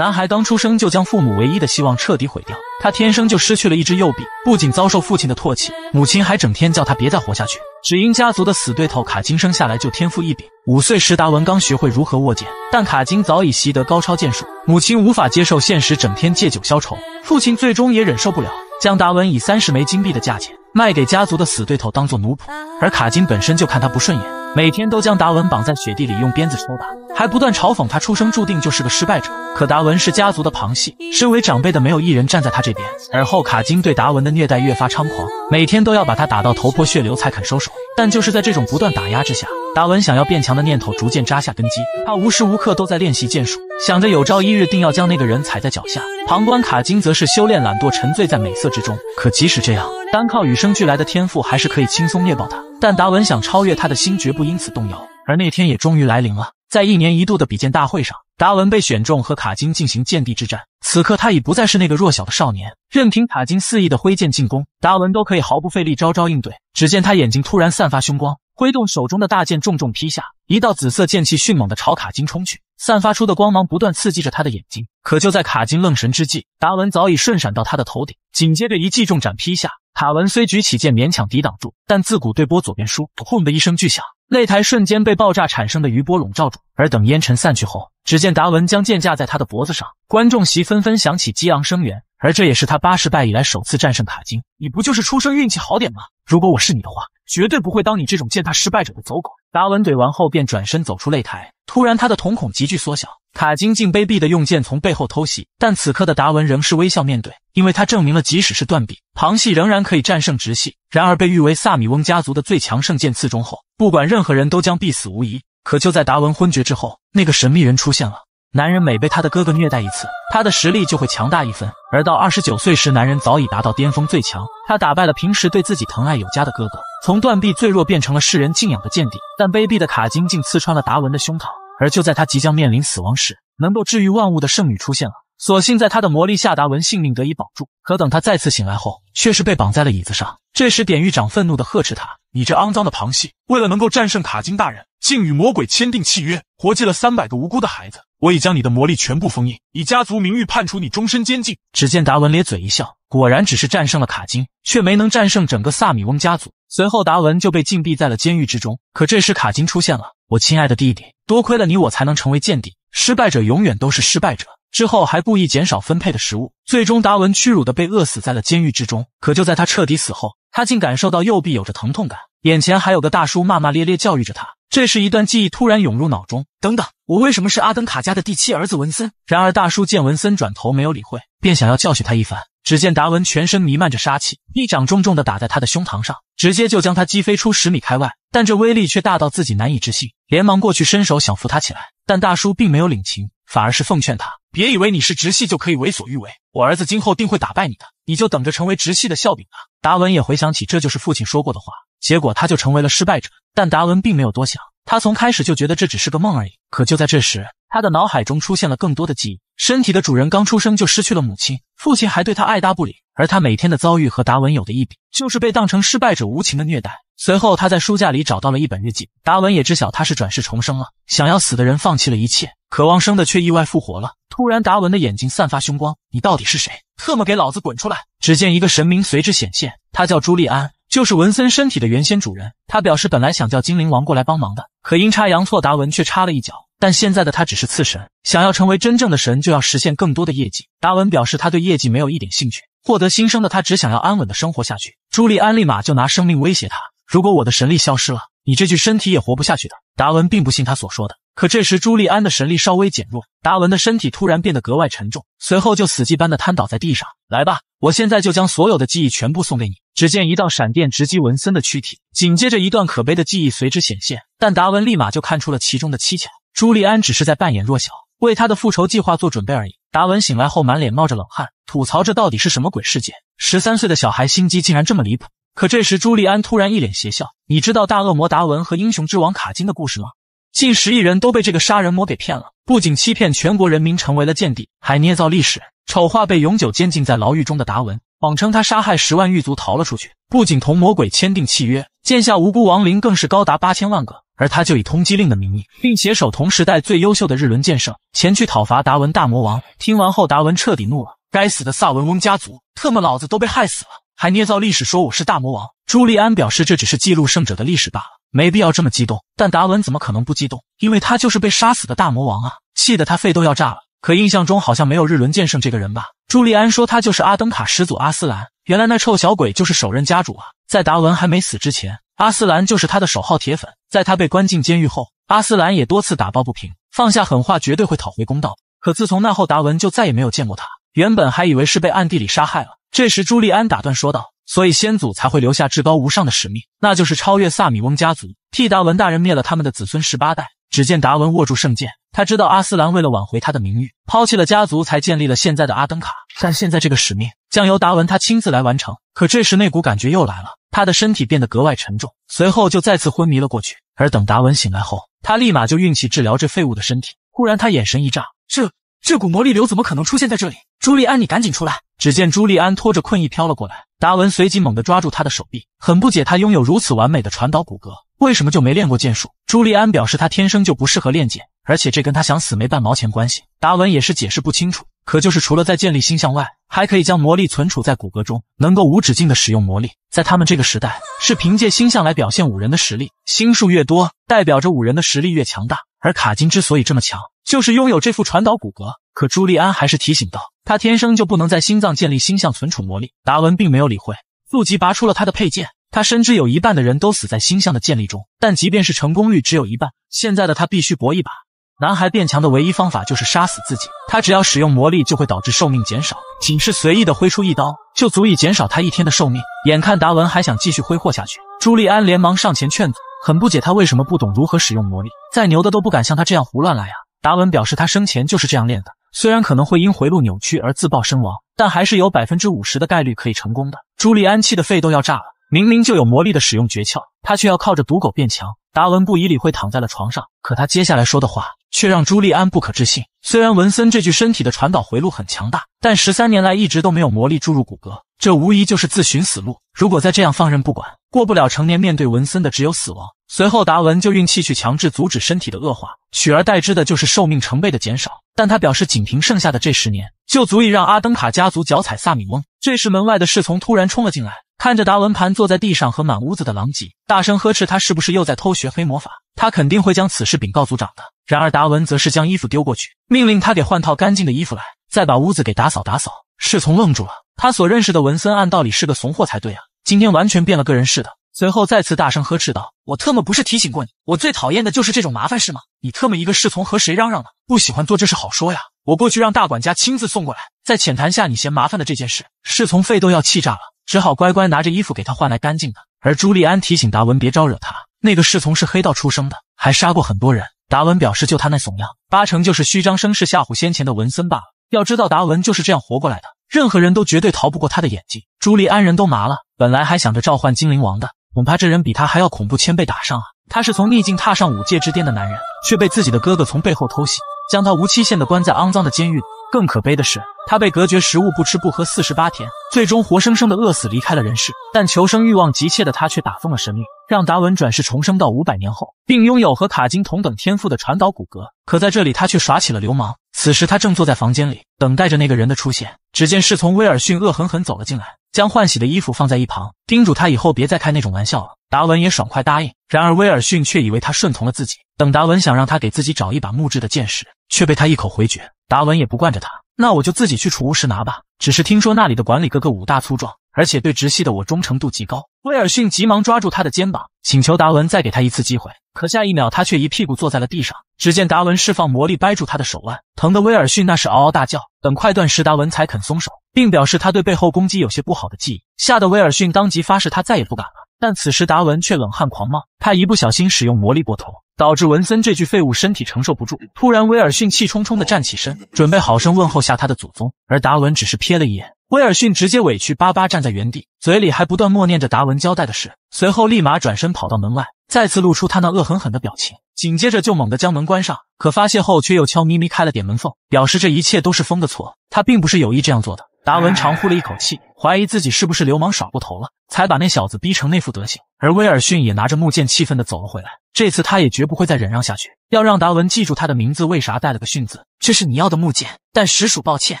男孩刚出生就将父母唯一的希望彻底毁掉，他天生就失去了一只右臂，不仅遭受父亲的唾弃，母亲还整天叫他别再活下去。只因家族的死对头卡金生下来就天赋异禀，五岁时达文刚学会如何握剑，但卡金早已习得高超剑术。母亲无法接受现实，整天借酒消愁，父亲最终也忍受不了，将达文以三十枚金币的价钱卖给家族的死对头当做奴仆，而卡金本身就看他不顺眼。每天都将达文绑在雪地里，用鞭子抽打，还不断嘲讽他出生注定就是个失败者。可达文是家族的旁系，身为长辈的没有一人站在他这边。而后卡金对达文的虐待越发猖狂，每天都要把他打到头破血流才肯收手。但就是在这种不断打压之下，达文想要变强的念头逐渐扎下根基。他无时无刻都在练习剑术，想着有朝一日定要将那个人踩在脚下。旁观卡金则是修炼懒惰，沉醉在美色之中。可即使这样，单靠与生俱来的天赋还是可以轻松虐爆他。但达文想超越他的心绝不因此动摇，而那天也终于来临了。在一年一度的比剑大会上，达文被选中和卡金进行剑帝之战。此刻他已不再是那个弱小的少年，任凭卡金肆意的挥剑进攻，达文都可以毫不费力，招招应对。只见他眼睛突然散发凶光，挥动手中的大剑重重劈下，一道紫色剑气迅猛的朝卡金冲去，散发出的光芒不断刺激着他的眼睛。可就在卡金愣神之际，达文早已瞬闪到他的头顶，紧接着一记重斩劈下。卡文虽举起剑勉强抵挡住，但自古对波左边输。轰的一声巨响，擂台瞬间被爆炸产生的余波笼罩住。而等烟尘散去后，只见达文将剑架在他的脖子上，观众席纷纷响起激昂声援。而这也是他八十败以来首次战胜卡金。你不就是出生运气好点吗？如果我是你的话，绝对不会当你这种践踏失败者的走狗。达文怼完后便转身走出擂台，突然他的瞳孔急剧缩小。卡金竟卑鄙的用剑从背后偷袭，但此刻的达文仍是微笑面对，因为他证明了即使是断臂旁系仍然可以战胜直系。然而被誉为萨米翁家族的最强圣剑刺中后，不管任何人都将必死无疑。可就在达文昏厥之后，那个神秘人出现了。男人每被他的哥哥虐待一次，他的实力就会强大一分。而到二十九岁时，男人早已达到巅峰最强，他打败了平时对自己疼爱有加的哥哥，从断臂最弱变成了世人敬仰的剑帝。但卑鄙的卡金竟刺穿了达文的胸膛。而就在他即将面临死亡时，能够治愈万物的圣女出现了。所幸在他的魔力下，达文性命得以保住。可等他再次醒来后，却是被绑在了椅子上。这时，典狱长愤怒地呵斥他：“你这肮脏的螃蟹，为了能够战胜卡金大人，竟与魔鬼签订契约，活祭了三百个无辜的孩子！我已将你的魔力全部封印，以家族名誉判处你终身监禁。”只见达文咧嘴一笑，果然只是战胜了卡金，却没能战胜整个萨米翁家族。随后，达文就被禁闭在了监狱之中。可这时，卡金出现了。我亲爱的弟弟，多亏了你，我才能成为间谍。失败者永远都是失败者。之后还故意减少分配的食物，最终达文屈辱的被饿死在了监狱之中。可就在他彻底死后，他竟感受到右臂有着疼痛感，眼前还有个大叔骂骂咧咧教育着他。这时，一段记忆突然涌入脑中。等等，我为什么是阿登卡家的第七儿子文森？然而大叔见文森转头没有理会，便想要教训他一番。只见达文全身弥漫着杀气，一掌重重的打在他的胸膛上，直接就将他击飞出十米开外。但这威力却大到自己难以置信，连忙过去伸手想扶他起来，但大叔并没有领情，反而是奉劝他：“别以为你是直系就可以为所欲为，我儿子今后定会打败你的，你就等着成为直系的笑柄吧。”达文也回想起这就是父亲说过的话，结果他就成为了失败者。但达文并没有多想，他从开始就觉得这只是个梦而已。可就在这时，他的脑海中出现了更多的记忆。身体的主人刚出生就失去了母亲，父亲还对他爱搭不理。而他每天的遭遇和达文有的一比，就是被当成失败者无情的虐待。随后他在书架里找到了一本日记，达文也知晓他是转世重生了。想要死的人放弃了一切，渴望生的却意外复活了。突然，达文的眼睛散发凶光：“你到底是谁？特么给老子滚出来！”只见一个神明随之显现，他叫朱利安，就是文森身体的原先主人。他表示本来想叫精灵王过来帮忙的，可阴差阳错，达文却插了一脚。但现在的他只是次神，想要成为真正的神，就要实现更多的业绩。达文表示他对业绩没有一点兴趣，获得新生的他只想要安稳的生活下去。朱利安立马就拿生命威胁他：“如果我的神力消失了，你这具身体也活不下去的。”达文并不信他所说的，可这时朱利安的神力稍微减弱，达文的身体突然变得格外沉重，随后就死寂般的瘫倒在地上。来吧，我现在就将所有的记忆全部送给你。只见一道闪电直击文森的躯体，紧接着一段可悲的记忆随之显现，但达文立马就看出了其中的蹊跷。朱利安只是在扮演弱小，为他的复仇计划做准备而已。达文醒来后满脸冒着冷汗，吐槽这到底是什么鬼世界？十三岁的小孩心机竟然这么离谱！可这时朱利安突然一脸邪笑：“你知道大恶魔达文和英雄之王卡金的故事吗？近十亿人都被这个杀人魔给骗了，不仅欺骗全国人民成为了间谍，还捏造历史，丑化被永久监禁在牢狱中的达文。”谎称他杀害十万狱卒逃了出去，不仅同魔鬼签订契约，剑下无辜亡灵更是高达八千万个，而他就以通缉令的名义，并携手同时代最优秀的日轮剑圣前去讨伐达文大魔王。听完后，达文彻底怒了：“该死的萨文翁家族，特么老子都被害死了，还捏造历史说我是大魔王！”朱利安表示：“这只是记录圣者的历史罢了，没必要这么激动。”但达文怎么可能不激动？因为他就是被杀死的大魔王啊！气得他肺都要炸了。可印象中好像没有日轮剑圣这个人吧？朱利安说他就是阿登卡始祖阿斯兰，原来那臭小鬼就是首任家主啊！在达文还没死之前，阿斯兰就是他的首号铁粉。在他被关进监狱后，阿斯兰也多次打抱不平，放下狠话，绝对会讨回公道。可自从那后，达文就再也没有见过他。原本还以为是被暗地里杀害了。这时朱利安打断说道：“所以先祖才会留下至高无上的使命，那就是超越萨米翁家族，替达文大人灭了他们的子孙十八代。”只见达文握住圣剑，他知道阿斯兰为了挽回他的名誉，抛弃了家族才建立了现在的阿登卡，但现在这个使命将由达文他亲自来完成。可这时那股感觉又来了，他的身体变得格外沉重，随后就再次昏迷了过去。而等达文醒来后，他立马就运气治疗这废物的身体。忽然他眼神一乍，这这股魔力流怎么可能出现在这里？朱利安，你赶紧出来！只见朱利安拖着困意飘了过来，达文随即猛地抓住他的手臂，很不解他拥有如此完美的传导骨骼。为什么就没练过剑术？朱利安表示他天生就不适合练剑，而且这跟他想死没半毛钱关系。达文也是解释不清楚，可就是除了在建立星象外，还可以将魔力存储在骨骼中，能够无止境的使用魔力。在他们这个时代，是凭借星象来表现五人的实力，星数越多，代表着五人的实力越强大。而卡金之所以这么强，就是拥有这副传导骨骼。可朱利安还是提醒道，他天生就不能在心脏建立星象存储魔力。达文并没有理会，速即拔出了他的佩剑。他深知有一半的人都死在星象的建立中，但即便是成功率只有一半，现在的他必须搏一把。男孩变强的唯一方法就是杀死自己。他只要使用魔力，就会导致寿命减少。仅是随意的挥出一刀，就足以减少他一天的寿命。眼看达文还想继续挥霍下去，朱利安连忙上前劝阻。很不解他为什么不懂如何使用魔力，再牛的都不敢像他这样胡乱来啊！达文表示他生前就是这样练的，虽然可能会因回路扭曲而自爆身亡，但还是有百分之五十的概率可以成功的。朱利安气得肺都要炸了。明明就有魔力的使用诀窍，他却要靠着毒狗变强。达文不以理会，躺在了床上。可他接下来说的话却让朱利安不可置信。虽然文森这具身体的传导回路很强大，但十三年来一直都没有魔力注入骨骼，这无疑就是自寻死路。如果再这样放任不管，过不了成年，面对文森的只有死亡。随后，达文就运气去强制阻止身体的恶化，取而代之的就是寿命成倍的减少。但他表示，仅凭剩下的这十年，就足以让阿登卡家族脚踩萨米翁。这时，门外的侍从突然冲了进来。看着达文盘坐在地上和满屋子的狼藉，大声呵斥他是不是又在偷学黑魔法？他肯定会将此事禀告族长的。然而达文则是将衣服丢过去，命令他给换套干净的衣服来，再把屋子给打扫打扫。侍从愣住了，他所认识的文森按道理是个怂货才对啊，今天完全变了个人似的。随后再次大声呵斥道：“我特么不是提醒过你，我最讨厌的就是这种麻烦事吗？你特么一个侍从和谁嚷嚷呢？不喜欢做这事好说呀，我过去让大管家亲自送过来，在浅谈下你嫌麻烦的这件事。”侍从肺都要气炸了。只好乖乖拿着衣服给他换来干净的。而朱利安提醒达文别招惹他，那个侍从是黑道出生的，还杀过很多人。达文表示就他那怂样，八成就是虚张声势吓唬先前的文森罢了。要知道达文就是这样活过来的，任何人都绝对逃不过他的眼睛。朱利安人都麻了，本来还想着召唤精灵王的，恐怕这人比他还要恐怖千倍。打上啊！他是从逆境踏上五界之巅的男人，却被自己的哥哥从背后偷袭，将他无期限的关在肮脏的监狱。更可悲的是，他被隔绝食物，不吃不喝四十八天，最终活生生的饿死离开了人世。但求生欲望急切的他却打疯了神命，让达文转世重生到五百年后，并拥有和卡金同等天赋的传导骨骼。可在这里，他却耍起了流氓。此时他正坐在房间里，等待着那个人的出现。只见侍从威尔逊恶狠狠走了进来，将换洗的衣服放在一旁，叮嘱他以后别再开那种玩笑了。达文也爽快答应。然而威尔逊却以为他顺从了自己。等达文想让他给自己找一把木质的剑时，却被他一口回绝。达文也不惯着他，那我就自己去储物室拿吧。只是听说那里的管理个个五大粗壮，而且对直系的我忠诚度极高。威尔逊急忙抓住他的肩膀，请求达文再给他一次机会。可下一秒，他却一屁股坐在了地上。只见达文释放魔力掰住他的手腕，疼得威尔逊那是嗷嗷大叫。等快断时，达文才肯松手，并表示他对背后攻击有些不好的记忆，吓得威尔逊当即发誓他再也不敢了。但此时达文却冷汗狂冒，他一不小心使用魔力过头。导致文森这具废物身体承受不住。突然，威尔逊气冲冲的站起身，准备好生问候下他的祖宗。而达文只是瞥了一眼，威尔逊直接委屈巴巴站在原地，嘴里还不断默念着达文交代的事。随后，立马转身跑到门外，再次露出他那恶狠狠的表情，紧接着就猛地将门关上。可发泄后，却又悄咪咪开了点门缝，表示这一切都是风的错，他并不是有意这样做的。达文长呼了一口气。怀疑自己是不是流氓耍过头了，才把那小子逼成那副德行。而威尔逊也拿着木剑，气愤的走了回来。这次他也绝不会再忍让下去，要让达文记住他的名字。为啥带了个训字？这是你要的木剑，但实属抱歉。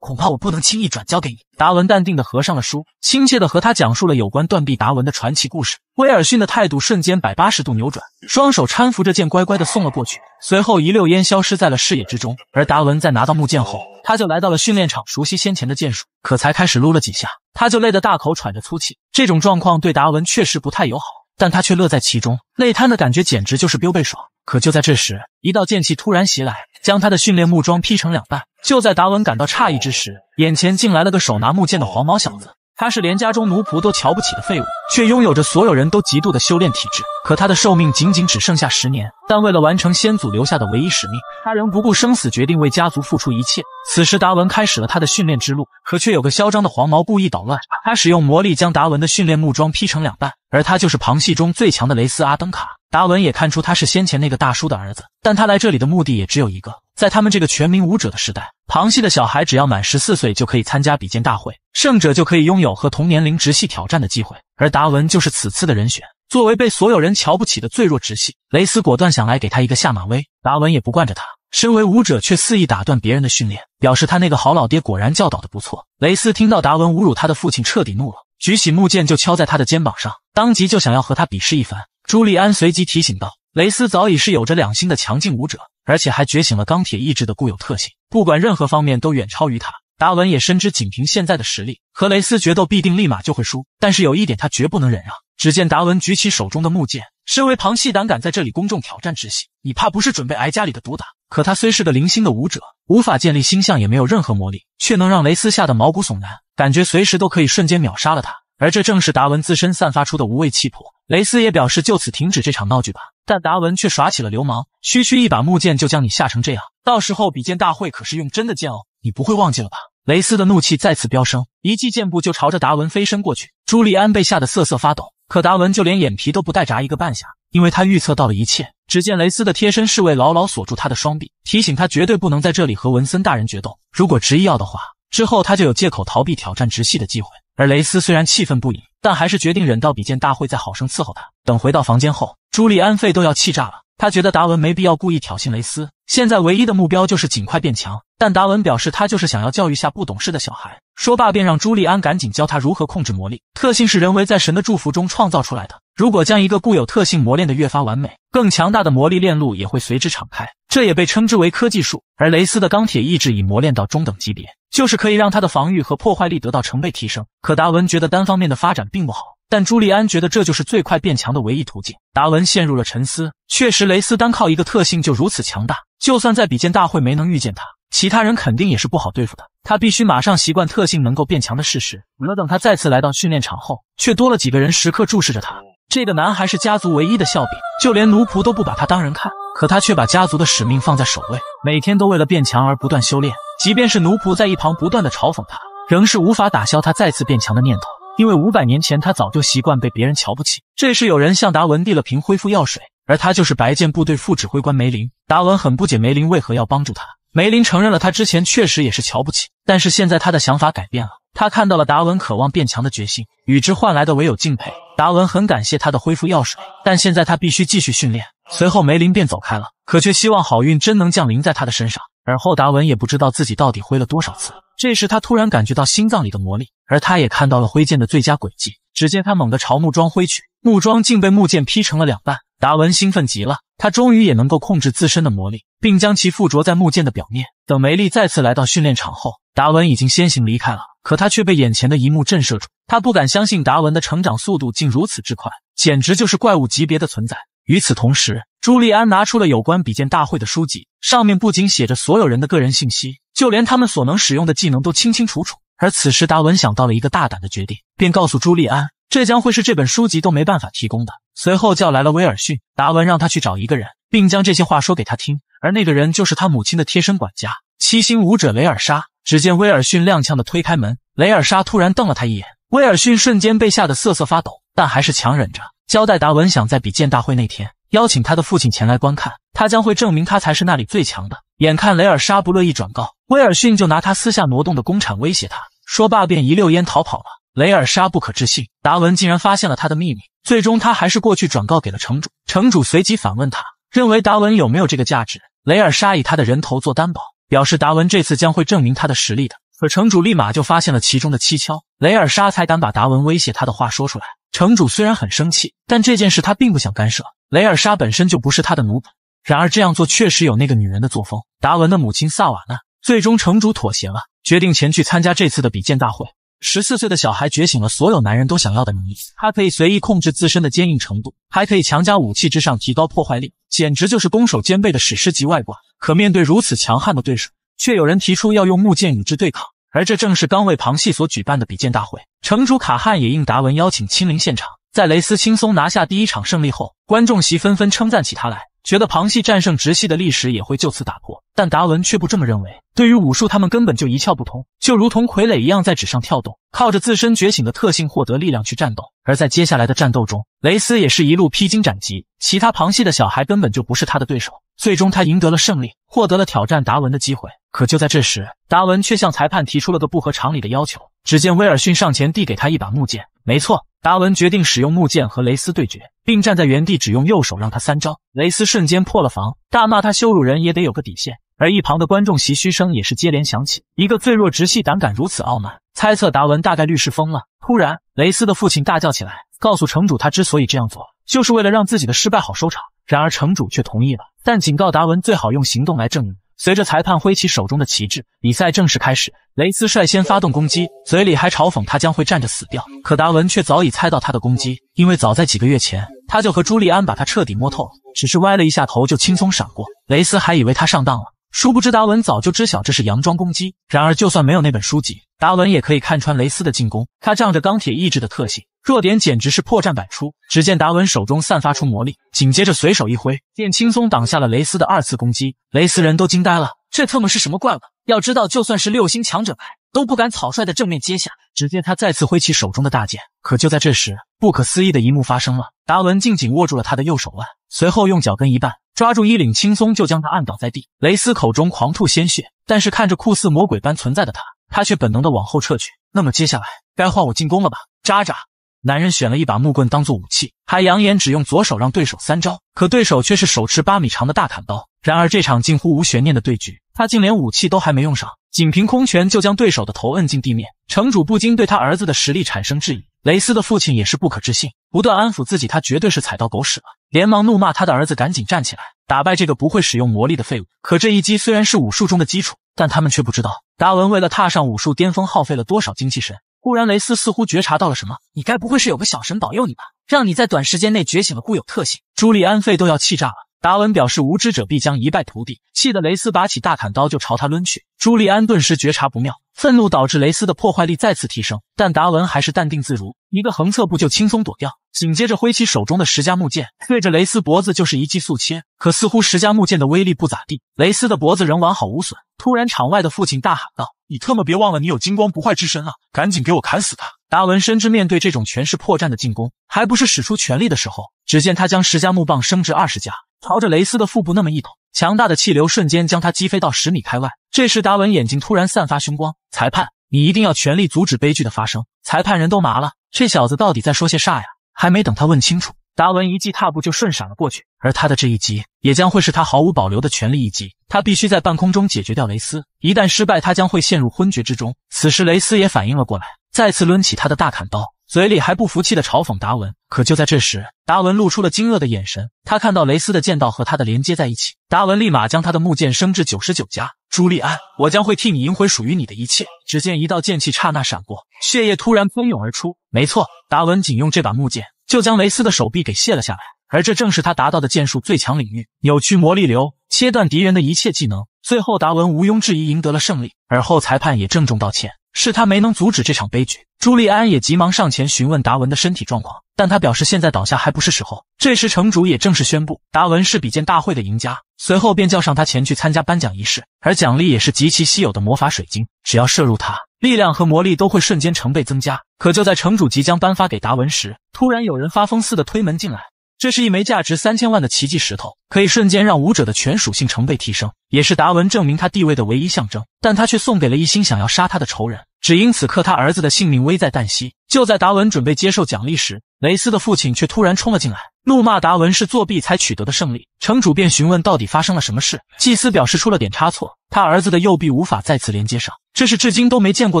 恐怕我不能轻易转交给你。达文淡定地合上了书，亲切地和他讲述了有关断臂达文的传奇故事。威尔逊的态度瞬间百八十度扭转，双手搀扶着剑，乖乖地送了过去，随后一溜烟消失在了视野之中。而达文在拿到木剑后，他就来到了训练场，熟悉先前的剑术。可才开始撸了几下，他就累得大口喘着粗气。这种状况对达文确实不太友好，但他却乐在其中，累瘫的感觉简直就是倍爽。可就在这时，一道剑气突然袭来，将他的训练木桩劈成两半。就在达文感到诧异之时，眼前竟来了个手拿木剑的黄毛小子。他是连家中奴仆都瞧不起的废物，却拥有着所有人都嫉妒的修炼体质。可他的寿命仅仅只剩下十年，但为了完成先祖留下的唯一使命，他仍不顾生死，决定为家族付出一切。此时，达文开始了他的训练之路，可却有个嚣张的黄毛故意捣乱。他使用魔力将达文的训练木桩劈成两半，而他就是旁系中最强的雷斯阿登卡。达文也看出他是先前那个大叔的儿子，但他来这里的目的也只有一个。在他们这个全民武者的时代，旁系的小孩只要满十四岁就可以参加比剑大会，胜者就可以拥有和同年龄直系挑战的机会。而达文就是此次的人选。作为被所有人瞧不起的最弱直系，雷斯果断想来给他一个下马威。达文也不惯着他，身为武者却肆意打断别人的训练，表示他那个好老爹果然教导的不错。雷斯听到达文侮辱他的父亲，彻底怒了，举起木剑就敲在他的肩膀上，当即就想要和他比试一番。朱利安随即提醒道：“雷斯早已是有着两星的强劲武者，而且还觉醒了钢铁意志的固有特性，不管任何方面都远超于他。”达文也深知，仅凭现在的实力和雷斯决斗，必定立马就会输。但是有一点，他绝不能忍让。只见达文举起手中的木剑，身为旁系，胆敢在这里公众挑战直系，你怕不是准备挨家里的毒打？可他虽是个零星的武者，无法建立星象，也没有任何魔力，却能让雷斯吓得毛骨悚然，感觉随时都可以瞬间秒杀了他。而这正是达文自身散发出的无畏气魄。雷斯也表示就此停止这场闹剧吧，但达文却耍起了流氓，区区一把木剑就将你吓成这样，到时候比剑大会可是用真的剑哦，你不会忘记了吧？雷斯的怒气再次飙升，一记箭步就朝着达文飞身过去。朱利安被吓得瑟瑟发抖，可达文就连眼皮都不带眨一个半下，因为他预测到了一切。只见雷斯的贴身侍卫牢牢锁住他的双臂，提醒他绝对不能在这里和文森大人决斗，如果执意要的话，之后他就有借口逃避挑战直系的机会。而雷斯虽然气愤不已，但还是决定忍到比剑大会再好生伺候他。等回到房间后，朱莉安肺都要气炸了。他觉得达文没必要故意挑衅雷斯，现在唯一的目标就是尽快变强。但达文表示，他就是想要教育下不懂事的小孩。说罢，便让朱利安赶紧教他如何控制魔力。特性是人为在神的祝福中创造出来的。如果将一个固有特性磨练的越发完美，更强大的魔力链路也会随之敞开。这也被称之为科技术。而雷斯的钢铁意志已磨练到中等级别，就是可以让他的防御和破坏力得到成倍提升。可达文觉得单方面的发展并不好。但朱利安觉得这就是最快变强的唯一途径。达文陷入了沉思。确实，雷斯单靠一个特性就如此强大，就算在比剑大会没能遇见他，其他人肯定也是不好对付的。他必须马上习惯特性能够变强的事实。而等他再次来到训练场后，却多了几个人时刻注视着他。这个男孩是家族唯一的笑柄，就连奴仆都不把他当人看。可他却把家族的使命放在首位，每天都为了变强而不断修炼。即便是奴仆在一旁不断的嘲讽他，仍是无法打消他再次变强的念头。因为五百年前，他早就习惯被别人瞧不起。这时，有人向达文递了瓶恢复药水，而他就是白剑部队副指挥官梅林。达文很不解，梅林为何要帮助他。梅林承认了，他之前确实也是瞧不起，但是现在他的想法改变了。他看到了达文渴望变强的决心，与之换来的唯有敬佩。达文很感谢他的恢复药水，但现在他必须继续训练。随后，梅林便走开了，可却希望好运真能降临在他的身上。而后，达文也不知道自己到底挥了多少次。这时，他突然感觉到心脏里的魔力，而他也看到了挥剑的最佳轨迹。只见他猛地朝木桩挥去，木桩竟被木剑劈成了两半。达文兴奋极了，他终于也能够控制自身的魔力，并将其附着在木剑的表面。等梅丽再次来到训练场后，达文已经先行离开了。可他却被眼前的一幕震慑住，他不敢相信达文的成长速度竟如此之快，简直就是怪物级别的存在。与此同时，朱利安拿出了有关比剑大会的书籍，上面不仅写着所有人的个人信息，就连他们所能使用的技能都清清楚楚。而此时，达文想到了一个大胆的决定，便告诉朱利安，这将会是这本书籍都没办法提供的。随后叫来了威尔逊，达文让他去找一个人，并将这些话说给他听。而那个人就是他母亲的贴身管家，七星武者雷尔莎。只见威尔逊踉跄的推开门，雷尔莎突然瞪了他一眼，威尔逊瞬间被吓得瑟瑟发抖。但还是强忍着，交代达文想在比剑大会那天邀请他的父亲前来观看，他将会证明他才是那里最强的。眼看雷尔莎不乐意转告，威尔逊就拿他私下挪动的公产威胁他，说罢便一溜烟逃跑了。雷尔莎不可置信，达文竟然发现了他的秘密。最终他还是过去转告给了城主，城主随即反问他，认为达文有没有这个价值。雷尔莎以他的人头做担保，表示达文这次将会证明他的实力的。可城主立马就发现了其中的蹊跷，雷尔莎才敢把达文威胁他的话说出来。城主虽然很生气，但这件事他并不想干涉。雷尔莎本身就不是他的奴仆，然而这样做确实有那个女人的作风。达文的母亲萨瓦娜最终城主妥协了，决定前去参加这次的比剑大会。十四岁的小孩觉醒了所有男人都想要的名义，他可以随意控制自身的坚硬程度，还可以强加武器之上提高破坏力，简直就是攻守兼备的史诗级外挂。可面对如此强悍的对手，却有人提出要用木剑与之对抗。而这正是刚为旁系所举办的比剑大会，城主卡汉也应达文邀请亲临现场。在雷斯轻松拿下第一场胜利后，观众席纷纷称赞起他来，觉得旁系战胜直系的历史也会就此打破。但达文却不这么认为，对于武术他们根本就一窍不通，就如同傀儡一样在纸上跳动，靠着自身觉醒的特性获得力量去战斗。而在接下来的战斗中，雷斯也是一路披荆斩棘，其他旁系的小孩根本就不是他的对手。最终，他赢得了胜利，获得了挑战达文的机会。可就在这时，达文却向裁判提出了个不合常理的要求。只见威尔逊上前递给他一把木剑。没错，达文决定使用木剑和雷斯对决，并站在原地只用右手让他三招。雷斯瞬间破了防，大骂他羞辱人也得有个底线。而一旁的观众席嘘声也是接连响起。一个最弱直系胆敢如此傲慢，猜测达文大概率是疯了。突然，雷斯的父亲大叫起来，告诉城主他之所以这样做，就是为了让自己的失败好收场。然而城主却同意了，但警告达文最好用行动来证明。随着裁判挥起手中的旗帜，比赛正式开始。雷斯率先发动攻击，嘴里还嘲讽他将会站着死掉。可达文却早已猜到他的攻击，因为早在几个月前，他就和朱利安把他彻底摸透了，只是歪了一下头就轻松闪过。雷斯还以为他上当了，殊不知达文早就知晓这是佯装攻击。然而，就算没有那本书籍。达文也可以看穿雷斯的进攻，他仗着钢铁意志的特性，弱点简直是破绽百出。只见达文手中散发出魔力，紧接着随手一挥，便轻松挡下了雷斯的二次攻击。雷斯人都惊呆了，这特么是什么怪物？要知道，就算是六星强者牌，都不敢草率的正面接下。只见他再次挥起手中的大剑，可就在这时，不可思议的一幕发生了：达文紧紧握住了他的右手腕，随后用脚跟一绊，抓住衣领，轻松就将他按倒在地。雷斯口中狂吐鲜血，但是看着酷似魔鬼般存在的他。他却本能的往后撤去，那么接下来该换我进攻了吧？渣渣！男人选了一把木棍当做武器，还扬言只用左手让对手三招，可对手却是手持八米长的大砍刀。然而这场近乎无悬念的对局，他竟连武器都还没用上，仅凭空拳就将对手的头摁进地面。城主不禁对他儿子的实力产生质疑，雷斯的父亲也是不可置信，不断安抚自己，他绝对是踩到狗屎了。连忙怒骂他的儿子，赶紧站起来，打败这个不会使用魔力的废物。可这一击虽然是武术中的基础，但他们却不知道，达文为了踏上武术巅峰，耗费了多少精气神。忽然，雷斯似乎觉察到了什么：“你该不会是有个小神保佑你吧，让你在短时间内觉醒了固有特性？”朱利安肺都要气炸了。达文表示无知者必将一败涂地，气得雷斯拔起大砍刀就朝他抡去。朱利安顿时觉察不妙，愤怒导致雷斯的破坏力再次提升，但达文还是淡定自如，一个横侧步就轻松躲掉，紧接着挥起手中的十加木剑，对着雷斯脖子就是一记速切。可似乎十加木剑的威力不咋地，雷斯的脖子仍完好无损。突然，场外的父亲大喊道：“你特么别忘了你有金光不坏之身啊！赶紧给我砍死他！”达文深知，面对这种全是破绽的进攻，还不是使出全力的时候。只见他将十加木棒升至二十加，朝着雷斯的腹部那么一捅，强大的气流瞬间将他击飞到十米开外。这时，达文眼睛突然散发凶光：“裁判，你一定要全力阻止悲剧的发生！”裁判人都麻了，这小子到底在说些啥呀？还没等他问清楚，达文一记踏步就顺闪了过去，而他的这一击也将会是他毫无保留的全力一击。他必须在半空中解决掉雷斯，一旦失败，他将会陷入昏厥之中。此时，雷斯也反应了过来。再次抡起他的大砍刀，嘴里还不服气的嘲讽达文。可就在这时，达文露出了惊愕的眼神，他看到雷斯的剑道和他的连接在一起。达文立马将他的木剑升至九十九加。朱利安，我将会替你赢回属于你的一切。只见一道剑气刹那闪过，血液突然喷涌而出。没错，达文仅用这把木剑就将雷斯的手臂给卸了下来。而这正是他达到的剑术最强领域——扭曲魔力流，切断敌人的一切技能。最后，达文毋庸置疑赢得了胜利。而后，裁判也郑重道歉。是他没能阻止这场悲剧。朱利安也急忙上前询问达文的身体状况，但他表示现在倒下还不是时候。这时，城主也正式宣布达文是比剑大会的赢家，随后便叫上他前去参加颁奖仪式，而奖励也是极其稀有的魔法水晶，只要摄入它，力量和魔力都会瞬间成倍增加。可就在城主即将颁发给达文时，突然有人发疯似的推门进来。这是一枚价值三千万的奇迹石头，可以瞬间让武者的全属性成倍提升，也是达文证明他地位的唯一象征。但他却送给了一心想要杀他的仇人，只因此刻他儿子的性命危在旦夕。就在达文准备接受奖励时，雷斯的父亲却突然冲了进来，怒骂达文是作弊才取得的胜利。城主便询问到底发生了什么事，祭司表示出了点差错，他儿子的右臂无法再次连接上，这是至今都没见过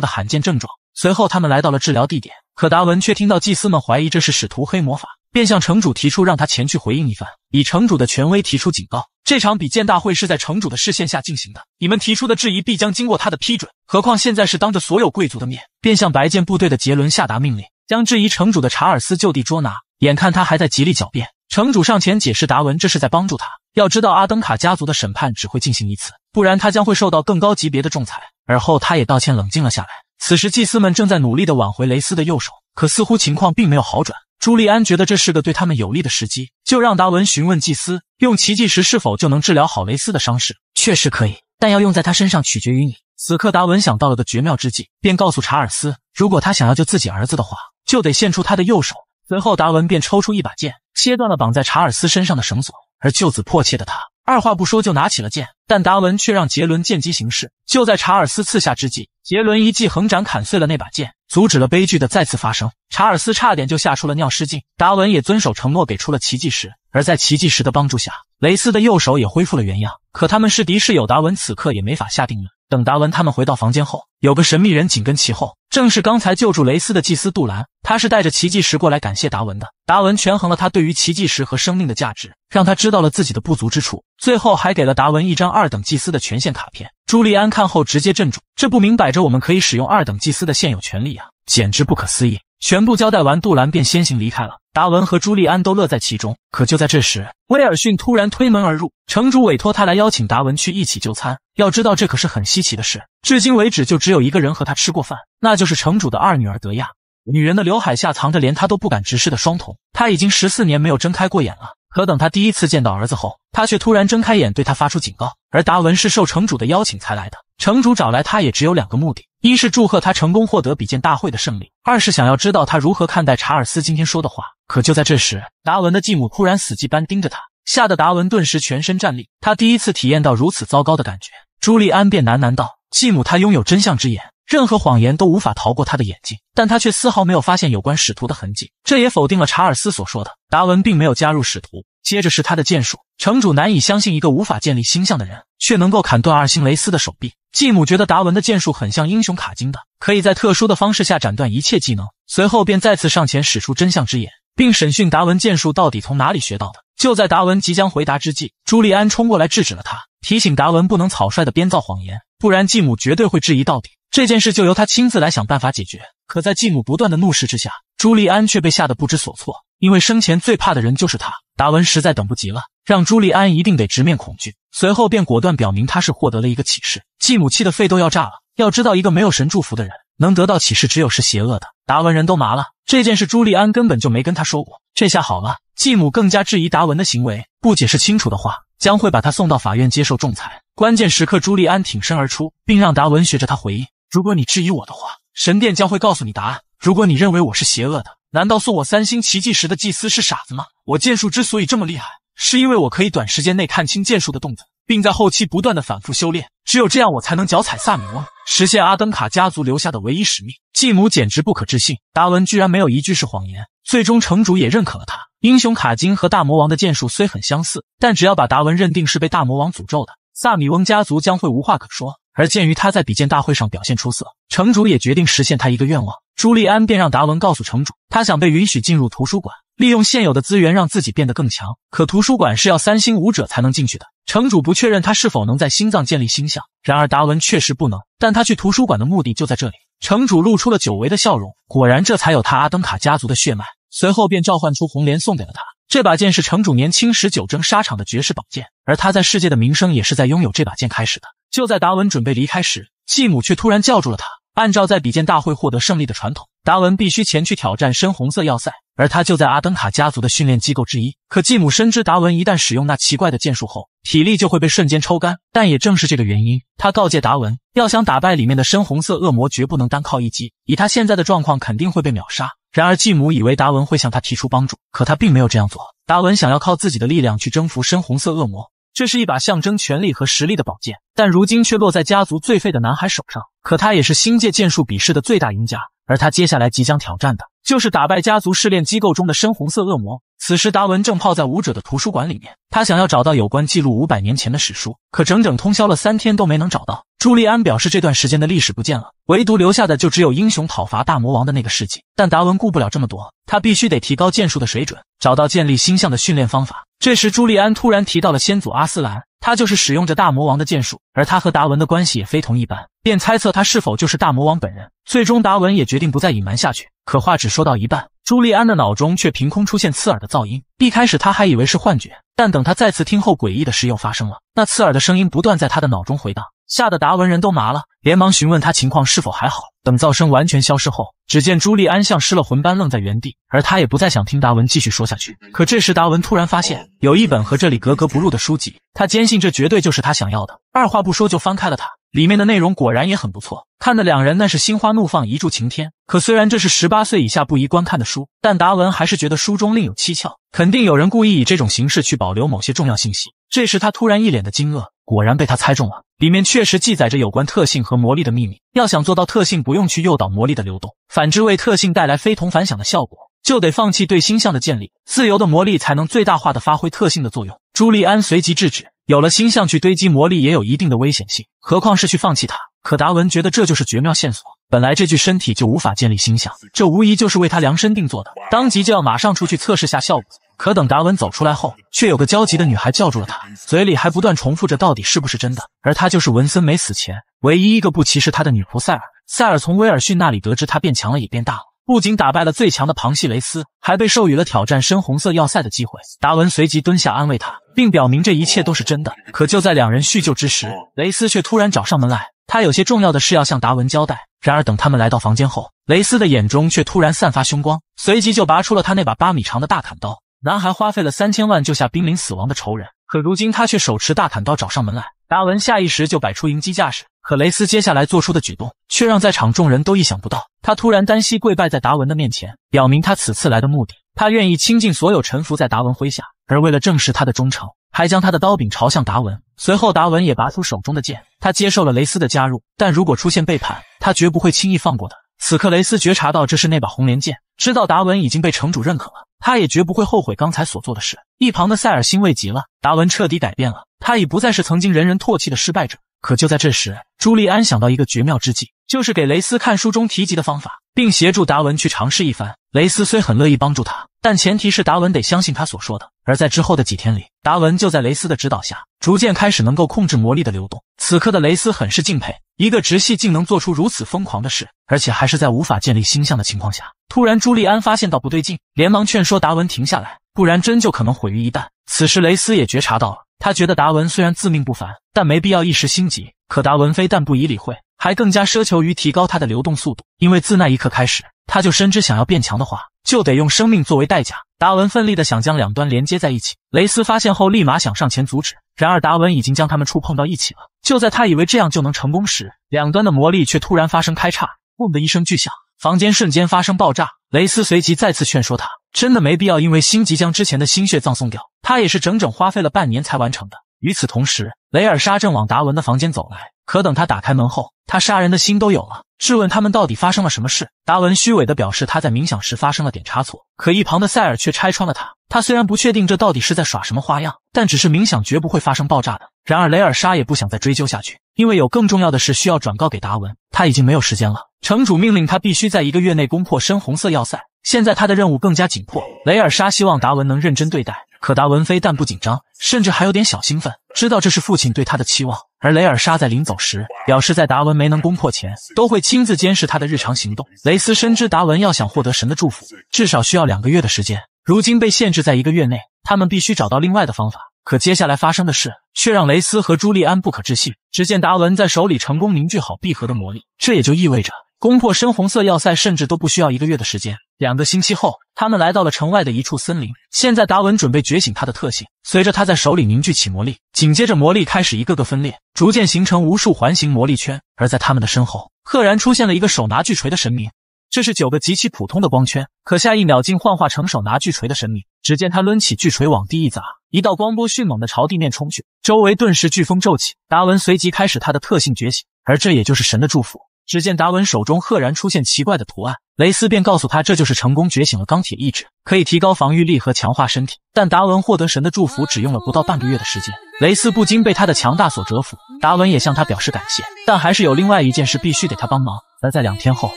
的罕见症状。随后他们来到了治疗地点，可达文却听到祭司们怀疑这是使徒黑魔法。便向城主提出，让他前去回应一番，以城主的权威提出警告。这场比剑大会是在城主的视线下进行的，你们提出的质疑必将经过他的批准。何况现在是当着所有贵族的面，便向白剑部队的杰伦下达命令，将质疑城主的查尔斯就地捉拿。眼看他还在极力狡辩，城主上前解释，达文这是在帮助他。要知道，阿登卡家族的审判只会进行一次，不然他将会受到更高级别的仲裁。而后他也道歉，冷静了下来。此时祭司们正在努力的挽回雷斯的右手，可似乎情况并没有好转。朱利安觉得这是个对他们有利的时机，就让达文询问祭司，用奇迹石是否就能治疗好雷斯的伤势。确实可以，但要用在他身上取决于你。此刻，达文想到了个绝妙之计，便告诉查尔斯，如果他想要救自己儿子的话，就得献出他的右手。随后，达文便抽出一把剑，切断了绑在查尔斯身上的绳索。而救子迫切的他，二话不说就拿起了剑，但达文却让杰伦见机行事。就在查尔斯刺下之际。杰伦一记横斩砍碎了那把剑，阻止了悲剧的再次发生。查尔斯差点就吓出了尿失禁，达文也遵守承诺给出了奇迹石，而在奇迹石的帮助下，雷斯的右手也恢复了原样。可他们是敌是友，达文此刻也没法下定论。等达文他们回到房间后，有个神秘人紧跟其后，正是刚才救助雷斯的祭司杜兰。他是带着奇迹石过来感谢达文的。达文权衡了他对于奇迹石和生命的价值，让他知道了自己的不足之处，最后还给了达文一张二等祭司的权限卡片。朱利安看后直接震住，这不明摆着我们可以使用二等祭司的现有权利啊，简直不可思议！全部交代完，杜兰便先行离开了。达文和朱利安都乐在其中，可就在这时，威尔逊突然推门而入。城主委托他来邀请达文去一起就餐。要知道，这可是很稀奇的事，至今为止就只有一个人和他吃过饭，那就是城主的二女儿德亚。女人的刘海下藏着连他都不敢直视的双瞳，他已经十四年没有睁开过眼了。可等他第一次见到儿子后，他却突然睁开眼，对他发出警告。而达文是受城主的邀请才来的，城主找来他也只有两个目的：一是祝贺他成功获得比剑大会的胜利；二是想要知道他如何看待查尔斯今天说的话。可就在这时，达文的继母突然死寂般盯着他，吓得达文顿时全身战栗。他第一次体验到如此糟糕的感觉。朱利安便喃喃道：“继母，他拥有真相之眼。”任何谎言都无法逃过他的眼睛，但他却丝毫没有发现有关使徒的痕迹，这也否定了查尔斯所说的达文并没有加入使徒。接着是他的剑术，城主难以相信一个无法建立星象的人却能够砍断二星雷斯的手臂。继母觉得达文的剑术很像英雄卡金的，可以在特殊的方式下斩断一切技能。随后便再次上前使出真相之眼，并审讯达文剑术到底从哪里学到的。就在达文即将回答之际，朱利安冲过来制止了他，提醒达文不能草率的编造谎言，不然继母绝对会质疑到底。这件事就由他亲自来想办法解决。可在继母不断的怒视之下，朱利安却被吓得不知所措，因为生前最怕的人就是他。达文实在等不及了，让朱利安一定得直面恐惧。随后便果断表明他是获得了一个启示。继母气得肺都要炸了，要知道一个没有神祝福的人能得到启示，只有是邪恶的。达文人都麻了，这件事朱利安根本就没跟他说过。这下好了，继母更加质疑达文的行为，不解释清楚的话，将会把他送到法院接受仲裁。关键时刻，朱利安挺身而出，并让达文学着他回应。如果你质疑我的话，神殿将会告诉你答案。如果你认为我是邪恶的，难道送我三星奇迹石的祭司是傻子吗？我剑术之所以这么厉害，是因为我可以短时间内看清剑术的动作，并在后期不断的反复修炼。只有这样，我才能脚踩萨米翁，实现阿登卡家族留下的唯一使命。继母简直不可置信，达文居然没有一句是谎言。最终，城主也认可了他。英雄卡金和大魔王的剑术虽很相似，但只要把达文认定是被大魔王诅咒的，萨米翁家族将会无话可说。而鉴于他在比剑大会上表现出色，城主也决定实现他一个愿望。朱利安便让达文告诉城主，他想被允许进入图书馆，利用现有的资源让自己变得更强。可图书馆是要三星武者才能进去的，城主不确认他是否能在心脏建立星象。然而达文确实不能，但他去图书馆的目的就在这里。城主露出了久违的笑容，果然这才有他阿登卡家族的血脉。随后便召唤出红莲送给了他。这把剑是城主年轻时久征沙场的绝世宝剑，而他在世界的名声也是在拥有这把剑开始的。就在达文准备离开时，继母却突然叫住了他。按照在比剑大会获得胜利的传统，达文必须前去挑战深红色要塞，而他就在阿登卡家族的训练机构之一。可继母深知达文一旦使用那奇怪的剑术后，体力就会被瞬间抽干。但也正是这个原因，他告诫达文，要想打败里面的深红色恶魔，绝不能单靠一击，以他现在的状况，肯定会被秒杀。然而继母以为达文会向他提出帮助，可他并没有这样做。达文想要靠自己的力量去征服深红色恶魔，这是一把象征权力和实力的宝剑，但如今却落在家族最废的男孩手上。可他也是星界剑术比试的最大赢家，而他接下来即将挑战的就是打败家族试炼机构中的深红色恶魔。此时，达文正泡在舞者的图书馆里面，他想要找到有关记录五百年前的史书，可整整通宵了三天都没能找到。朱利安表示这段时间的历史不见了，唯独留下的就只有英雄讨伐大魔王的那个事迹。但达文顾不了这么多，他必须得提高剑术的水准，找到建立星象的训练方法。这时，朱利安突然提到了先祖阿斯兰，他就是使用着大魔王的剑术，而他和达文的关系也非同一般，便猜测他是否就是大魔王本人。最终，达文也决定不再隐瞒下去，可话只说到一半。朱利安的脑中却凭空出现刺耳的噪音，一开始他还以为是幻觉，但等他再次听后，诡异的事又发生了，那刺耳的声音不断在他的脑中回荡，吓得达文人都麻了，连忙询问他情况是否还好。等噪声完全消失后，只见朱利安像失了魂般愣在原地，而他也不再想听达文继续说下去。可这时，达文突然发现有一本和这里格格不入的书籍，他坚信这绝对就是他想要的，二话不说就翻开了它。里面的内容果然也很不错，看的两人那是心花怒放，一柱擎天。可虽然这是十八岁以下不宜观看的书，但达文还是觉得书中另有蹊跷，肯定有人故意以这种形式去保留某些重要信息。这时，他突然一脸的惊愕。果然被他猜中了，里面确实记载着有关特性和魔力的秘密。要想做到特性不用去诱导魔力的流动，反之为特性带来非同凡响的效果，就得放弃对星象的建立，自由的魔力才能最大化的发挥特性的作用。朱利安随即制止，有了星象去堆积魔力也有一定的危险性，何况是去放弃它。可达文觉得这就是绝妙线索，本来这具身体就无法建立星象，这无疑就是为他量身定做的，当即就要马上出去测试下效果。可等达文走出来后，却有个焦急的女孩叫住了他，嘴里还不断重复着到底是不是真的。而她就是文森没死前唯一一个不歧视他的女仆塞尔。塞尔从威尔逊那里得知他变强了也变大了，不仅打败了最强的庞系雷斯，还被授予了挑战深红色要塞的机会。达文随即蹲下安慰他，并表明这一切都是真的。可就在两人叙旧之时，雷斯却突然找上门来，他有些重要的事要向达文交代。然而等他们来到房间后，雷斯的眼中却突然散发凶光，随即就拔出了他那把八米长的大砍刀。男孩花费了三千万救下濒临死亡的仇人，可如今他却手持大砍刀找上门来。达文下意识就摆出迎击架势，可雷斯接下来做出的举动却让在场众人都意想不到。他突然单膝跪拜在达文的面前，表明他此次来的目的：他愿意倾尽所有臣服在达文麾下。而为了证实他的忠诚，还将他的刀柄朝向达文。随后达文也拔出手中的剑，他接受了雷斯的加入，但如果出现背叛，他绝不会轻易放过的。此刻雷斯觉察到这是那把红莲剑，知道达文已经被城主认可了。他也绝不会后悔刚才所做的事。一旁的塞尔欣慰极了，达文彻底改变了，他已不再是曾经人人唾弃的失败者。可就在这时，朱利安想到一个绝妙之计，就是给雷斯看书中提及的方法，并协助达文去尝试一番。雷斯虽很乐意帮助他。但前提是达文得相信他所说的。而在之后的几天里，达文就在雷斯的指导下，逐渐开始能够控制魔力的流动。此刻的雷斯很是敬佩，一个直系竟能做出如此疯狂的事，而且还是在无法建立星象的情况下。突然，朱利安发现到不对劲，连忙劝说达文停下来，不然真就可能毁于一旦。此时雷斯也觉察到了，他觉得达文虽然自命不凡，但没必要一时心急。可达文非但不以理会，还更加奢求于提高他的流动速度，因为自那一刻开始，他就深知想要变强的话。就得用生命作为代价。达文奋力的想将两端连接在一起，雷斯发现后立马想上前阻止，然而达文已经将他们触碰到一起了。就在他以为这样就能成功时，两端的魔力却突然发生开叉，轰的一声巨响，房间瞬间发生爆炸。雷斯随即再次劝说他，真的没必要因为心急将之前的心血葬送掉，他也是整整花费了半年才完成的。与此同时，雷尔莎正往达文的房间走来。可等他打开门后，他杀人的心都有了，质问他们到底发生了什么事。达文虚伪的表示他在冥想时发生了点差错，可一旁的塞尔却拆穿了他。他虽然不确定这到底是在耍什么花样，但只是冥想绝不会发生爆炸的。然而雷尔莎也不想再追究下去，因为有更重要的事需要转告给达文，他已经没有时间了。城主命令他必须在一个月内攻破深红色要塞，现在他的任务更加紧迫。雷尔莎希望达文能认真对待。可达文非但不紧张，甚至还有点小兴奋，知道这是父亲对他的期望。而雷尔莎在临走时表示，在达文没能攻破前，都会亲自监视他的日常行动。雷斯深知达文要想获得神的祝福，至少需要两个月的时间。如今被限制在一个月内，他们必须找到另外的方法。可接下来发生的事却让雷斯和朱利安不可置信。只见达文在手里成功凝聚好闭合的魔力，这也就意味着。攻破深红色要塞，甚至都不需要一个月的时间。两个星期后，他们来到了城外的一处森林。现在，达文准备觉醒他的特性。随着他在手里凝聚起魔力，紧接着魔力开始一个个分裂，逐渐形成无数环形魔力圈。而在他们的身后，赫然出现了一个手拿巨锤的神明。这是九个极其普通的光圈，可下一秒竟幻化成手拿巨锤的神明。只见他抡起巨锤往地一砸，一道光波迅猛的朝地面冲去，周围顿时飓风骤起。达文随即开始他的特性觉醒，而这也就是神的祝福。只见达文手中赫然出现奇怪的图案，雷斯便告诉他，这就是成功觉醒了钢铁意志，可以提高防御力和强化身体。但达文获得神的祝福只用了不到半个月的时间，雷斯不禁被他的强大所折服。达文也向他表示感谢，但还是有另外一件事必须得他帮忙。而在两天后，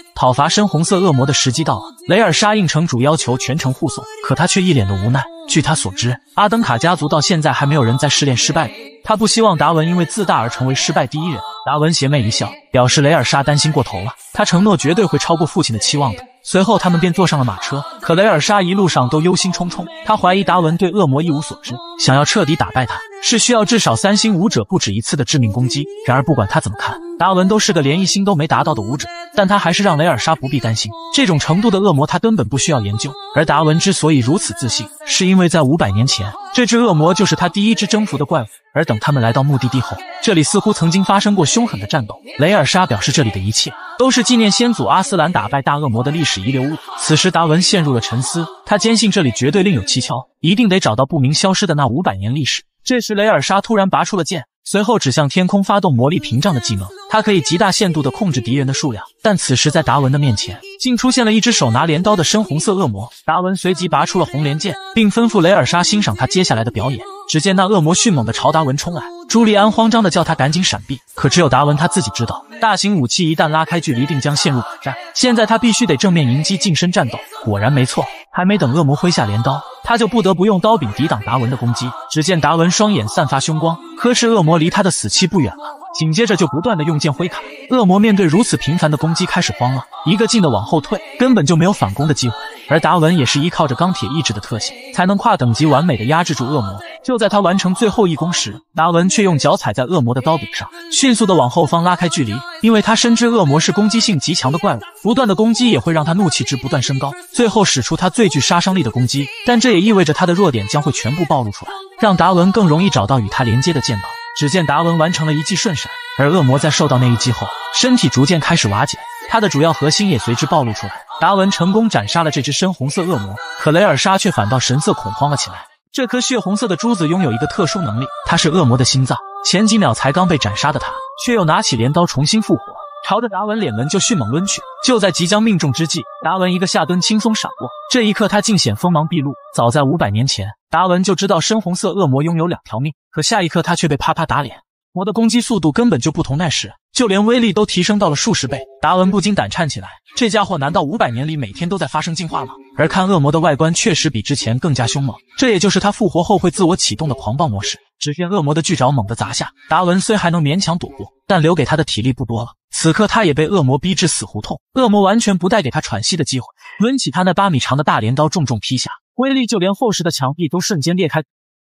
讨伐深红色恶魔的时机到了。雷尔莎应城主要求全程护送，可他却一脸的无奈。据他所知，阿登卡家族到现在还没有人在试炼失败过。他不希望达文因为自大而成为失败第一人。达文邪魅一笑，表示雷尔莎担心过头了。他承诺绝对会超过父亲的期望的。随后，他们便坐上了马车。可雷尔莎一路上都忧心忡忡，她怀疑达文对恶魔一无所知，想要彻底打败他，是需要至少三星武者不止一次的致命攻击。然而，不管他怎么看，达文都是个连一星都没达到的武者。但他还是让雷尔莎不必担心，这种程度的恶魔他根本不需要研究。而达文之所以如此自信，是因为在五百年前，这只恶魔就是他第一只征服的怪物。而等他们来到目的地后，这里似乎曾经发生过凶狠的战斗。雷尔莎表示，这里的一切都是纪念先祖阿斯兰打败大恶魔的历史遗留物。此时，达文陷入了沉思，他坚信这里绝对另有蹊跷，一定得找到不明消失的那五百年历史。这时，雷尔莎突然拔出了剑。随后指向天空发动魔力屏障的技能，它可以极大限度地控制敌人的数量。但此时在达文的面前，竟出现了一只手拿镰刀的深红色恶魔。达文随即拔出了红莲剑，并吩咐雷尔莎欣赏他接下来的表演。只见那恶魔迅猛地朝达文冲来，朱利安慌张地叫他赶紧闪避。可只有达文他自己知道，大型武器一旦拉开距离，定将陷入苦战。现在他必须得正面迎击，近身战斗。果然没错。还没等恶魔挥下镰刀，他就不得不用刀柄抵挡达文的攻击。只见达文双眼散发凶光，呵斥恶魔离他的死期不远了。紧接着就不断的用剑挥砍，恶魔面对如此频繁的攻击开始慌了，一个劲的往后退，根本就没有反攻的机会。而达文也是依靠着钢铁意志的特性，才能跨等级完美的压制住恶魔。就在他完成最后一攻时，达文却用脚踩在恶魔的刀柄上，迅速的往后方拉开距离，因为他深知恶魔是攻击性极强的怪物，不断的攻击也会让他怒气值不断升高，最后使出他最具杀伤力的攻击，但这也意味着他的弱点将会全部暴露出来，让达文更容易找到与他连接的剑道。只见达文完成了一记瞬闪，而恶魔在受到那一击后，身体逐渐开始瓦解，他的主要核心也随之暴露出来。达文成功斩杀了这只深红色恶魔，可雷尔莎却反倒神色恐慌了起来。这颗血红色的珠子拥有一个特殊能力，它是恶魔的心脏。前几秒才刚被斩杀的他，却又拿起镰刀重新复活，朝着达文脸门就迅猛抡去。就在即将命中之际，达文一个下蹲轻松闪过。这一刻，他尽显锋芒毕露。早在五百年前，达文就知道深红色恶魔拥有两条命，可下一刻他却被啪啪打脸。魔的攻击速度根本就不同，那时。就连威力都提升到了数十倍，达文不禁胆颤起来。这家伙难道五百年里每天都在发生进化吗？而看恶魔的外观，确实比之前更加凶猛。这也就是他复活后会自我启动的狂暴模式。只见恶魔的巨爪猛地砸下，达文虽还能勉强躲过，但留给他的体力不多了。此刻他也被恶魔逼至死胡同，恶魔完全不带给他喘息的机会，抡起他那八米长的大镰刀，重重劈下，威力就连厚实的墙壁都瞬间裂开。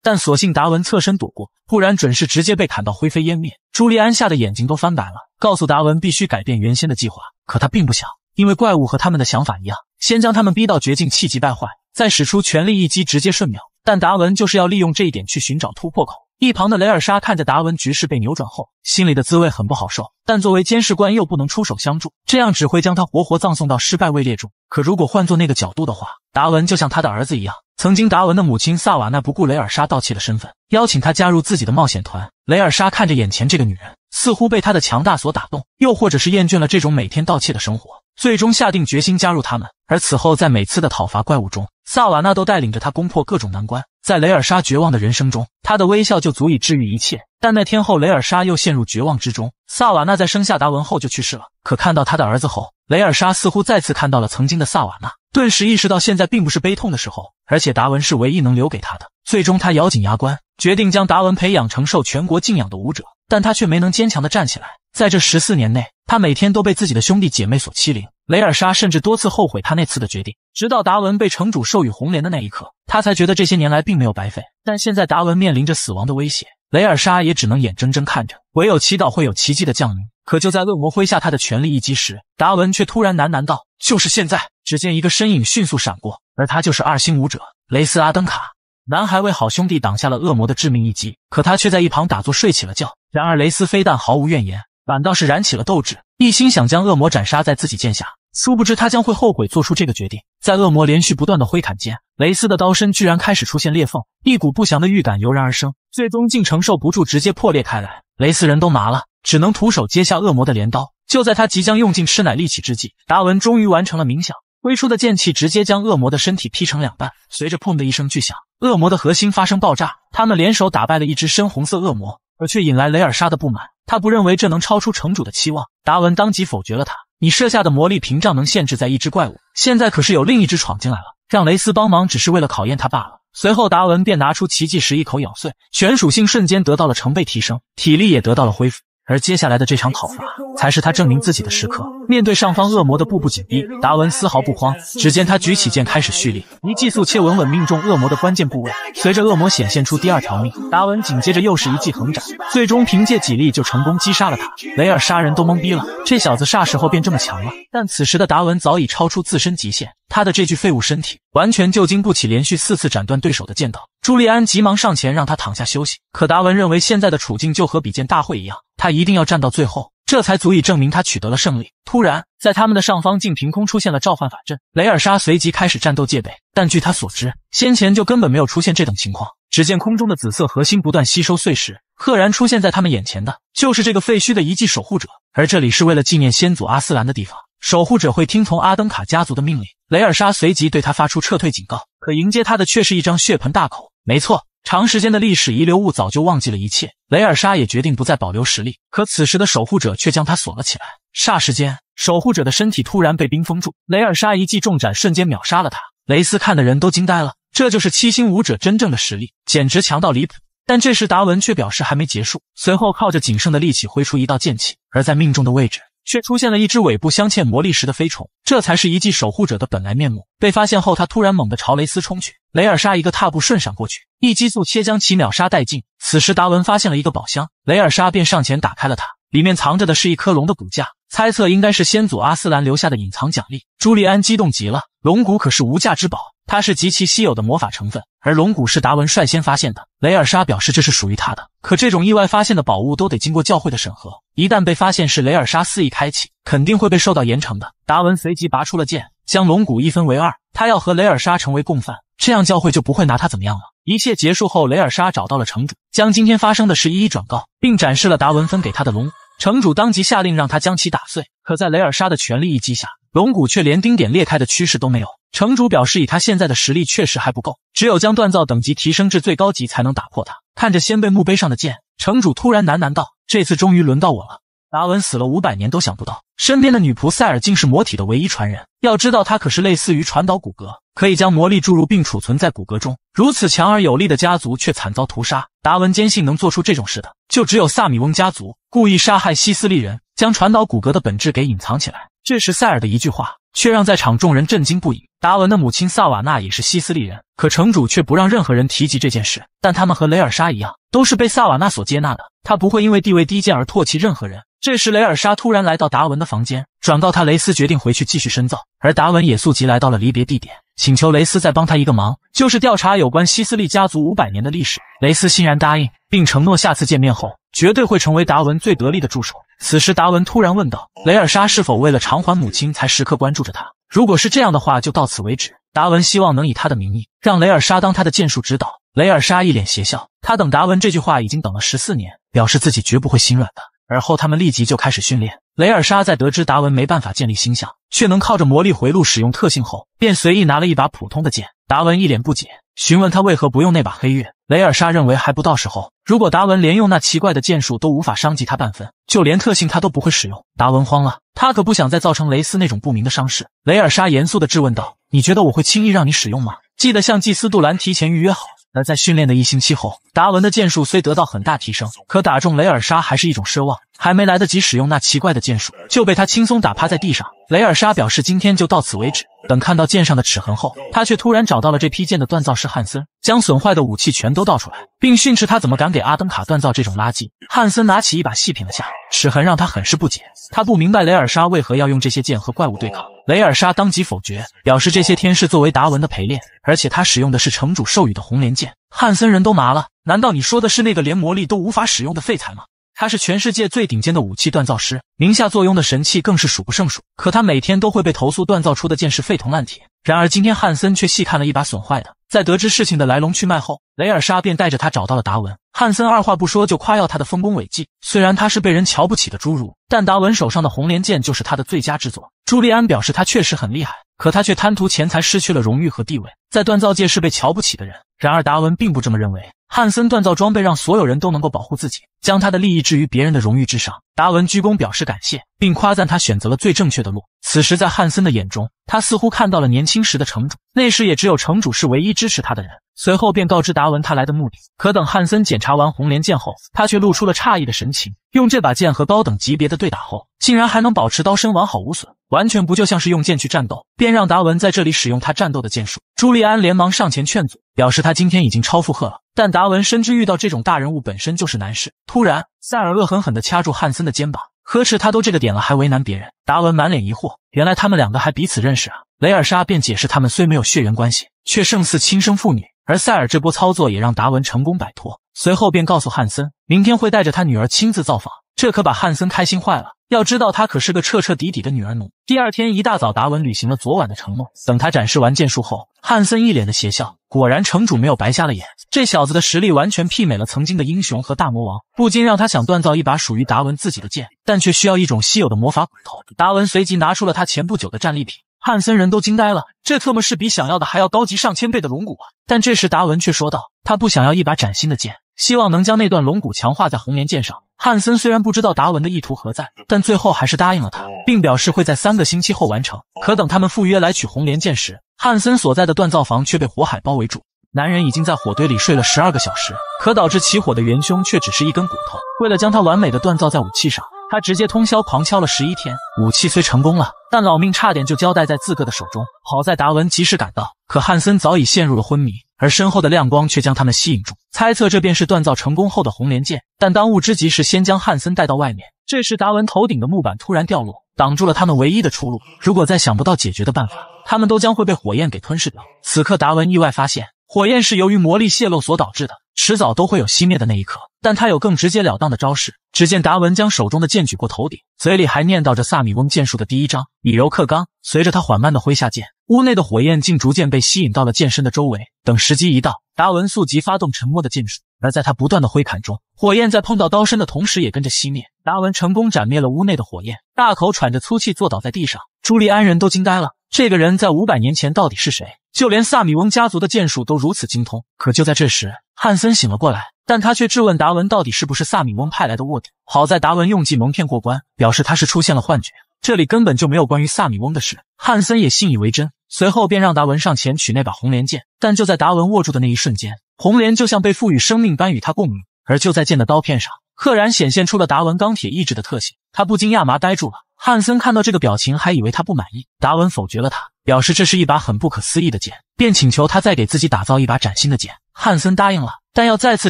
但所幸达文侧身躲过，不然准是直接被砍到灰飞烟灭。朱利安吓得眼睛都翻白了，告诉达文必须改变原先的计划。可他并不想，因为怪物和他们的想法一样，先将他们逼到绝境，气急败坏，再使出全力一击，直接瞬秒。但达文就是要利用这一点去寻找突破口。一旁的雷尔莎看着达文局势被扭转后，心里的滋味很不好受。但作为监视官又不能出手相助，这样只会将他活活葬送到失败位列中。可如果换做那个角度的话，达文就像他的儿子一样。曾经，达文的母亲萨瓦娜不顾雷尔莎盗窃的身份，邀请他加入自己的冒险团。雷尔莎看着眼前这个女人，似乎被她的强大所打动，又或者是厌倦了这种每天盗窃的生活，最终下定决心加入他们。而此后，在每次的讨伐怪物中，萨瓦娜都带领着他攻破各种难关。在雷尔莎绝望的人生中，她的微笑就足以治愈一切。但那天后，雷尔莎又陷入绝望之中。萨瓦娜在生下达文后就去世了，可看到他的儿子后，雷尔莎似乎再次看到了曾经的萨瓦娜。顿时意识到，现在并不是悲痛的时候，而且达文是唯一能留给他的。最终，他咬紧牙关，决定将达文培养成受全国敬仰的武者。但他却没能坚强的站起来。在这十四年内，他每天都被自己的兄弟姐妹所欺凌。雷尔莎甚至多次后悔他那次的决定。直到达文被城主授予红莲的那一刻，他才觉得这些年来并没有白费。但现在达文面临着死亡的威胁，雷尔莎也只能眼睁睁看着，唯有祈祷会有奇迹的降临。可就在恶魔挥下他的全力一击时，达文却突然喃喃道：“就是现在。”只见一个身影迅速闪过，而他就是二星武者雷斯阿登卡。男孩为好兄弟挡下了恶魔的致命一击，可他却在一旁打坐睡起了觉。然而雷斯非但毫无怨言，反倒是燃起了斗志，一心想将恶魔斩杀在自己剑下。殊不知他将会后悔做出这个决定。在恶魔连续不断的挥砍间，雷斯的刀身居然开始出现裂缝，一股不祥的预感油然而生，最终竟承受不住，直接破裂开来。雷斯人都麻了，只能徒手接下恶魔的镰刀。就在他即将用尽吃奶力气之际，达文终于完成了冥想。挥出的剑气直接将恶魔的身体劈成两半，随着砰的一声巨响，恶魔的核心发生爆炸。他们联手打败了一只深红色恶魔，而却引来雷尔莎的不满。他不认为这能超出城主的期望。达文当即否决了他：“你设下的魔力屏障能限制在一只怪物，现在可是有另一只闯进来了。让雷斯帮忙只是为了考验他罢了。”随后，达文便拿出奇迹石，一口咬碎，全属性瞬间得到了成倍提升，体力也得到了恢复。而接下来的这场讨伐，才是他证明自己的时刻。面对上方恶魔的步步紧逼，达文丝毫不慌。只见他举起剑开始蓄力，一记速切稳稳命中恶魔的关键部位。随着恶魔显现出第二条命，达文紧接着又是一记横斩，最终凭借几力就成功击杀了他。雷尔杀人都懵逼了，这小子啥时候变这么强了？但此时的达文早已超出自身极限，他的这具废物身体完全就经不起连续四次斩断对手的剑道。朱利安急忙上前，让他躺下休息。可达文认为现在的处境就和比剑大会一样，他一定要战到最后，这才足以证明他取得了胜利。突然，在他们的上方竟凭空出现了召唤法阵，雷尔莎随即开始战斗戒备。但据他所知，先前就根本没有出现这等情况。只见空中的紫色核心不断吸收碎石，赫然出现在他们眼前的，就是这个废墟的遗迹守护者。而这里是为了纪念先祖阿斯兰的地方，守护者会听从阿登卡家族的命令。雷尔莎随即对他发出撤退警告，可迎接他的却是一张血盆大口。没错，长时间的历史遗留物早就忘记了一切。雷尔莎也决定不再保留实力，可此时的守护者却将他锁了起来。霎时间，守护者的身体突然被冰封住。雷尔莎一记重斩瞬间秒杀了他。雷斯看的人都惊呆了，这就是七星武者真正的实力，简直强到离谱。但这时达文却表示还没结束，随后靠着仅剩的力气挥出一道剑气，而在命中的位置。却出现了一只尾部镶嵌魔力石的飞虫，这才是一迹守护者的本来面目。被发现后，他突然猛地朝雷斯冲去，雷尔莎一个踏步瞬闪过去，一击速切将其秒杀殆尽。此时达文发现了一个宝箱，雷尔莎便上前打开了它，里面藏着的是一颗龙的骨架。猜测应该是先祖阿斯兰留下的隐藏奖励。朱利安激动极了，龙骨可是无价之宝，它是极其稀有的魔法成分，而龙骨是达文率先发现的。雷尔莎表示这是属于他的，可这种意外发现的宝物都得经过教会的审核，一旦被发现是雷尔莎肆意开启，肯定会被受到严惩的。达文随即拔出了剑，将龙骨一分为二，他要和雷尔莎成为共犯，这样教会就不会拿他怎么样了。一切结束后，雷尔莎找到了城主，将今天发生的事一一转告，并展示了达文分给他的龙。城主当即下令，让他将其打碎。可在雷尔莎的全力一击下，龙骨却连丁点裂开的趋势都没有。城主表示，以他现在的实力确实还不够，只有将锻造等级提升至最高级才能打破它。看着先辈墓碑上的剑，城主突然喃喃道：“这次终于轮到我了。”达文死了五百年都想不到，身边的女仆塞尔竟是魔体的唯一传人。要知道，她可是类似于传导骨骼。可以将魔力注入并储存在骨骼中。如此强而有力的家族却惨遭屠杀。达文坚信，能做出这种事的，就只有萨米翁家族。故意杀害希斯利人，将传导骨骼的本质给隐藏起来。这时塞尔的一句话，却让在场众人震惊不已。达文的母亲萨瓦纳也是希斯利人，可城主却不让任何人提及这件事。但他们和雷尔莎一样，都是被萨瓦纳所接纳的。他不会因为地位低贱而唾弃任何人。这时雷尔莎突然来到达文的房间，转告他雷斯决定回去继续深造，而达文也速即来到了离别地点。请求雷斯再帮他一个忙，就是调查有关希斯利家族五百年的历史。雷斯欣然答应，并承诺下次见面后绝对会成为达文最得力的助手。此时，达文突然问道：“雷尔莎是否为了偿还母亲才时刻关注着他？如果是这样的话，就到此为止。”达文希望能以他的名义让雷尔莎当他的剑术指导。雷尔莎一脸邪笑，他等达文这句话已经等了十四年，表示自己绝不会心软的。而后，他们立即就开始训练。雷尔莎在得知达文没办法建立星象，却能靠着魔力回路使用特性后，便随意拿了一把普通的剑。达文一脸不解，询问他为何不用那把黑月。雷尔莎认为还不到时候，如果达文连用那奇怪的剑术都无法伤及他半分，就连特性他都不会使用。达文慌了，他可不想再造成雷斯那种不明的伤势。雷尔莎严肃的质问道：“你觉得我会轻易让你使用吗？记得向祭司杜兰提前预约好。”而在训练的一星期后，达文的剑术虽得到很大提升，可打中雷尔莎还是一种奢望。还没来得及使用那奇怪的剑术，就被他轻松打趴在地上。雷尔莎表示今天就到此为止。等看到剑上的齿痕后，他却突然找到了这批剑的锻造师汉森，将损坏的武器全都倒出来，并训斥他怎么敢给阿登卡锻造这种垃圾。汉森拿起一把细品了下齿痕，让他很是不解。他不明白雷尔莎为何要用这些剑和怪物对抗。雷尔莎当即否决，表示这些天是作为达文的陪练，而且他使用的是城主授予的红莲剑。汉森人都麻了，难道你说的是那个连魔力都无法使用的废材吗？他是全世界最顶尖的武器锻造师，名下坐拥的神器更是数不胜数，可他每天都会被投诉锻造出的剑是废铜烂铁。然而今天汉森却细看了一把损坏的。在得知事情的来龙去脉后，雷尔莎便带着他找到了达文汉森。二话不说就夸耀他的丰功伟绩。虽然他是被人瞧不起的侏儒，但达文手上的红莲剑就是他的最佳之作。朱利安表示他确实很厉害。可他却贪图钱财，失去了荣誉和地位，在锻造界是被瞧不起的人。然而达文并不这么认为。汉森锻造装备，让所有人都能够保护自己，将他的利益置于别人的荣誉之上。达文鞠躬表示感谢，并夸赞他选择了最正确的路。此时，在汉森的眼中，他似乎看到了年轻时的城主，那时也只有城主是唯一支持他的人。随后便告知达文他来的目的。可等汉森检查完红莲剑后，他却露出了诧异的神情。用这把剑和高等级别的对打后，竟然还能保持刀身完好无损。完全不就像是用剑去战斗，便让达文在这里使用他战斗的剑术。朱利安连忙上前劝阻，表示他今天已经超负荷了。但达文深知遇到这种大人物本身就是难事。突然，塞尔恶狠狠地掐住汉森的肩膀，呵斥他都这个点了还为难别人。达文满脸疑惑，原来他们两个还彼此认识啊！雷尔莎便解释，他们虽没有血缘关系，却胜似亲生父女。而塞尔这波操作也让达文成功摆脱，随后便告诉汉森，明天会带着他女儿亲自造访。这可把汉森开心坏了。要知道，他可是个彻彻底底的女儿奴。第二天一大早，达文履行了昨晚的承诺。等他展示完剑术后，汉森一脸的邪笑。果然，城主没有白瞎了眼，这小子的实力完全媲美了曾经的英雄和大魔王，不禁让他想锻造一把属于达文自己的剑，但却需要一种稀有的魔法骨头。达文随即拿出了他前不久的战利品，汉森人都惊呆了，这特么是比想要的还要高级上千倍的龙骨啊！但这时达文却说道：“他不想要一把崭新的剑，希望能将那段龙骨强化在红莲剑上。”汉森虽然不知道达文的意图何在，但最后还是答应了他，并表示会在三个星期后完成。可等他们赴约来取红莲剑时，汉森所在的锻造房却被火海包围住。男人已经在火堆里睡了十二个小时，可导致起火的元凶却只是一根骨头。为了将它完美的锻造在武器上，他直接通宵狂敲了十一天。武器虽成功了，但老命差点就交代在自个的手中。好在达文及时赶到，可汉森早已陷入了昏迷。而身后的亮光却将他们吸引住，猜测这便是锻造成功后的红莲剑。但当务之急是先将汉森带到外面。这时，达文头顶的木板突然掉落，挡住了他们唯一的出路。如果再想不到解决的办法，他们都将会被火焰给吞噬掉。此刻，达文意外发现，火焰是由于魔力泄露所导致的，迟早都会有熄灭的那一刻。但他有更直截了当的招式。只见达文将手中的剑举过头顶，嘴里还念叨着萨米翁剑术的第一章“以柔克刚”。随着他缓慢的挥下剑。屋内的火焰竟逐渐被吸引到了剑身的周围。等时机一到，达文速即发动沉默的剑术。而在他不断的挥砍中，火焰在碰到刀身的同时也跟着熄灭。达文成功斩灭了屋内的火焰，大口喘着粗气坐倒在地上。朱利安人都惊呆了：这个人在五百年前到底是谁？就连萨米翁家族的剑术都如此精通。可就在这时，汉森醒了过来，但他却质问达文到底是不是萨米翁派来的卧底。好在达文用计蒙骗过关，表示他是出现了幻觉。这里根本就没有关于萨米翁的事，汉森也信以为真。随后便让达文上前取那把红莲剑，但就在达文握住的那一瞬间，红莲就像被赋予生命般与他共鸣，而就在剑的刀片上，赫然显现出了达文钢铁意志的特性。他不禁亚麻呆住了。汉森看到这个表情，还以为他不满意。达文否决了他，表示这是一把很不可思议的剑，便请求他再给自己打造一把崭新的剑。汉森答应了，但要再次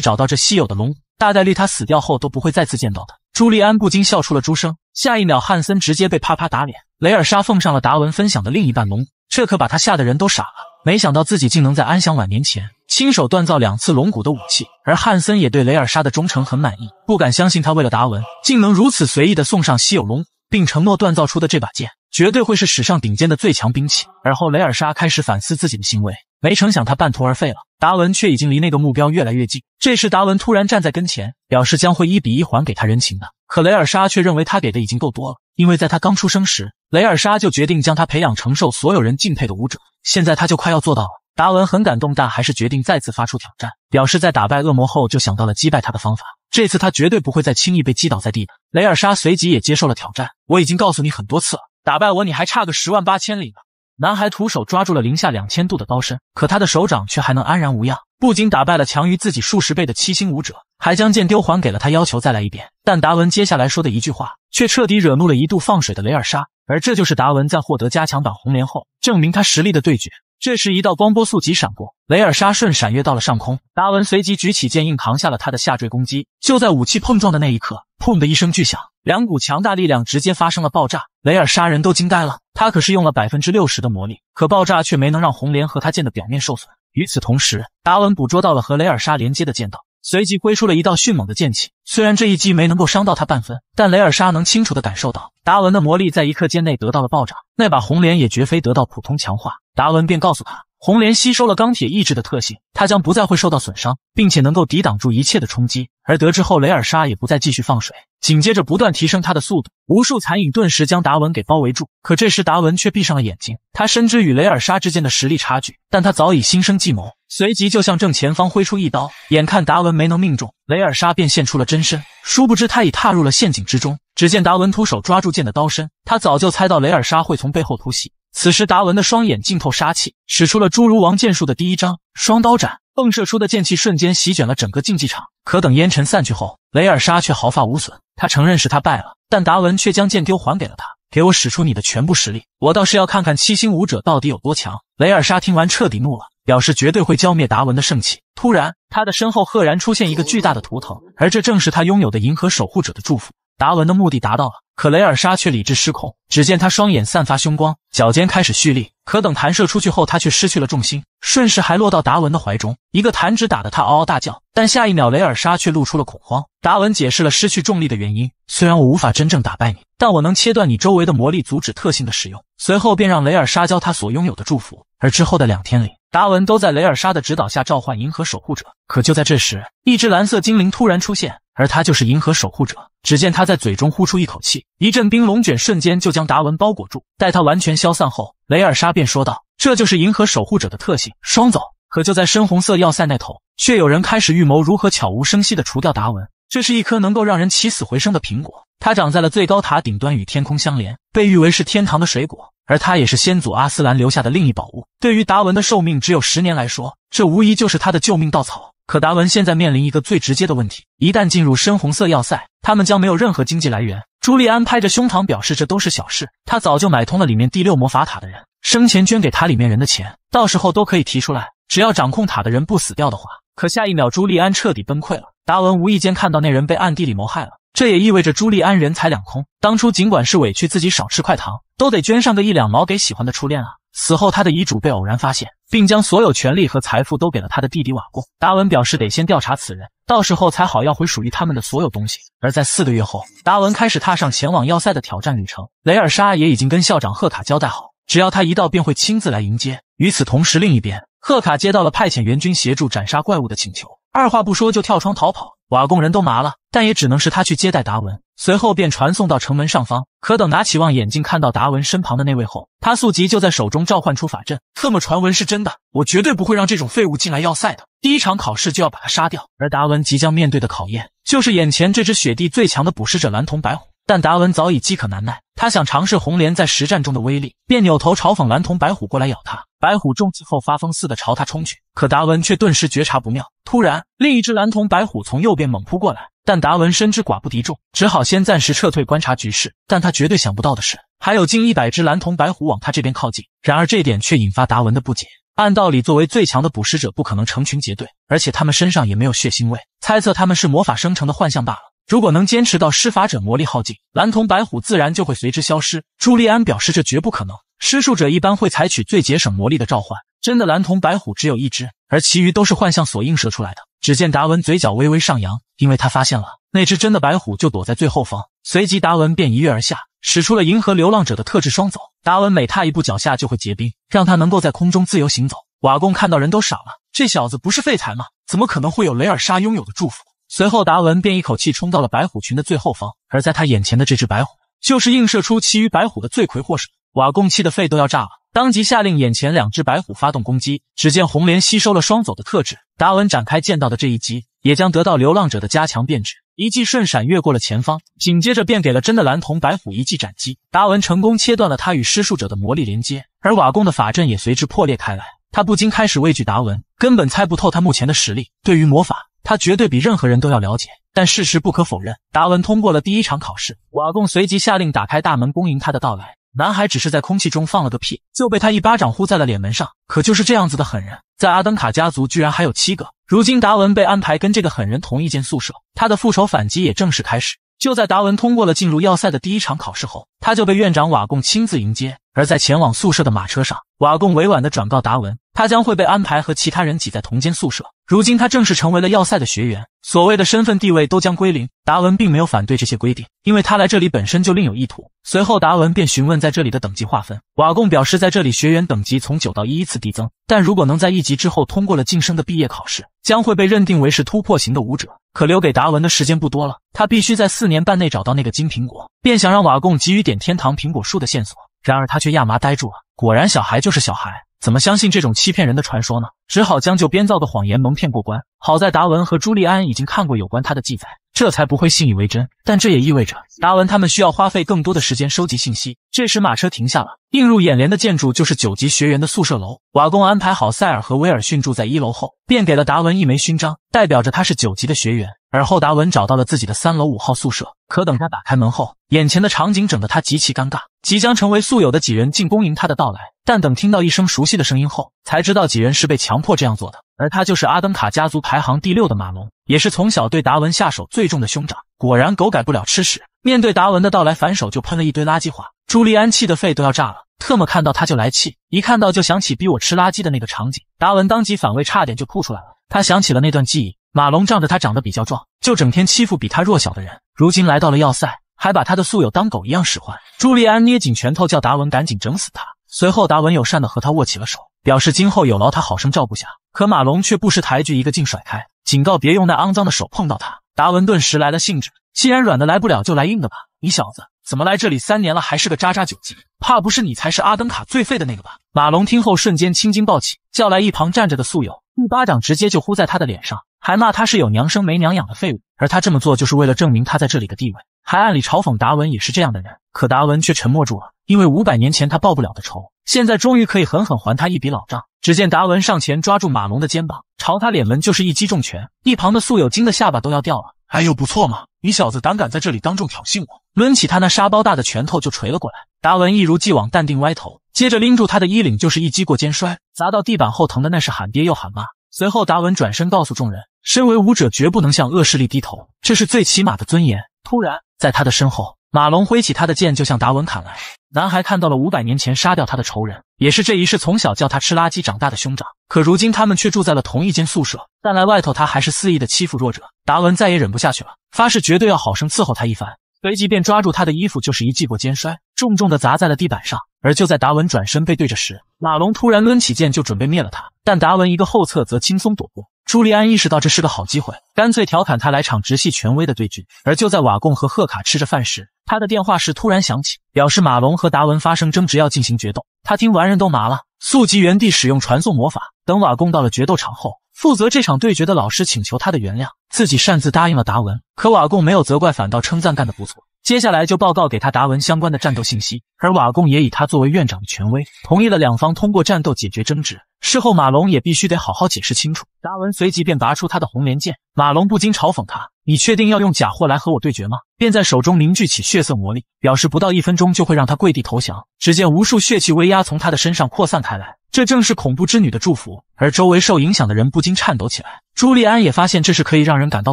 找到这稀有的龙，大概率他死掉后都不会再次见到的。朱利安不禁笑出了猪声，下一秒汉森直接被啪啪打脸，雷尔莎奉上了达文分享的另一半龙骨，这可把他吓得人都傻了。没想到自己竟能在安享晚年前亲手锻造两次龙骨的武器，而汉森也对雷尔莎的忠诚很满意，不敢相信他为了达文竟能如此随意的送上稀有龙骨，并承诺锻造出的这把剑绝对会是史上顶尖的最强兵器。而后雷尔莎开始反思自己的行为。没成想，他半途而废了。达文却已经离那个目标越来越近。这时，达文突然站在跟前，表示将会一比一还给他人情的。可雷尔莎却认为他给的已经够多了，因为在他刚出生时，雷尔莎就决定将他培养成受所有人敬佩的舞者。现在他就快要做到了。达文很感动，但还是决定再次发出挑战，表示在打败恶魔后就想到了击败他的方法。这次他绝对不会再轻易被击倒在地的。雷尔莎随即也接受了挑战。我已经告诉你很多次了，打败我你还差个十万八千里呢。男孩徒手抓住了零下两千度的刀身，可他的手掌却还能安然无恙。不仅打败了强于自己数十倍的七星武者，还将剑丢还给了他，要求再来一遍。但达文接下来说的一句话，却彻底惹怒了一度放水的雷尔莎。而这就是达文在获得加强版红莲后，证明他实力的对决。这时，一道光波速疾闪过，雷尔莎瞬闪跃到了上空。达文随即举起剑硬扛下了他的下坠攻击。就在武器碰撞的那一刻，砰的一声巨响，两股强大力量直接发生了爆炸。雷尔莎人都惊呆了，他可是用了百分之六十的魔力，可爆炸却没能让红莲和他剑的表面受损。与此同时，达文捕捉到了和雷尔莎连接的剑道，随即挥出了一道迅猛的剑气。虽然这一击没能够伤到他半分，但雷尔莎能清楚的感受到，达文的魔力在一刻间内得到了暴涨。那把红莲也绝非得到普通强化。达文便告诉他，红莲吸收了钢铁意志的特性，他将不再会受到损伤，并且能够抵挡住一切的冲击。而得知后，雷尔莎也不再继续放水，紧接着不断提升他的速度，无数残影顿时将达文给包围住。可这时，达文却闭上了眼睛，他深知与雷尔莎之间的实力差距，但他早已心生计谋，随即就向正前方挥出一刀。眼看达文没能命中，雷尔莎便现出了真身，殊不知他已踏入了陷阱之中。只见达文徒手抓住剑的刀身，他早就猜到雷尔莎会从背后突袭。此时，达文的双眼浸透杀气，使出了侏儒王剑术的第一章——双刀斩，迸射出的剑气瞬间席卷了整个竞技场。可等烟尘散去后，雷尔莎却毫发无损。他承认是他败了，但达文却将剑丢还给了他：“给我使出你的全部实力，我倒是要看看七星武者到底有多强。”雷尔莎听完彻底怒了，表示绝对会浇灭达文的圣气。突然，他的身后赫然出现一个巨大的图腾，而这正是他拥有的银河守护者的祝福。达文的目的达到了。可雷尔莎却理智失控，只见他双眼散发凶光，脚尖开始蓄力。可等弹射出去后，他却失去了重心，顺势还落到达文的怀中，一个弹指打得他嗷嗷大叫。但下一秒，雷尔莎却露出了恐慌。达文解释了失去重力的原因：虽然我无法真正打败你，但我能切断你周围的魔力，阻止特性的使用。随后便让雷尔莎教他所拥有的祝福。而之后的两天里，达文都在雷尔莎的指导下召唤银河守护者。可就在这时，一只蓝色精灵突然出现。而他就是银河守护者。只见他在嘴中呼出一口气，一阵冰龙卷瞬间就将达文包裹住。待他完全消散后，雷尔莎便说道：“这就是银河守护者的特性。”双走。可就在深红色要塞那头，却有人开始预谋如何悄无声息的除掉达文。这是一颗能够让人起死回生的苹果，它长在了最高塔顶端与天空相连，被誉为是天堂的水果。而它也是先祖阿斯兰留下的另一宝物。对于达文的寿命只有十年来说，这无疑就是他的救命稻草。可达文现在面临一个最直接的问题：一旦进入深红色要塞，他们将没有任何经济来源。朱利安拍着胸膛表示，这都是小事。他早就买通了里面第六魔法塔的人，生前捐给塔里面人的钱，到时候都可以提出来。只要掌控塔的人不死掉的话。可下一秒，朱利安彻底崩溃了。达文无意间看到那人被暗地里谋害了，这也意味着朱利安人财两空。当初尽管是委屈自己少吃块糖，都得捐上个一两毛给喜欢的初恋啊。死后，他的遗嘱被偶然发现，并将所有权利和财富都给了他的弟弟瓦贡。达文表示得先调查此人，到时候才好要回属于他们的所有东西。而在四个月后，达文开始踏上前往要塞的挑战旅程。雷尔莎也已经跟校长赫卡交代好，只要他一到便会亲自来迎接。与此同时，另一边，赫卡接到了派遣援军协助斩杀怪物的请求，二话不说就跳窗逃跑。瓦贡人都麻了，但也只能是他去接待达文。随后便传送到城门上方，可等拿起望远镜看到达文身旁的那位后，他速即就在手中召唤出法阵。特么，传闻是真的，我绝对不会让这种废物进来要塞的。第一场考试就要把他杀掉。而达文即将面对的考验，就是眼前这只雪地最强的捕食者蓝瞳白虎。但达文早已饥渴难耐，他想尝试红莲在实战中的威力，便扭头嘲讽蓝瞳白虎过来咬他。白虎中计后发疯似的朝他冲去，可达文却顿时觉察不妙。突然，另一只蓝瞳白虎从右边猛扑过来，但达文深知寡不敌众，只好先暂时撤退，观察局势。但他绝对想不到的是，还有近一百只蓝瞳白虎往他这边靠近。然而，这点却引发达文的不解。按道理，作为最强的捕食者，不可能成群结队，而且他们身上也没有血腥味，猜测他们是魔法生成的幻象罢了。如果能坚持到施法者魔力耗尽，蓝瞳白虎自然就会随之消失。朱利安表示，这绝不可能。施术者一般会采取最节省魔力的召唤。真的蓝瞳白虎只有一只，而其余都是幻象所映射出来的。只见达文嘴角微微上扬，因为他发现了那只真的白虎就躲在最后方。随即达文便一跃而下，使出了银河流浪者的特质双走。达文每踏一步，脚下就会结冰，让他能够在空中自由行走。瓦贡看到人都傻了，这小子不是废材吗？怎么可能会有雷尔莎拥有的祝福？随后达文便一口气冲到了白虎群的最后方，而在他眼前的这只白虎，就是映射出其余白虎的罪魁祸首。瓦贡气的肺都要炸了，当即下令眼前两只白虎发动攻击。只见红莲吸收了双走的特质，达文展开见到的这一击，也将得到流浪者的加强变质。一记瞬闪越过了前方，紧接着便给了真的蓝瞳白虎一记斩击。达文成功切断了他与施术者的魔力连接，而瓦贡的法阵也随之破裂开来。他不禁开始畏惧达文，根本猜不透他目前的实力。对于魔法，他绝对比任何人都要了解。但事实不可否认，达文通过了第一场考试。瓦贡随即下令打开大门，恭迎他的到来。男孩只是在空气中放了个屁，就被他一巴掌呼在了脸门上。可就是这样子的狠人，在阿登卡家族居然还有七个。如今达文被安排跟这个狠人同一间宿舍，他的复仇反击也正式开始。就在达文通过了进入要塞的第一场考试后，他就被院长瓦贡亲自迎接。而在前往宿舍的马车上，瓦贡委婉的转告达文。他将会被安排和其他人挤在同间宿舍。如今他正式成为了要塞的学员，所谓的身份地位都将归零。达文并没有反对这些规定，因为他来这里本身就另有意图。随后，达文便询问在这里的等级划分。瓦贡表示，在这里学员等级从九到一依次递增，但如果能在一级之后通过了晋升的毕业考试，将会被认定为是突破型的武者。可留给达文的时间不多了，他必须在四年半内找到那个金苹果，便想让瓦贡给予点天堂苹果树的线索。然而他却亚麻呆住了。果然，小孩就是小孩。怎么相信这种欺骗人的传说呢？只好将就编造个谎言蒙骗过关。好在达文和朱利安已经看过有关他的记载。这才不会信以为真，但这也意味着达文他们需要花费更多的时间收集信息。这时马车停下了，映入眼帘的建筑就是九级学员的宿舍楼。瓦工安排好塞尔和威尔逊住在一楼后，便给了达文一枚勋章，代表着他是九级的学员。而后达文找到了自己的三楼五号宿舍，可等他打开门后，眼前的场景整得他极其尴尬。即将成为宿友的几人竟恭迎他的到来，但等听到一声熟悉的声音后，才知道几人是被强迫这样做的。而他就是阿登卡家族排行第六的马龙，也是从小对达文下手最重的兄长。果然狗改不了吃屎。面对达文的到来，反手就喷了一堆垃圾话。朱利安气得肺都要炸了，特么看到他就来气，一看到就想起逼我吃垃圾的那个场景。达文当即反胃，差点就吐出来了。他想起了那段记忆，马龙仗着他长得比较壮，就整天欺负比他弱小的人。如今来到了要塞，还把他的宿友当狗一样使唤。朱利安捏紧拳头，叫达文赶紧整死他。随后达文友善的和他握起了手。表示今后有劳他好生照顾下，可马龙却不识抬举，一个劲甩开，警告别用那肮脏的手碰到他。达文顿时来了兴致，既然软的来不了，就来硬的吧。你小子怎么来这里三年了，还是个渣渣九级？怕不是你才是阿登卡最废的那个吧？马龙听后瞬间青筋暴起，叫来一旁站着的宿友，一巴掌直接就呼在他的脸上，还骂他是有娘生没娘养的废物。而他这么做就是为了证明他在这里的地位，还暗里嘲讽达文也是这样的人。可达文却沉默住了，因为五百年前他报不了的仇。现在终于可以狠狠还他一笔老账。只见达文上前抓住马龙的肩膀，朝他脸门就是一击重拳。一旁的素有惊的下巴都要掉了。哎呦，不错嘛，你小子胆敢在这里当众挑衅我！抡起他那沙包大的拳头就锤了过来。达文一如既往淡定，歪头，接着拎住他的衣领就是一击过肩摔，砸到地板后疼的那是喊爹又喊妈。随后达文转身告诉众人：身为武者，绝不能向恶势力低头，这是最起码的尊严。突然，在他的身后，马龙挥起他的剑就向达文砍来。男孩看到了五百年前杀掉他的仇人，也是这一世从小叫他吃垃圾长大的兄长。可如今他们却住在了同一间宿舍，但来外头他还是肆意的欺负弱者。达文再也忍不下去了，发誓绝对要好生伺候他一番，随即便抓住他的衣服，就是一记过肩摔，重重的砸在了地板上。而就在达文转身背对着时，马龙突然抡起剑就准备灭了他，但达文一个后侧则轻松躲过。朱利安意识到这是个好机会，干脆调侃他来场直系权威的对峙。而就在瓦贡和贺卡吃着饭时，他的电话时突然响起，表示马龙和达文发生争执，要进行决斗。他听完人都麻了，速即原地使用传送魔法。等瓦贡到了决斗场后，负责这场对决的老师请求他的原谅，自己擅自答应了达文。可瓦贡没有责怪，反倒称赞干的不错。接下来就报告给他达文相关的战斗信息，而瓦贡也以他作为院长的权威，同意了两方通过战斗解决争执。事后，马龙也必须得好好解释清楚。达文随即便拔出他的红莲剑，马龙不禁嘲讽他：“你确定要用假货来和我对决吗？”便在手中凝聚起血色魔力，表示不到一分钟就会让他跪地投降。只见无数血气威压从他的身上扩散开来，这正是恐怖之女的祝福，而周围受影响的人不禁颤抖起来。朱利安也发现这是可以让人感到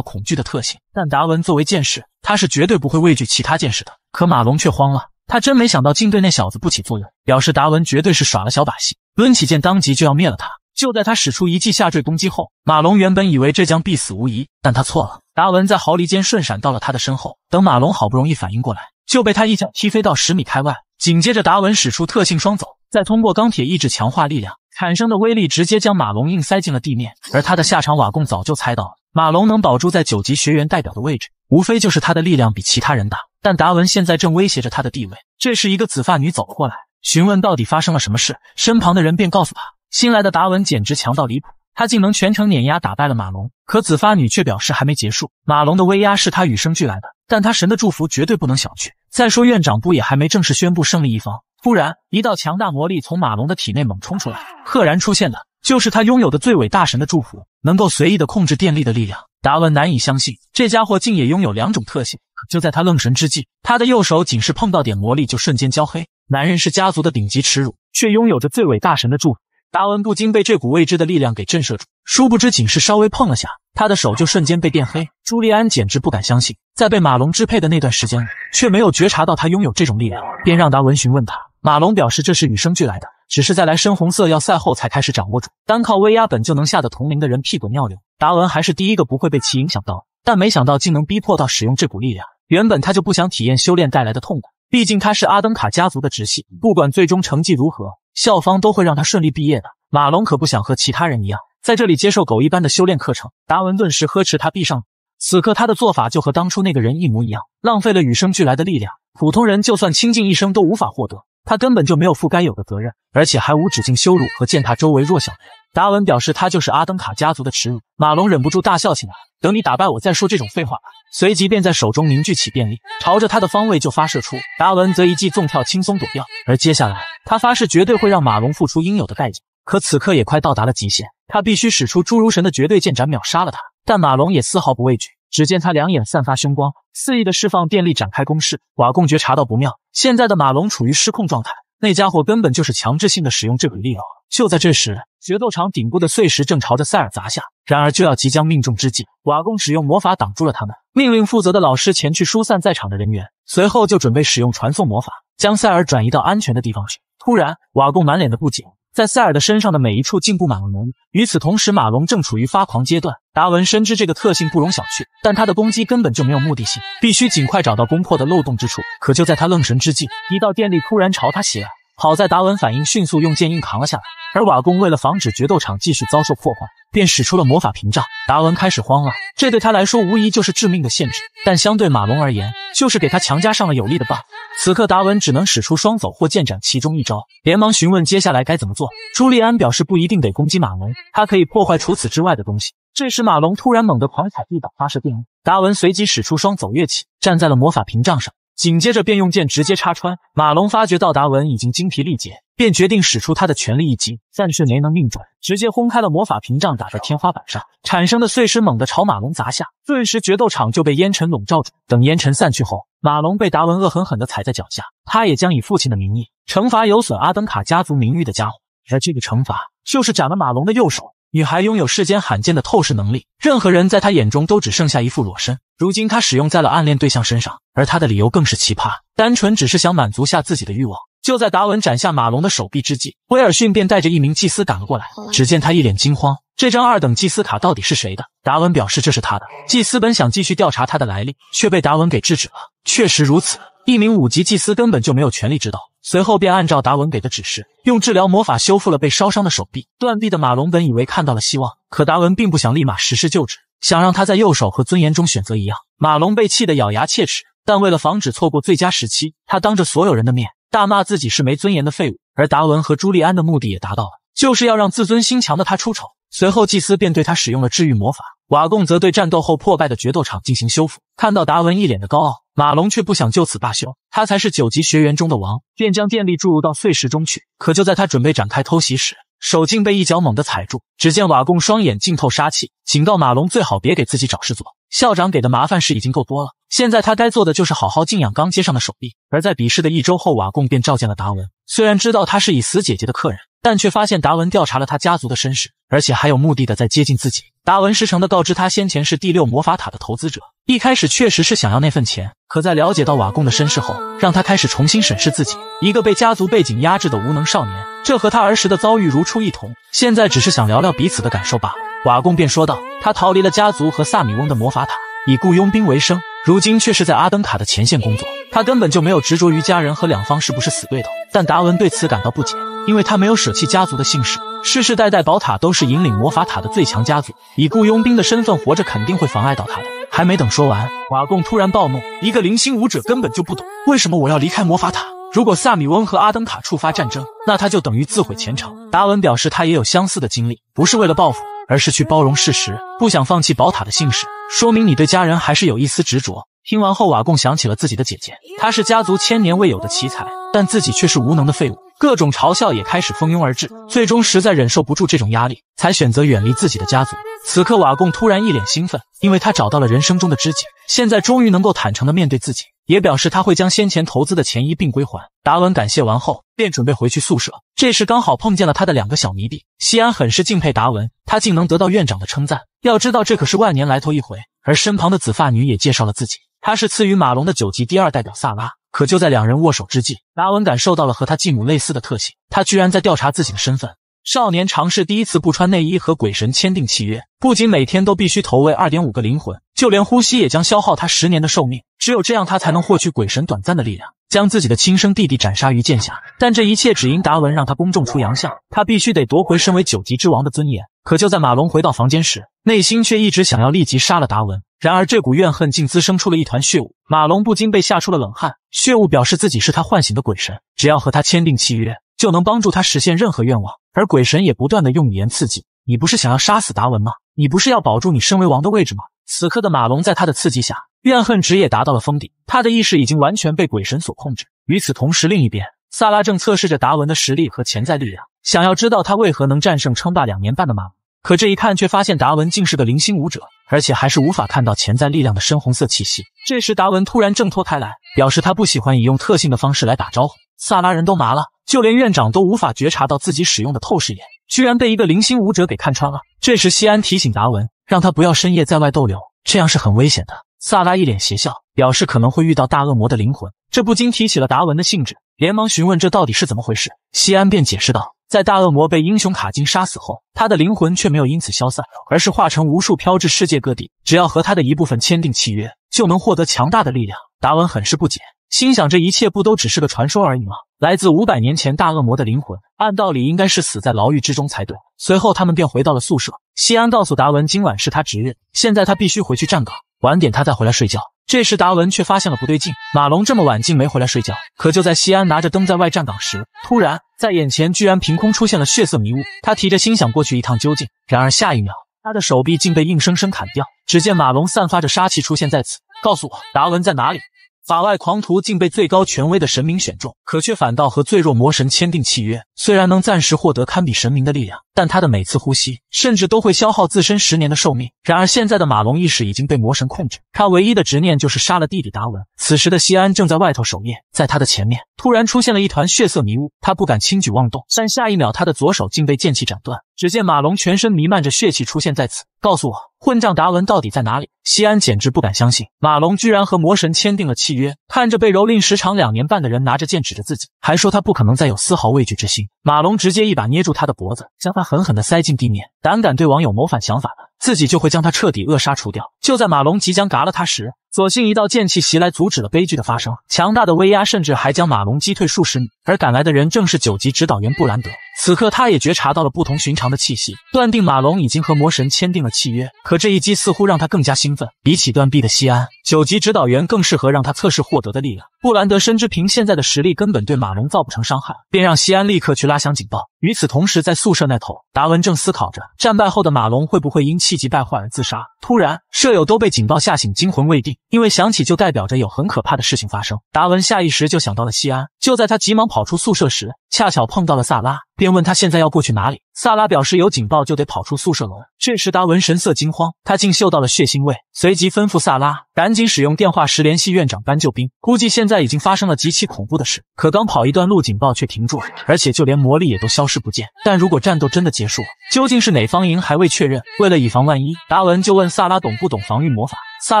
恐惧的特性。但达文作为剑士，他是绝对不会畏惧其他剑士的。可马龙却慌了，他真没想到竟对那小子不起作用，表示达文绝对是耍了小把戏。抡起剑，当即就要灭了他。就在他使出一记下坠攻击后，马龙原本以为这将必死无疑，但他错了。达文在毫厘间瞬闪到了他的身后。等马龙好不容易反应过来，就被他一脚踢飞到十米开外。紧接着，达文使出特性双走，再通过钢铁意志强化力量产生的威力，直接将马龙硬塞进了地面。而他的下场，瓦贡早就猜到了。马龙能保住在九级学员代表的位置，无非就是他的力量比其他人大。但达文现在正威胁着他的地位。这时，一个紫发女走了过来。询问到底发生了什么事，身旁的人便告诉他，新来的达文简直强到离谱，他竟能全程碾压打败了马龙。可紫发女却表示还没结束，马龙的威压是他与生俱来的，但他神的祝福绝对不能小觑。再说院长不也还没正式宣布胜利一方？突然，一道强大魔力从马龙的体内猛冲出来，赫然出现的就是他拥有的最伟大神的祝福，能够随意的控制电力的力量。达文难以相信，这家伙竟也拥有两种特性。可就在他愣神之际，他的右手仅是碰到点魔力就瞬间焦黑。男人是家族的顶级耻辱，却拥有着最伟大神的祝福。达文不禁被这股未知的力量给震慑住。殊不知，仅是稍微碰了下，他的手就瞬间被变黑。朱利安简直不敢相信，在被马龙支配的那段时间里，却没有觉察到他拥有这种力量，便让达文询问他。马龙表示这是与生俱来的，只是在来深红色要塞后才开始掌握住。单靠威压本就能吓得同龄的人屁滚尿流，达文还是第一个不会被其影响到，但没想到竟能逼迫到使用这股力量。原本他就不想体验修炼带来的痛苦。毕竟他是阿登卡家族的直系，不管最终成绩如何，校方都会让他顺利毕业的。马龙可不想和其他人一样，在这里接受狗一般的修炼课程。达文顿时呵斥他闭上嘴。此刻他的做法就和当初那个人一模一样，浪费了与生俱来的力量。普通人就算倾尽一生都无法获得。他根本就没有负该有的责任，而且还无止境羞辱和践踏周围弱小的人。达文表示他就是阿登卡家族的耻辱。马龙忍不住大笑起来，等你打败我再说这种废话吧。随即便在手中凝聚起便利，朝着他的方位就发射出。达文则一记纵跳轻松躲掉，而接下来他发誓绝对会让马龙付出应有的代价。可此刻也快到达了极限，他必须使出侏儒神的绝对剑斩秒杀了他。但马龙也丝毫不畏惧。只见他两眼散发凶光，肆意的释放电力展开攻势。瓦贡觉察到不妙，现在的马龙处于失控状态，那家伙根本就是强制性的使用这个力量。就在这时，决斗场顶部的碎石正朝着塞尔砸下，然而就要即将命中之际，瓦贡使用魔法挡住了他们，命令负责的老师前去疏散在场的人员，随后就准备使用传送魔法将塞尔转移到安全的地方去。突然，瓦贡满脸的不解。在塞尔的身上的每一处竟布满了能与此同时，马龙正处于发狂阶段。达文深知这个特性不容小觑，但他的攻击根本就没有目的性，必须尽快找到攻破的漏洞之处。可就在他愣神之际，一道电力突然朝他袭来。好在达文反应迅速，用剑硬扛了下来。而瓦工为了防止决斗场继续遭受破坏，便使出了魔法屏障。达文开始慌了，这对他来说无疑就是致命的限制。但相对马龙而言，就是给他强加上了有力的 buff。此刻达文只能使出双走或剑斩其中一招，连忙询问接下来该怎么做。朱利安表示不一定得攻击马龙，他可以破坏除此之外的东西。这时马龙突然猛地狂踩地板，发射电达文随即使出双走跃起，站在了魔法屏障上。紧接着便用剑直接插穿。马龙发觉到达文已经精疲力竭，便决定使出他的全力一击，但是没能命中，直接轰开了魔法屏障，打在天花板上，产生的碎石猛地朝马龙砸下，顿时决斗场就被烟尘笼罩住。等烟尘散去后，马龙被达文恶狠狠地踩在脚下，他也将以父亲的名义惩罚有损阿登卡家族名誉的家伙，而这个惩罚就是斩了马龙的右手。女孩拥有世间罕见的透视能力，任何人在她眼中都只剩下一副裸身。如今她使用在了暗恋对象身上，而她的理由更是奇葩，单纯只是想满足下自己的欲望。就在达文斩下马龙的手臂之际，威尔逊便带着一名祭司赶了过来。只见他一脸惊慌，这张二等祭司卡到底是谁的？达文表示这是他的。祭司本想继续调查他的来历，却被达文给制止了。确实如此，一名五级祭司根本就没有权利知道。随后便按照达文给的指示，用治疗魔法修复了被烧伤的手臂。断臂的马龙本以为看到了希望，可达文并不想立马实施救治，想让他在右手和尊严中选择一样。马龙被气得咬牙切齿，但为了防止错过最佳时期，他当着所有人的面大骂自己是没尊严的废物。而达文和朱利安的目的也达到了，就是要让自尊心强的他出丑。随后，祭司便对他使用了治愈魔法。瓦贡则对战斗后破败的决斗场进行修复。看到达文一脸的高傲，马龙却不想就此罢休。他才是九级学员中的王，便将电力注入到碎石中去。可就在他准备展开偷袭时，手竟被一脚猛地踩住。只见瓦贡双眼浸透杀气，警告马龙最好别给自己找事做。校长给的麻烦事已经够多了，现在他该做的就是好好静养刚接上的手臂。而在比试的一周后，瓦贡便召见了达文。虽然知道他是以死姐姐的客人。但却发现达文调查了他家族的身世，而且还有目的的在接近自己。达文失诚的告知他，先前是第六魔法塔的投资者，一开始确实是想要那份钱，可在了解到瓦贡的身世后，让他开始重新审视自己，一个被家族背景压制的无能少年，这和他儿时的遭遇如出一同。现在只是想聊聊彼此的感受罢了。瓦贡便说道，他逃离了家族和萨米翁的魔法塔。以雇佣兵为生，如今却是在阿登卡的前线工作。他根本就没有执着于家人和两方是不是死对头。但达文对此感到不解，因为他没有舍弃家族的姓氏，世世代代宝塔都是引领魔法塔的最强家族。以雇佣兵的身份活着，肯定会妨碍到他的。还没等说完，瓦贡突然暴怒：“一个零星武者根本就不懂，为什么我要离开魔法塔？如果萨米翁和阿登卡触发战争，那他就等于自毁前程。”达文表示他也有相似的经历，不是为了报复。而是去包容事实，不想放弃宝塔的姓氏，说明你对家人还是有一丝执着。听完后，瓦贡想起了自己的姐姐，她是家族千年未有的奇才，但自己却是无能的废物。各种嘲笑也开始蜂拥而至，最终实在忍受不住这种压力，才选择远离自己的家族。此刻，瓦贡突然一脸兴奋，因为他找到了人生中的知己，现在终于能够坦诚的面对自己，也表示他会将先前投资的钱一并归还。达文感谢完后，便准备回去宿舍，这时刚好碰见了他的两个小迷弟。西安很是敬佩达文，他竟能得到院长的称赞，要知道这可是万年来头一回。而身旁的紫发女也介绍了自己，她是赐予马龙的九级第二代表萨拉。可就在两人握手之际，达文感受到了和他继母类似的特性，他居然在调查自己的身份。少年尝试第一次不穿内衣和鬼神签订契约，不仅每天都必须投喂二点五个灵魂，就连呼吸也将消耗他十年的寿命。只有这样，他才能获取鬼神短暂的力量，将自己的亲生弟弟斩杀于剑下。但这一切只因达文让他公众出洋相，他必须得夺回身为九级之王的尊严。可就在马龙回到房间时，内心却一直想要立即杀了达文。然而这股怨恨竟滋生出了一团血雾，马龙不禁被吓出了冷汗。血雾表示自己是他唤醒的鬼神，只要和他签订契约，就能帮助他实现任何愿望。而鬼神也不断的用语言刺激：“你不是想要杀死达文吗？你不是要保住你身为王的位置吗？”此刻的马龙在他的刺激下，怨恨值也达到了封顶，他的意识已经完全被鬼神所控制。与此同时，另一边，萨拉正测试着达文的实力和潜在力量。想要知道他为何能战胜称霸两年半的马，可这一看却发现达文竟是个零星武者，而且还是无法看到潜在力量的深红色气息。这时达文突然挣脱开来，表示他不喜欢以用特性的方式来打招呼。萨拉人都麻了，就连院长都无法觉察到自己使用的透视眼，居然被一个零星武者给看穿了。这时西安提醒达文，让他不要深夜在外逗留，这样是很危险的。萨拉一脸邪笑，表示可能会遇到大恶魔的灵魂，这不禁提起了达文的兴致，连忙询问这到底是怎么回事。西安便解释道。在大恶魔被英雄卡金杀死后，他的灵魂却没有因此消散，而是化成无数飘至世界各地。只要和他的一部分签订契约，就能获得强大的力量。达文很是不解。心想这一切不都只是个传说而已吗？来自五百年前大恶魔的灵魂，按道理应该是死在牢狱之中才对。随后他们便回到了宿舍。西安告诉达文，今晚是他值日，现在他必须回去站岗，晚点他再回来睡觉。这时达文却发现了不对劲，马龙这么晚竟没回来睡觉。可就在西安拿着灯在外站岗时，突然在眼前居然凭空出现了血色迷雾。他提着心想过去一趟究竟，然而下一秒他的手臂竟被硬生生砍掉。只见马龙散发着杀气出现在此，告诉我达文在哪里？法外狂徒竟被最高权威的神明选中，可却反倒和最弱魔神签订契约。虽然能暂时获得堪比神明的力量，但他的每次呼吸，甚至都会消耗自身十年的寿命。然而，现在的马龙意识已经被魔神控制，他唯一的执念就是杀了弟弟达文。此时的西安正在外头守夜，在他的前面。突然出现了一团血色迷雾，他不敢轻举妄动，但下一秒他的左手竟被剑气斩断。只见马龙全身弥漫着血气出现在此，告诉我，混账达文到底在哪里？西安简直不敢相信，马龙居然和魔神签订了契约。看着被蹂躏时长两年半的人拿着剑指着自己，还说他不可能再有丝毫畏惧之心，马龙直接一把捏住他的脖子，将他狠狠地塞进地面。胆敢对网友谋反想法的！自己就会将他彻底扼杀除掉。就在马龙即将嘎了他时，所幸一道剑气袭来，阻止了悲剧的发生。强大的威压甚至还将马龙击退数十米，而赶来的人正是九级指导员布兰德。此刻，他也觉察到了不同寻常的气息，断定马龙已经和魔神签订了契约。可这一击似乎让他更加兴奋。比起断臂的西安，九级指导员更适合让他测试获得的力量。布兰德深知凭现在的实力根本对马龙造不成伤害，便让西安立刻去拉响警报。与此同时，在宿舍那头，达文正思考着战败后的马龙会不会因气急败坏而自杀。突然，舍友都被警报吓醒，惊魂未定，因为响起就代表着有很可怕的事情发生。达文下意识就想到了西安。就在他急忙跑出宿舍时，恰巧碰到了萨拉，便问他现在要过去哪里。萨拉表示有警报就得跑出宿舍楼。这时达文神色惊慌，他竟嗅到了血腥味，随即吩咐萨拉赶紧使用电话时联系院长搬救兵。估计现在已经发生了极其恐怖的事。可刚跑一段路，警报却停住了，而且就连魔力也都消失不见。但如果战斗真的结束了，究竟是哪方赢，还未确认。为了以防万一，达文就问萨拉懂不懂防御魔法。萨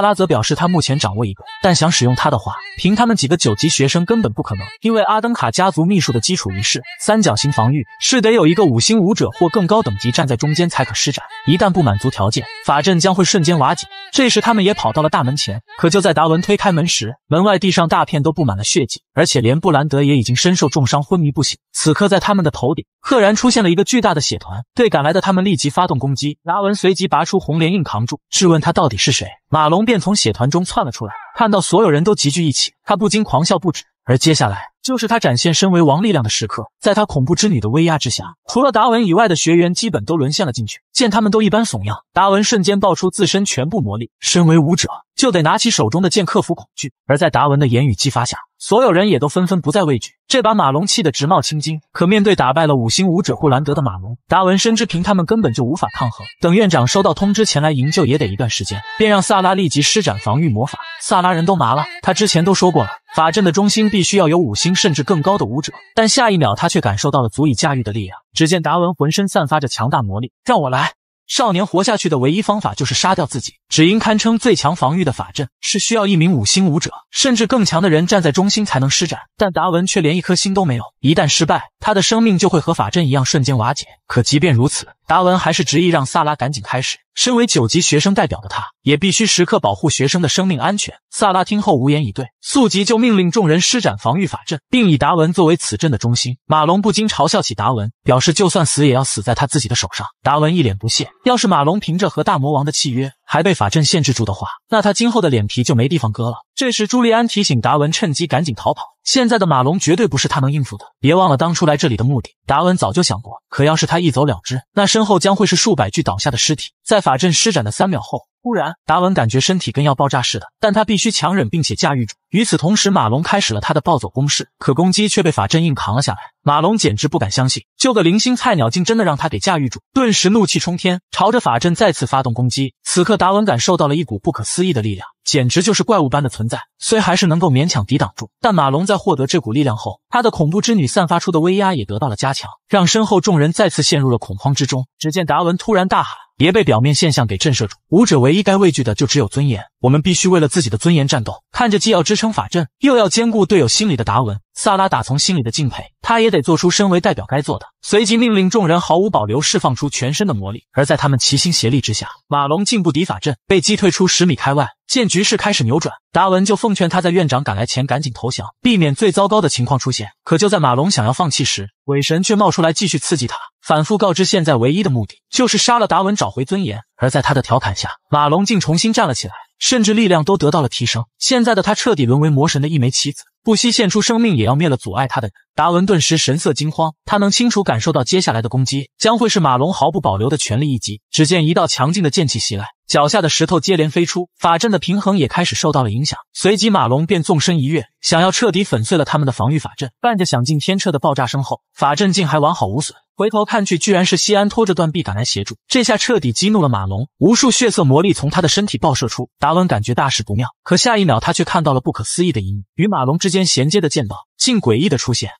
拉则表示，他目前掌握一个，但想使用它的话，凭他们几个九级学生根本不可能，因为阿登卡家族秘术的基础仪式——三角形防御，是得有一个五星武者或更高等级站在中间才可施展。一旦不满足条件，法阵将会瞬间瓦解。这时，他们也跑到了大门前，可就在达文推开门时，门外地上大片都布满了血迹，而且连布兰德也已经身受重伤，昏迷不醒。此刻，在他们的头顶。赫然出现了一个巨大的血团，对赶来的他们立即发动攻击。拉文随即拔出红莲硬扛住，质问他到底是谁。马龙便从血团中窜了出来，看到所有人都集聚一起，他不禁狂笑不止。而接下来就是他展现身为王力量的时刻，在他恐怖之女的威压之下，除了达文以外的学员基本都沦陷了进去。见他们都一般怂样，达文瞬间爆出自身全部魔力。身为武者，就得拿起手中的剑克服恐惧。而在达文的言语激发下，所有人也都纷纷不再畏惧。这把马龙气得直冒青筋，可面对打败了五星武者霍兰德的马龙，达文深知凭他们根本就无法抗衡。等院长收到通知前来营救也得一段时间，便让萨拉立即施展防御魔法。萨拉人都麻了，他之前都说过了。法阵的中心必须要有五星甚至更高的武者，但下一秒他却感受到了足以驾驭的力量。只见达文浑身散发着强大魔力，让我来！少年活下去的唯一方法就是杀掉自己，只因堪称最强防御的法阵是需要一名五星武者甚至更强的人站在中心才能施展，但达文却连一颗星都没有。一旦失败，他的生命就会和法阵一样瞬间瓦解。可即便如此，达文还是执意让萨拉赶紧开始。身为九级学生代表的他，也必须时刻保护学生的生命安全。萨拉听后无言以对，速即就命令众人施展防御法阵，并以达文作为此阵的中心。马龙不禁嘲笑起达文，表示就算死也要死在他自己的手上。达文一脸不屑，要是马龙凭着和大魔王的契约还被法阵限制住的话，那他今后的脸皮就没地方搁了。这时，朱利安提醒达文趁机赶紧逃跑。现在的马龙绝对不是他能应付的。别忘了当初来这里的目的，达文早就想过。可要是他一走了之，那身后将会是数百具倒下的尸体。在法阵施展的三秒后，忽然，达文感觉身体跟要爆炸似的，但他必须强忍并且驾驭住。与此同时，马龙开始了他的暴走攻势，可攻击却被法阵硬扛了下来。马龙简直不敢相信，就个零星菜鸟竟真的让他给驾驭住，顿时怒气冲天，朝着法阵再次发动攻击。此刻达文感受到了一股不可思议的力量，简直就是怪物般的存在，虽还是能够勉强抵挡住，但马龙在获得这股力量后，他的恐怖之女散发出的威压也得到了加强，让身后众人再次陷入了恐慌之中。只见达文突然大喊：“别被表面现象给震慑住，武者唯一该畏惧的就只有尊严。”我们必须为了自己的尊严战斗。看着既要支撑法阵，又要兼顾队友心理的达文·萨拉，打从心里的敬佩，他也得做出身为代表该做的。随即命令众人毫无保留释放出全身的魔力。而在他们齐心协力之下，马龙进不敌法阵，被击退出十米开外。见局势开始扭转，达文就奉劝他在院长赶来前赶紧投降，避免最糟糕的情况出现。可就在马龙想要放弃时，伪神却冒出来继续刺激他，反复告知现在唯一的目的就是杀了达文，找回尊严。而在他的调侃下，马龙竟重新站了起来。甚至力量都得到了提升，现在的他彻底沦为魔神的一枚棋子。不惜献出生命也要灭了阻碍他的达文，顿时神色惊慌。他能清楚感受到接下来的攻击将会是马龙毫不保留的全力一击。只见一道强劲的剑气袭来，脚下的石头接连飞出，法阵的平衡也开始受到了影响。随即，马龙便纵身一跃，想要彻底粉碎了他们的防御法阵。伴着响尽天彻的爆炸声后，法阵竟还完好无损。回头看去，居然是西安拖着断臂赶来协助。这下彻底激怒了马龙，无数血色魔力从他的身体爆射出。达文感觉大事不妙，可下一秒他却看到了不可思议的一幕：与马龙之。间衔接的剑道竟诡异的出现，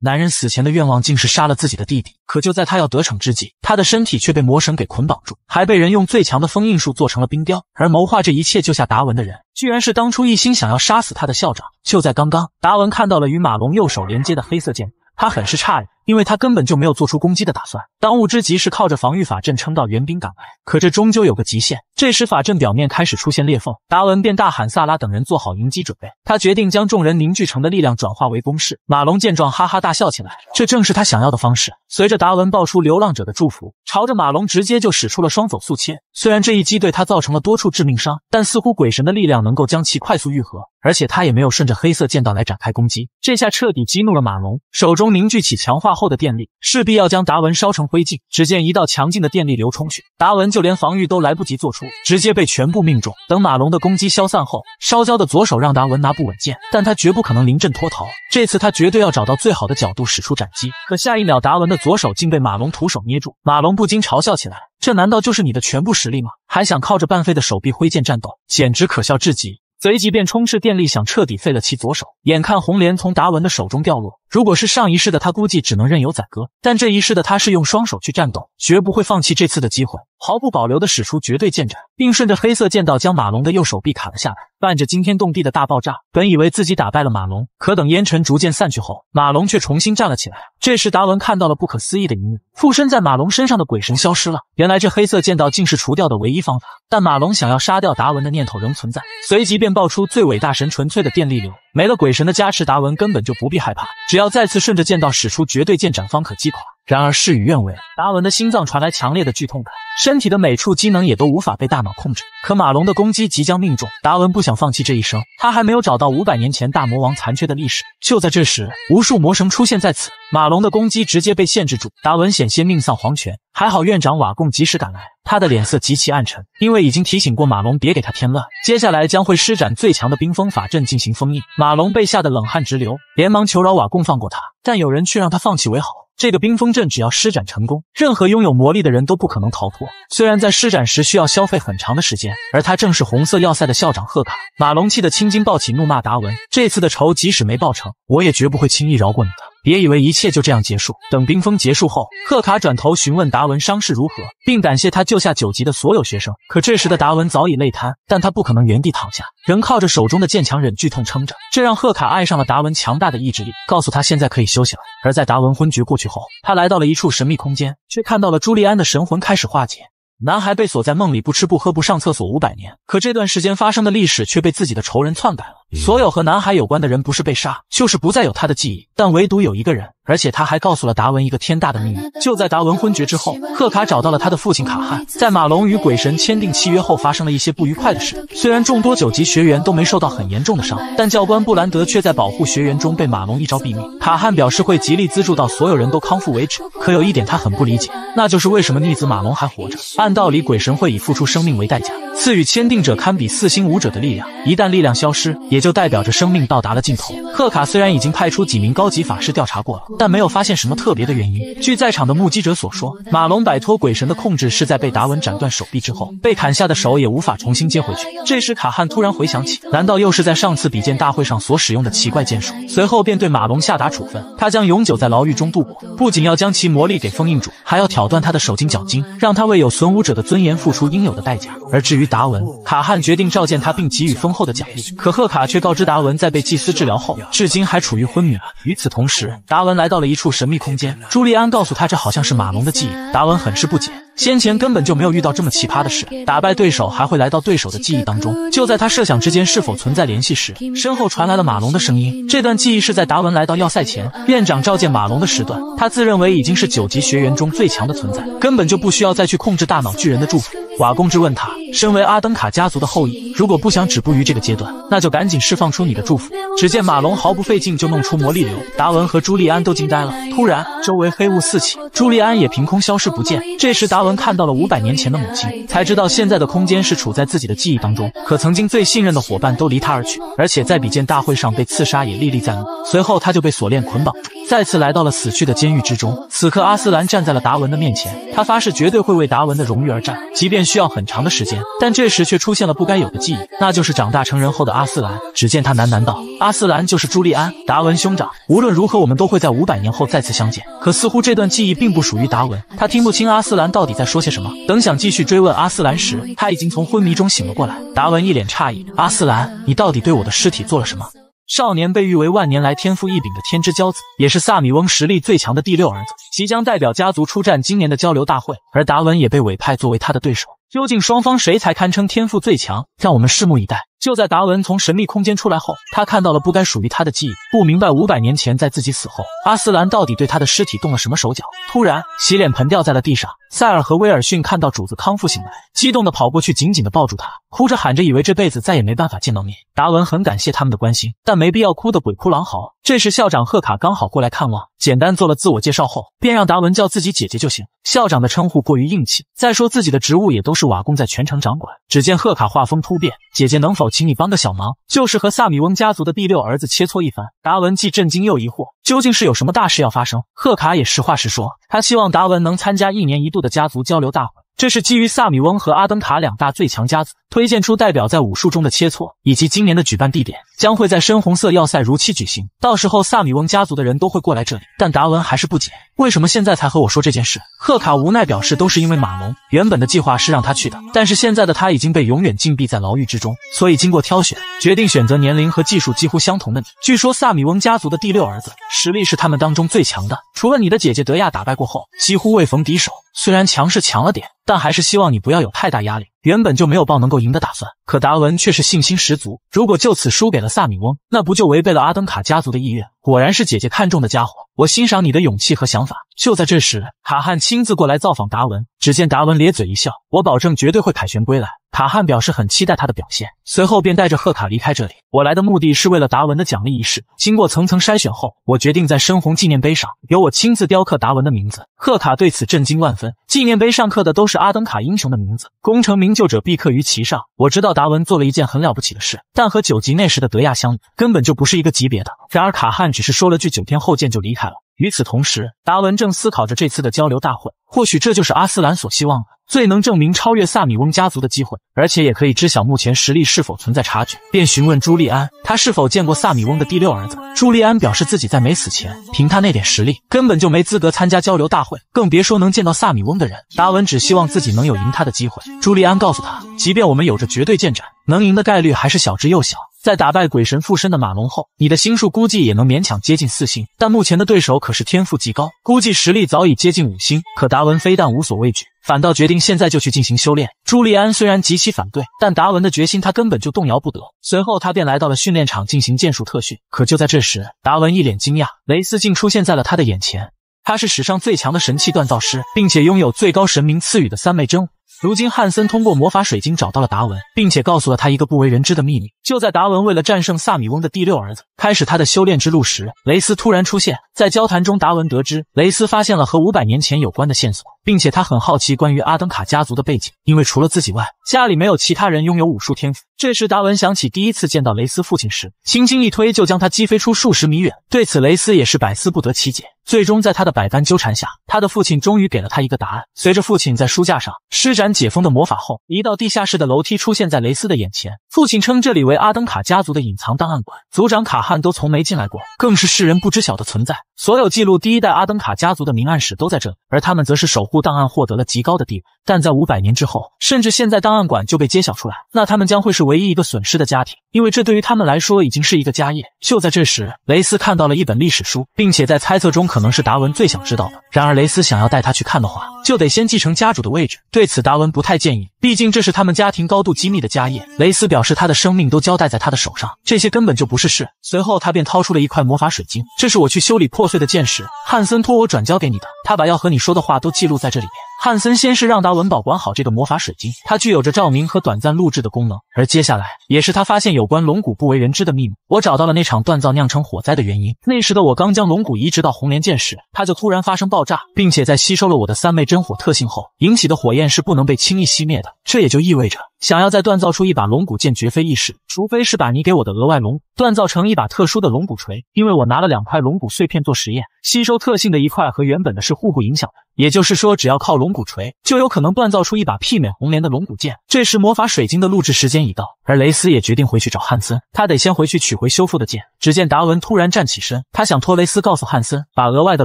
男人死前的愿望竟是杀了自己的弟弟。可就在他要得逞之际，他的身体却被魔神给捆绑住，还被人用最强的封印术做成了冰雕。而谋划这一切救下达文的人，居然是当初一心想要杀死他的校长。就在刚刚，达文看到了与马龙右手连接的黑色剑，他很是诧异。因为他根本就没有做出攻击的打算，当务之急是靠着防御法阵撑到援兵赶来。可这终究有个极限。这时法阵表面开始出现裂缝，达文便大喊：“萨拉等人做好迎击准备。”他决定将众人凝聚成的力量转化为攻势。马龙见状，哈哈大笑起来，这正是他想要的方式。随着达文爆出流浪者的祝福，朝着马龙直接就使出了双走速切。虽然这一击对他造成了多处致命伤，但似乎鬼神的力量能够将其快速愈合，而且他也没有顺着黑色剑道来展开攻击。这下彻底激怒了马龙，手中凝聚起强化。后的电力势必要将达文烧成灰烬。只见一道强劲的电力流冲去，达文就连防御都来不及做出，直接被全部命中。等马龙的攻击消散后，烧焦的左手让达文拿不稳剑，但他绝不可能临阵脱逃。这次他绝对要找到最好的角度，使出斩击。可下一秒，达文的左手竟被马龙徒手捏住。马龙不禁嘲笑起来：“这难道就是你的全部实力吗？还想靠着半废的手臂挥剑战斗，简直可笑至极！”随即便充斥电力，想彻底废了其左手。眼看红莲从达文的手中掉落。如果是上一世的他，估计只能任由宰割；但这一世的他是用双手去战斗，绝不会放弃这次的机会，毫不保留的使出绝对剑斩，并顺着黑色剑道将马龙的右手臂砍了下来。伴着惊天动地的大爆炸，本以为自己打败了马龙，可等烟尘逐渐散去后，马龙却重新站了起来。这时，达文看到了不可思议的一幕：附身在马龙身上的鬼神消失了。原来这黑色剑道竟是除掉的唯一方法。但马龙想要杀掉达文的念头仍存在，随即便爆出最伟大神纯粹的电力流。没了鬼神的加持，达文根本就不必害怕。只要再次顺着剑道使出绝对剑斩，方可击垮。然而事与愿违，达文的心脏传来强烈的剧痛感，身体的每处机能也都无法被大脑控制。可马龙的攻击即将命中，达文不想放弃这一生，他还没有找到五百年前大魔王残缺的历史。就在这时，无数魔神出现在此，马龙的攻击直接被限制住，达文险些命丧黄泉。还好院长瓦贡及时赶来，他的脸色极其暗沉，因为已经提醒过马龙别给他添乱，接下来将会施展最强的冰封法阵进行封印。马龙被吓得冷汗直流，连忙求饶，瓦贡放过他，但有人却让他放弃为好。这个冰封阵只要施展成功，任何拥有魔力的人都不可能逃脱。虽然在施展时需要消费很长的时间，而他正是红色要塞的校长贺卡马龙，气得青筋暴起，怒骂达文：“这次的仇即使没报成，我也绝不会轻易饶过你的。”别以为一切就这样结束。等冰封结束后，贺卡转头询问达文伤势如何，并感谢他救下九级的所有学生。可这时的达文早已累瘫，但他不可能原地躺下，仍靠着手中的剑强忍剧痛撑着。这让贺卡爱上了达文强大的意志力，告诉他现在可以休息了。而在达文昏厥过去后，他来到了一处神秘空间，却看到了朱利安的神魂开始化解。男孩被锁在梦里，不吃不喝不上厕所五百年，可这段时间发生的历史却被自己的仇人篡改了。所有和男孩有关的人，不是被杀，就是不再有他的记忆。但唯独有一个人，而且他还告诉了达文一个天大的秘密。就在达文昏厥之后，赫卡找到了他的父亲卡汉。在马龙与鬼神签订契约后，发生了一些不愉快的事。虽然众多九级学员都没受到很严重的伤，但教官布兰德却在保护学员中被马龙一招毙命。卡汉表示会极力资助到所有人都康复为止。可有一点他很不理解，那就是为什么逆子马龙还活着？按道理，鬼神会以付出生命为代价，赐予签订者堪比四星武者的力量。一旦力量消失，也就代表着生命到达了尽头。贺卡虽然已经派出几名高级法师调查过了，但没有发现什么特别的原因。据在场的目击者所说，马龙摆脱鬼神的控制是在被达文斩断手臂之后，被砍下的手也无法重新接回去。这时卡汉突然回想起，难道又是在上次比剑大会上所使用的奇怪剑术？随后便对马龙下达处分，他将永久在牢狱中度过，不仅要将其魔力给封印住，还要挑断他的手筋脚筋，让他为有损武者的尊严付出应有的代价。而至于达文，卡汉决定召见他，并给予丰厚的奖励。可贺卡。却告知达文，在被祭司治疗后，至今还处于昏迷。与此同时，达文来到了一处神秘空间。朱利安告诉他，这好像是马龙的记忆。达文很是不解。先前根本就没有遇到这么奇葩的事，打败对手还会来到对手的记忆当中。就在他设想之间是否存在联系时，身后传来了马龙的声音。这段记忆是在达文来到要塞前，院长召见马龙的时段。他自认为已经是九级学员中最强的存在，根本就不需要再去控制大脑巨人的祝福。瓦工之问他：“身为阿登卡家族的后裔，如果不想止步于这个阶段，那就赶紧释放出你的祝福。只见马龙毫不费劲就弄出魔力流，达文和朱利安都惊呆了。突然，周围黑雾四起，朱利安也凭空消失不见。这时达。达文看到了五百年前的母亲，才知道现在的空间是处在自己的记忆当中。可曾经最信任的伙伴都离他而去，而且在比剑大会上被刺杀也历历在目。随后他就被锁链捆绑住，再次来到了死去的监狱之中。此刻阿斯兰站在了达文的面前，他发誓绝对会为达文的荣誉而战，即便需要很长的时间。但这时却出现了不该有的记忆，那就是长大成人后的阿斯兰。只见他喃喃道。阿斯兰就是朱利安，达文兄长。无论如何，我们都会在五百年后再次相见。可似乎这段记忆并不属于达文，他听不清阿斯兰到底在说些什么。等想继续追问阿斯兰时，他已经从昏迷中醒了过来。达文一脸诧异：“阿斯兰，你到底对我的尸体做了什么？”少年被誉为万年来天赋异禀的天之骄子，也是萨米翁实力最强的第六儿子，即将代表家族出战今年的交流大会。而达文也被委派作为他的对手。究竟双方谁才堪称天赋最强？让我们拭目以待。就在达文从神秘空间出来后，他看到了不该属于他的记忆，不明白五百年前在自己死后，阿斯兰到底对他的尸体动了什么手脚。突然，洗脸盆掉在了地上。塞尔和威尔逊看到主子康复醒来，激动地跑过去，紧紧地抱住他，哭着喊着，以为这辈子再也没办法见到面。达文很感谢他们的关心，但没必要哭得鬼哭狼嚎。这时，校长贺卡刚好过来看望，简单做了自我介绍后，便让达文叫自己姐姐就行。校长的称呼过于硬气，再说自己的职务也都是瓦工在全城掌管。只见贺卡画风突变，姐姐能否？请你帮个小忙，就是和萨米翁家族的第六儿子切磋一番。达文既震惊又疑惑，究竟是有什么大事要发生？贺卡也实话实说，他希望达文能参加一年一度的家族交流大会。这是基于萨米翁和阿登卡两大最强家子推荐出代表在武术中的切磋，以及今年的举办地点将会在深红色要塞如期举行。到时候萨米翁家族的人都会过来这里，但达文还是不解。为什么现在才和我说这件事？贺卡无奈表示，都是因为马龙。原本的计划是让他去的，但是现在的他已经被永远禁闭在牢狱之中，所以经过挑选，决定选择年龄和技术几乎相同的你。据说萨米翁家族的第六儿子实力是他们当中最强的，除了你的姐姐德亚打败过后，几乎未逢敌手。虽然强势强了点，但还是希望你不要有太大压力。原本就没有抱能够赢的打算，可达文却是信心十足。如果就此输给了萨米翁，那不就违背了阿登卡家族的意愿？果然是姐姐看中的家伙，我欣赏你的勇气和想法。就在这时，卡汉亲自过来造访达文，只见达文咧嘴一笑：“我保证绝对会凯旋归来。”卡汉表示很期待他的表现，随后便带着贺卡离开这里。我来的目的是为了达文的奖励仪式。经过层层筛选后，我决定在深红纪念碑上由我亲自雕刻达文的名字。贺卡对此震惊万分，纪念碑上刻的都是阿登卡英雄的名字，功成名就者必刻于其上。我知道达文做了一件很了不起的事，但和九级那时的德亚相比，根本就不是一个级别的。然而卡汉只是说了句“九天后见”就离开了。与此同时，达文正思考着这次的交流大会，或许这就是阿斯兰所希望的最能证明超越萨米翁家族的机会，而且也可以知晓目前实力是否存在差距。便询问朱利安，他是否见过萨米翁的第六儿子。朱利安表示自己在没死前，凭他那点实力，根本就没资格参加交流大会，更别说能见到萨米翁的人。达文只希望自己能有赢他的机会。朱利安告诉他，即便我们有着绝对剑斩，能赢的概率还是小之又小。在打败鬼神附身的马龙后，你的心术估计也能勉强接近四星，但目前的对手可是天赋极高，估计实力早已接近五星。可达文非但无所畏惧，反倒决定现在就去进行修炼。朱利安虽然极其反对，但达文的决心他根本就动摇不得。随后他便来到了训练场进行剑术特训。可就在这时，达文一脸惊讶，雷斯竟出现在了他的眼前。他是史上最强的神器锻造师，并且拥有最高神明赐予的三昧真武。如今，汉森通过魔法水晶找到了达文，并且告诉了他一个不为人知的秘密。就在达文为了战胜萨米翁的第六儿子，开始他的修炼之路时，雷斯突然出现。在交谈中，达文得知雷斯发现了和五百年前有关的线索。并且他很好奇关于阿登卡家族的背景，因为除了自己外，家里没有其他人拥有武术天赋。这时，达文想起第一次见到雷斯父亲时，轻轻一推就将他击飞出数十米远。对此，雷斯也是百思不得其解。最终，在他的百般纠缠下，他的父亲终于给了他一个答案。随着父亲在书架上施展解封的魔法后，一道地下室的楼梯出现在雷斯的眼前。父亲称这里为阿登卡家族的隐藏档案馆，族长卡汉都从没进来过，更是世人不知晓的存在。所有记录第一代阿登卡家族的明暗史都在这，里，而他们则是守。护。护档案获得了极高的地位，但在五百年之后，甚至现在，档案馆就被揭晓出来，那他们将会是唯一一个损失的家庭，因为这对于他们来说已经是一个家业。就在这时，雷斯看到了一本历史书，并且在猜测中可能是达文最想知道的。然而，雷斯想要带他去看的话，就得先继承家主的位置。对此，达文不太建议，毕竟这是他们家庭高度机密的家业。雷斯表示，他的生命都交代在他的手上，这些根本就不是事。随后，他便掏出了一块魔法水晶，这是我去修理破碎的剑时，汉森托我转交给你的。他把要和你说的话都记录。在这里面。汉森先是让达文堡管好这个魔法水晶，它具有着照明和短暂录制的功能。而接下来，也是他发现有关龙骨不为人知的秘密。我找到了那场锻造酿成火灾的原因。那时的我刚将龙骨移植到红莲剑时，它就突然发生爆炸，并且在吸收了我的三昧真火特性后，引起的火焰是不能被轻易熄灭的。这也就意味着，想要再锻造出一把龙骨剑绝非易事，除非是把你给我的额外龙骨锻造成一把特殊的龙骨锤。因为我拿了两块龙骨碎片做实验，吸收特性的一块和原本的是互不影响的。也就是说，只要靠龙。骨锤就有可能锻造出一把媲美红莲的龙骨剑。这时，魔法水晶的录制时间已到。而雷斯也决定回去找汉森，他得先回去取回修复的剑。只见达文突然站起身，他想托雷斯告诉汉森，把额外的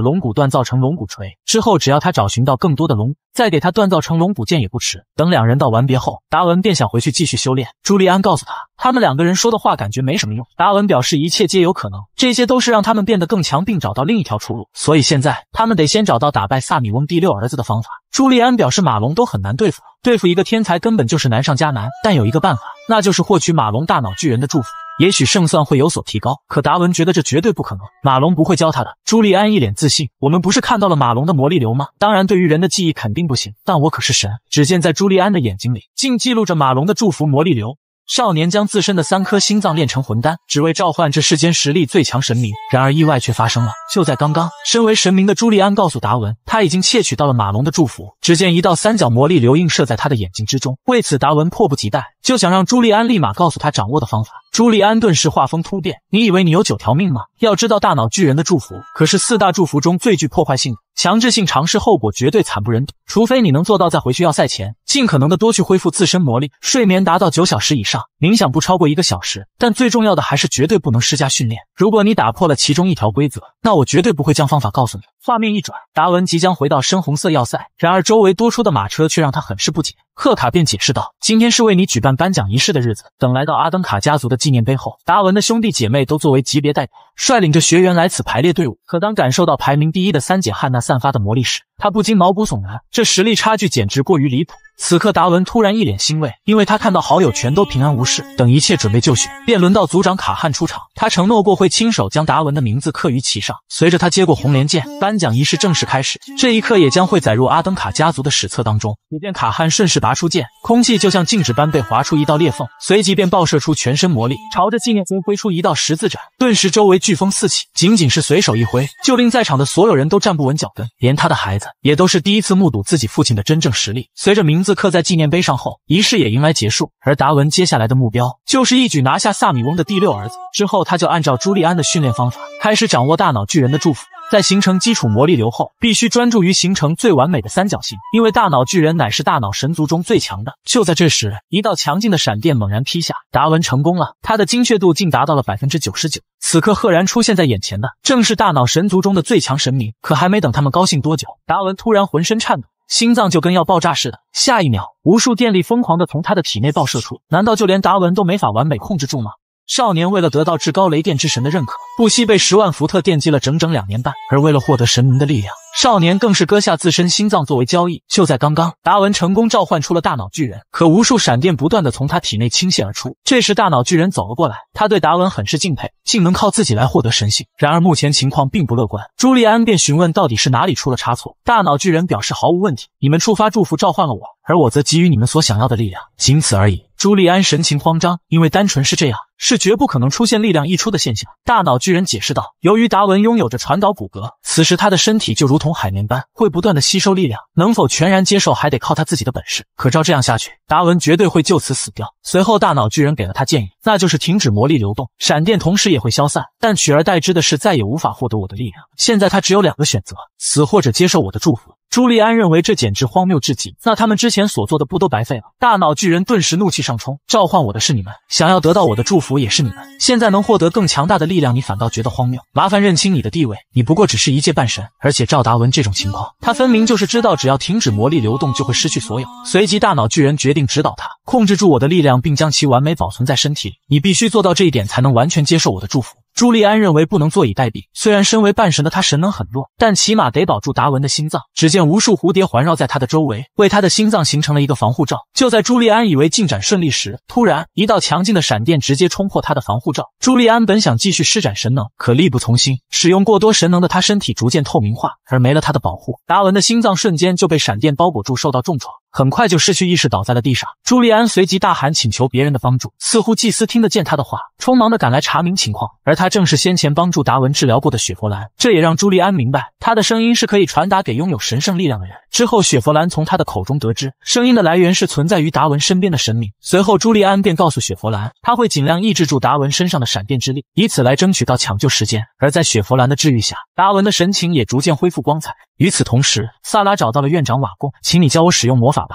龙骨锻造成龙骨锤，之后只要他找寻到更多的龙，再给他锻造成龙骨剑也不迟。等两人道完别后，达文便想回去继续修炼。朱利安告诉他，他们两个人说的话感觉没什么用。达文表示一切皆有可能，这些都是让他们变得更强，并找到另一条出路。所以现在他们得先找到打败萨米翁第六儿子的方法。朱利安表示马龙都很难对付，对付一个天才根本就是难上加难，但有一个办法。那就是获取马龙大脑巨人的祝福，也许胜算会有所提高。可达文觉得这绝对不可能，马龙不会教他的。朱利安一脸自信：“我们不是看到了马龙的魔力流吗？当然，对于人的记忆肯定不行，但我可是神。”只见在朱利安的眼睛里，竟记录着马龙的祝福魔力流。少年将自身的三颗心脏炼成魂丹，只为召唤这世间实力最强神明。然而意外却发生了，就在刚刚，身为神明的朱利安告诉达文，他已经窃取到了马龙的祝福。只见一道三角魔力流映射在他的眼睛之中，为此达文迫不及待就想让朱利安立马告诉他掌握的方法。朱利安顿时画风突变，你以为你有九条命吗？要知道，大脑巨人的祝福可是四大祝福中最具破坏性的，强制性尝试后果绝对惨不忍睹。除非你能做到在回去要塞前，尽可能的多去恢复自身魔力，睡眠达到九小时以上，冥想不超过一个小时。但最重要的还是绝对不能施加训练。如果你打破了其中一条规则，那我绝对不会将方法告诉你。画面一转，达文即将回到深红色要塞。然而周围多出的马车却让他很是不解。贺卡便解释道：“今天是为你举办颁奖仪式的日子。等来到阿登卡家族的纪念碑后，达文的兄弟姐妹都作为级别代表。”率领着学员来此排列队伍，可当感受到排名第一的三姐汉娜散发的魔力时，他不禁毛骨悚然。这实力差距简直过于离谱。此刻达文突然一脸欣慰，因为他看到好友全都平安无事。等一切准备就绪，便轮到组长卡汉出场。他承诺过会亲手将达文的名字刻于其上。随着他接过红莲剑，颁奖仪式正式开始。这一刻也将会载入阿登卡家族的史册当中。只见卡汉顺势拔出剑，空气就像静止般被划出一道裂缝，随即便爆射出全身魔力，朝着纪念碑挥出一道十字斩。顿时周围。飓风四起，仅仅是随手一挥，就令在场的所有人都站不稳脚跟，连他的孩子也都是第一次目睹自己父亲的真正实力。随着名字刻在纪念碑上后，仪式也迎来结束。而达文接下来的目标就是一举拿下萨米翁的第六儿子，之后他就按照朱利安的训练方法，开始掌握大脑巨人的祝福。在形成基础魔力流后，必须专注于形成最完美的三角形，因为大脑巨人乃是大脑神族中最强的。就在这时，一道强劲的闪电猛然劈下，达文成功了，他的精确度竟达到了百分之九十九。此刻赫然出现在眼前的，正是大脑神族中的最强神明。可还没等他们高兴多久，达文突然浑身颤抖，心脏就跟要爆炸似的。下一秒，无数电力疯狂的从他的体内爆射出，难道就连达文都没法完美控制住吗？少年为了得到至高雷电之神的认可，不惜被十万伏特电击了整整两年半，而为了获得神明的力量。少年更是割下自身心脏作为交易。就在刚刚，达文成功召唤出了大脑巨人，可无数闪电不断的从他体内倾泻而出。这时，大脑巨人走了过来，他对达文很是敬佩，竟能靠自己来获得神性。然而，目前情况并不乐观。朱利安便询问到底是哪里出了差错。大脑巨人表示毫无问题，你们触发祝福召唤了我，而我则给予你们所想要的力量，仅此而已。朱利安神情慌张，因为单纯是这样，是绝不可能出现力量溢出的现象。大脑巨人解释道：“由于达文拥有着传导骨骼，此时他的身体就如同……”从海绵般会不断的吸收力量，能否全然接受还得靠他自己的本事。可照这样下去，达文绝对会就此死掉。随后，大脑巨人给了他建议，那就是停止魔力流动，闪电同时也会消散。但取而代之的是，再也无法获得我的力量。现在他只有两个选择：死，或者接受我的祝福。朱利安认为这简直荒谬至极，那他们之前所做的不都白费了？大脑巨人顿时怒气上冲，召唤我的是你们，想要得到我的祝福也是你们。现在能获得更强大的力量，你反倒觉得荒谬？麻烦认清你的地位，你不过只是一介半神。而且赵达文这种情况，他分明就是知道，只要停止魔力流动，就会失去所有。随即，大脑巨人决定指导他控制住我的力量，并将其完美保存在身体里。你必须做到这一点，才能完全接受我的祝福。朱利安认为不能坐以待毙，虽然身为半神的他神能很弱，但起码得保住达文的心脏。只见无数蝴蝶环绕在他的周围，为他的心脏形成了一个防护罩。就在朱利安以为进展顺利时，突然一道强劲的闪电直接冲破他的防护罩。朱利安本想继续施展神能，可力不从心，使用过多神能的他身体逐渐透明化，而没了他的保护，达文的心脏瞬间就被闪电包裹住，受到重创。很快就失去意识，倒在了地上。朱利安随即大喊，请求别人的帮助。似乎祭司听得见他的话，匆忙的赶来查明情况。而他正是先前帮助达文治疗过的雪佛兰。这也让朱利安明白，他的声音是可以传达给拥有神圣力量的人。之后，雪佛兰从他的口中得知，声音的来源是存在于达文身边的神明。随后，朱利安便告诉雪佛兰，他会尽量抑制住达文身上的闪电之力，以此来争取到抢救时间。而在雪佛兰的治愈下，达文的神情也逐渐恢复光彩。与此同时，萨拉找到了院长瓦贡，请你教我使用魔法。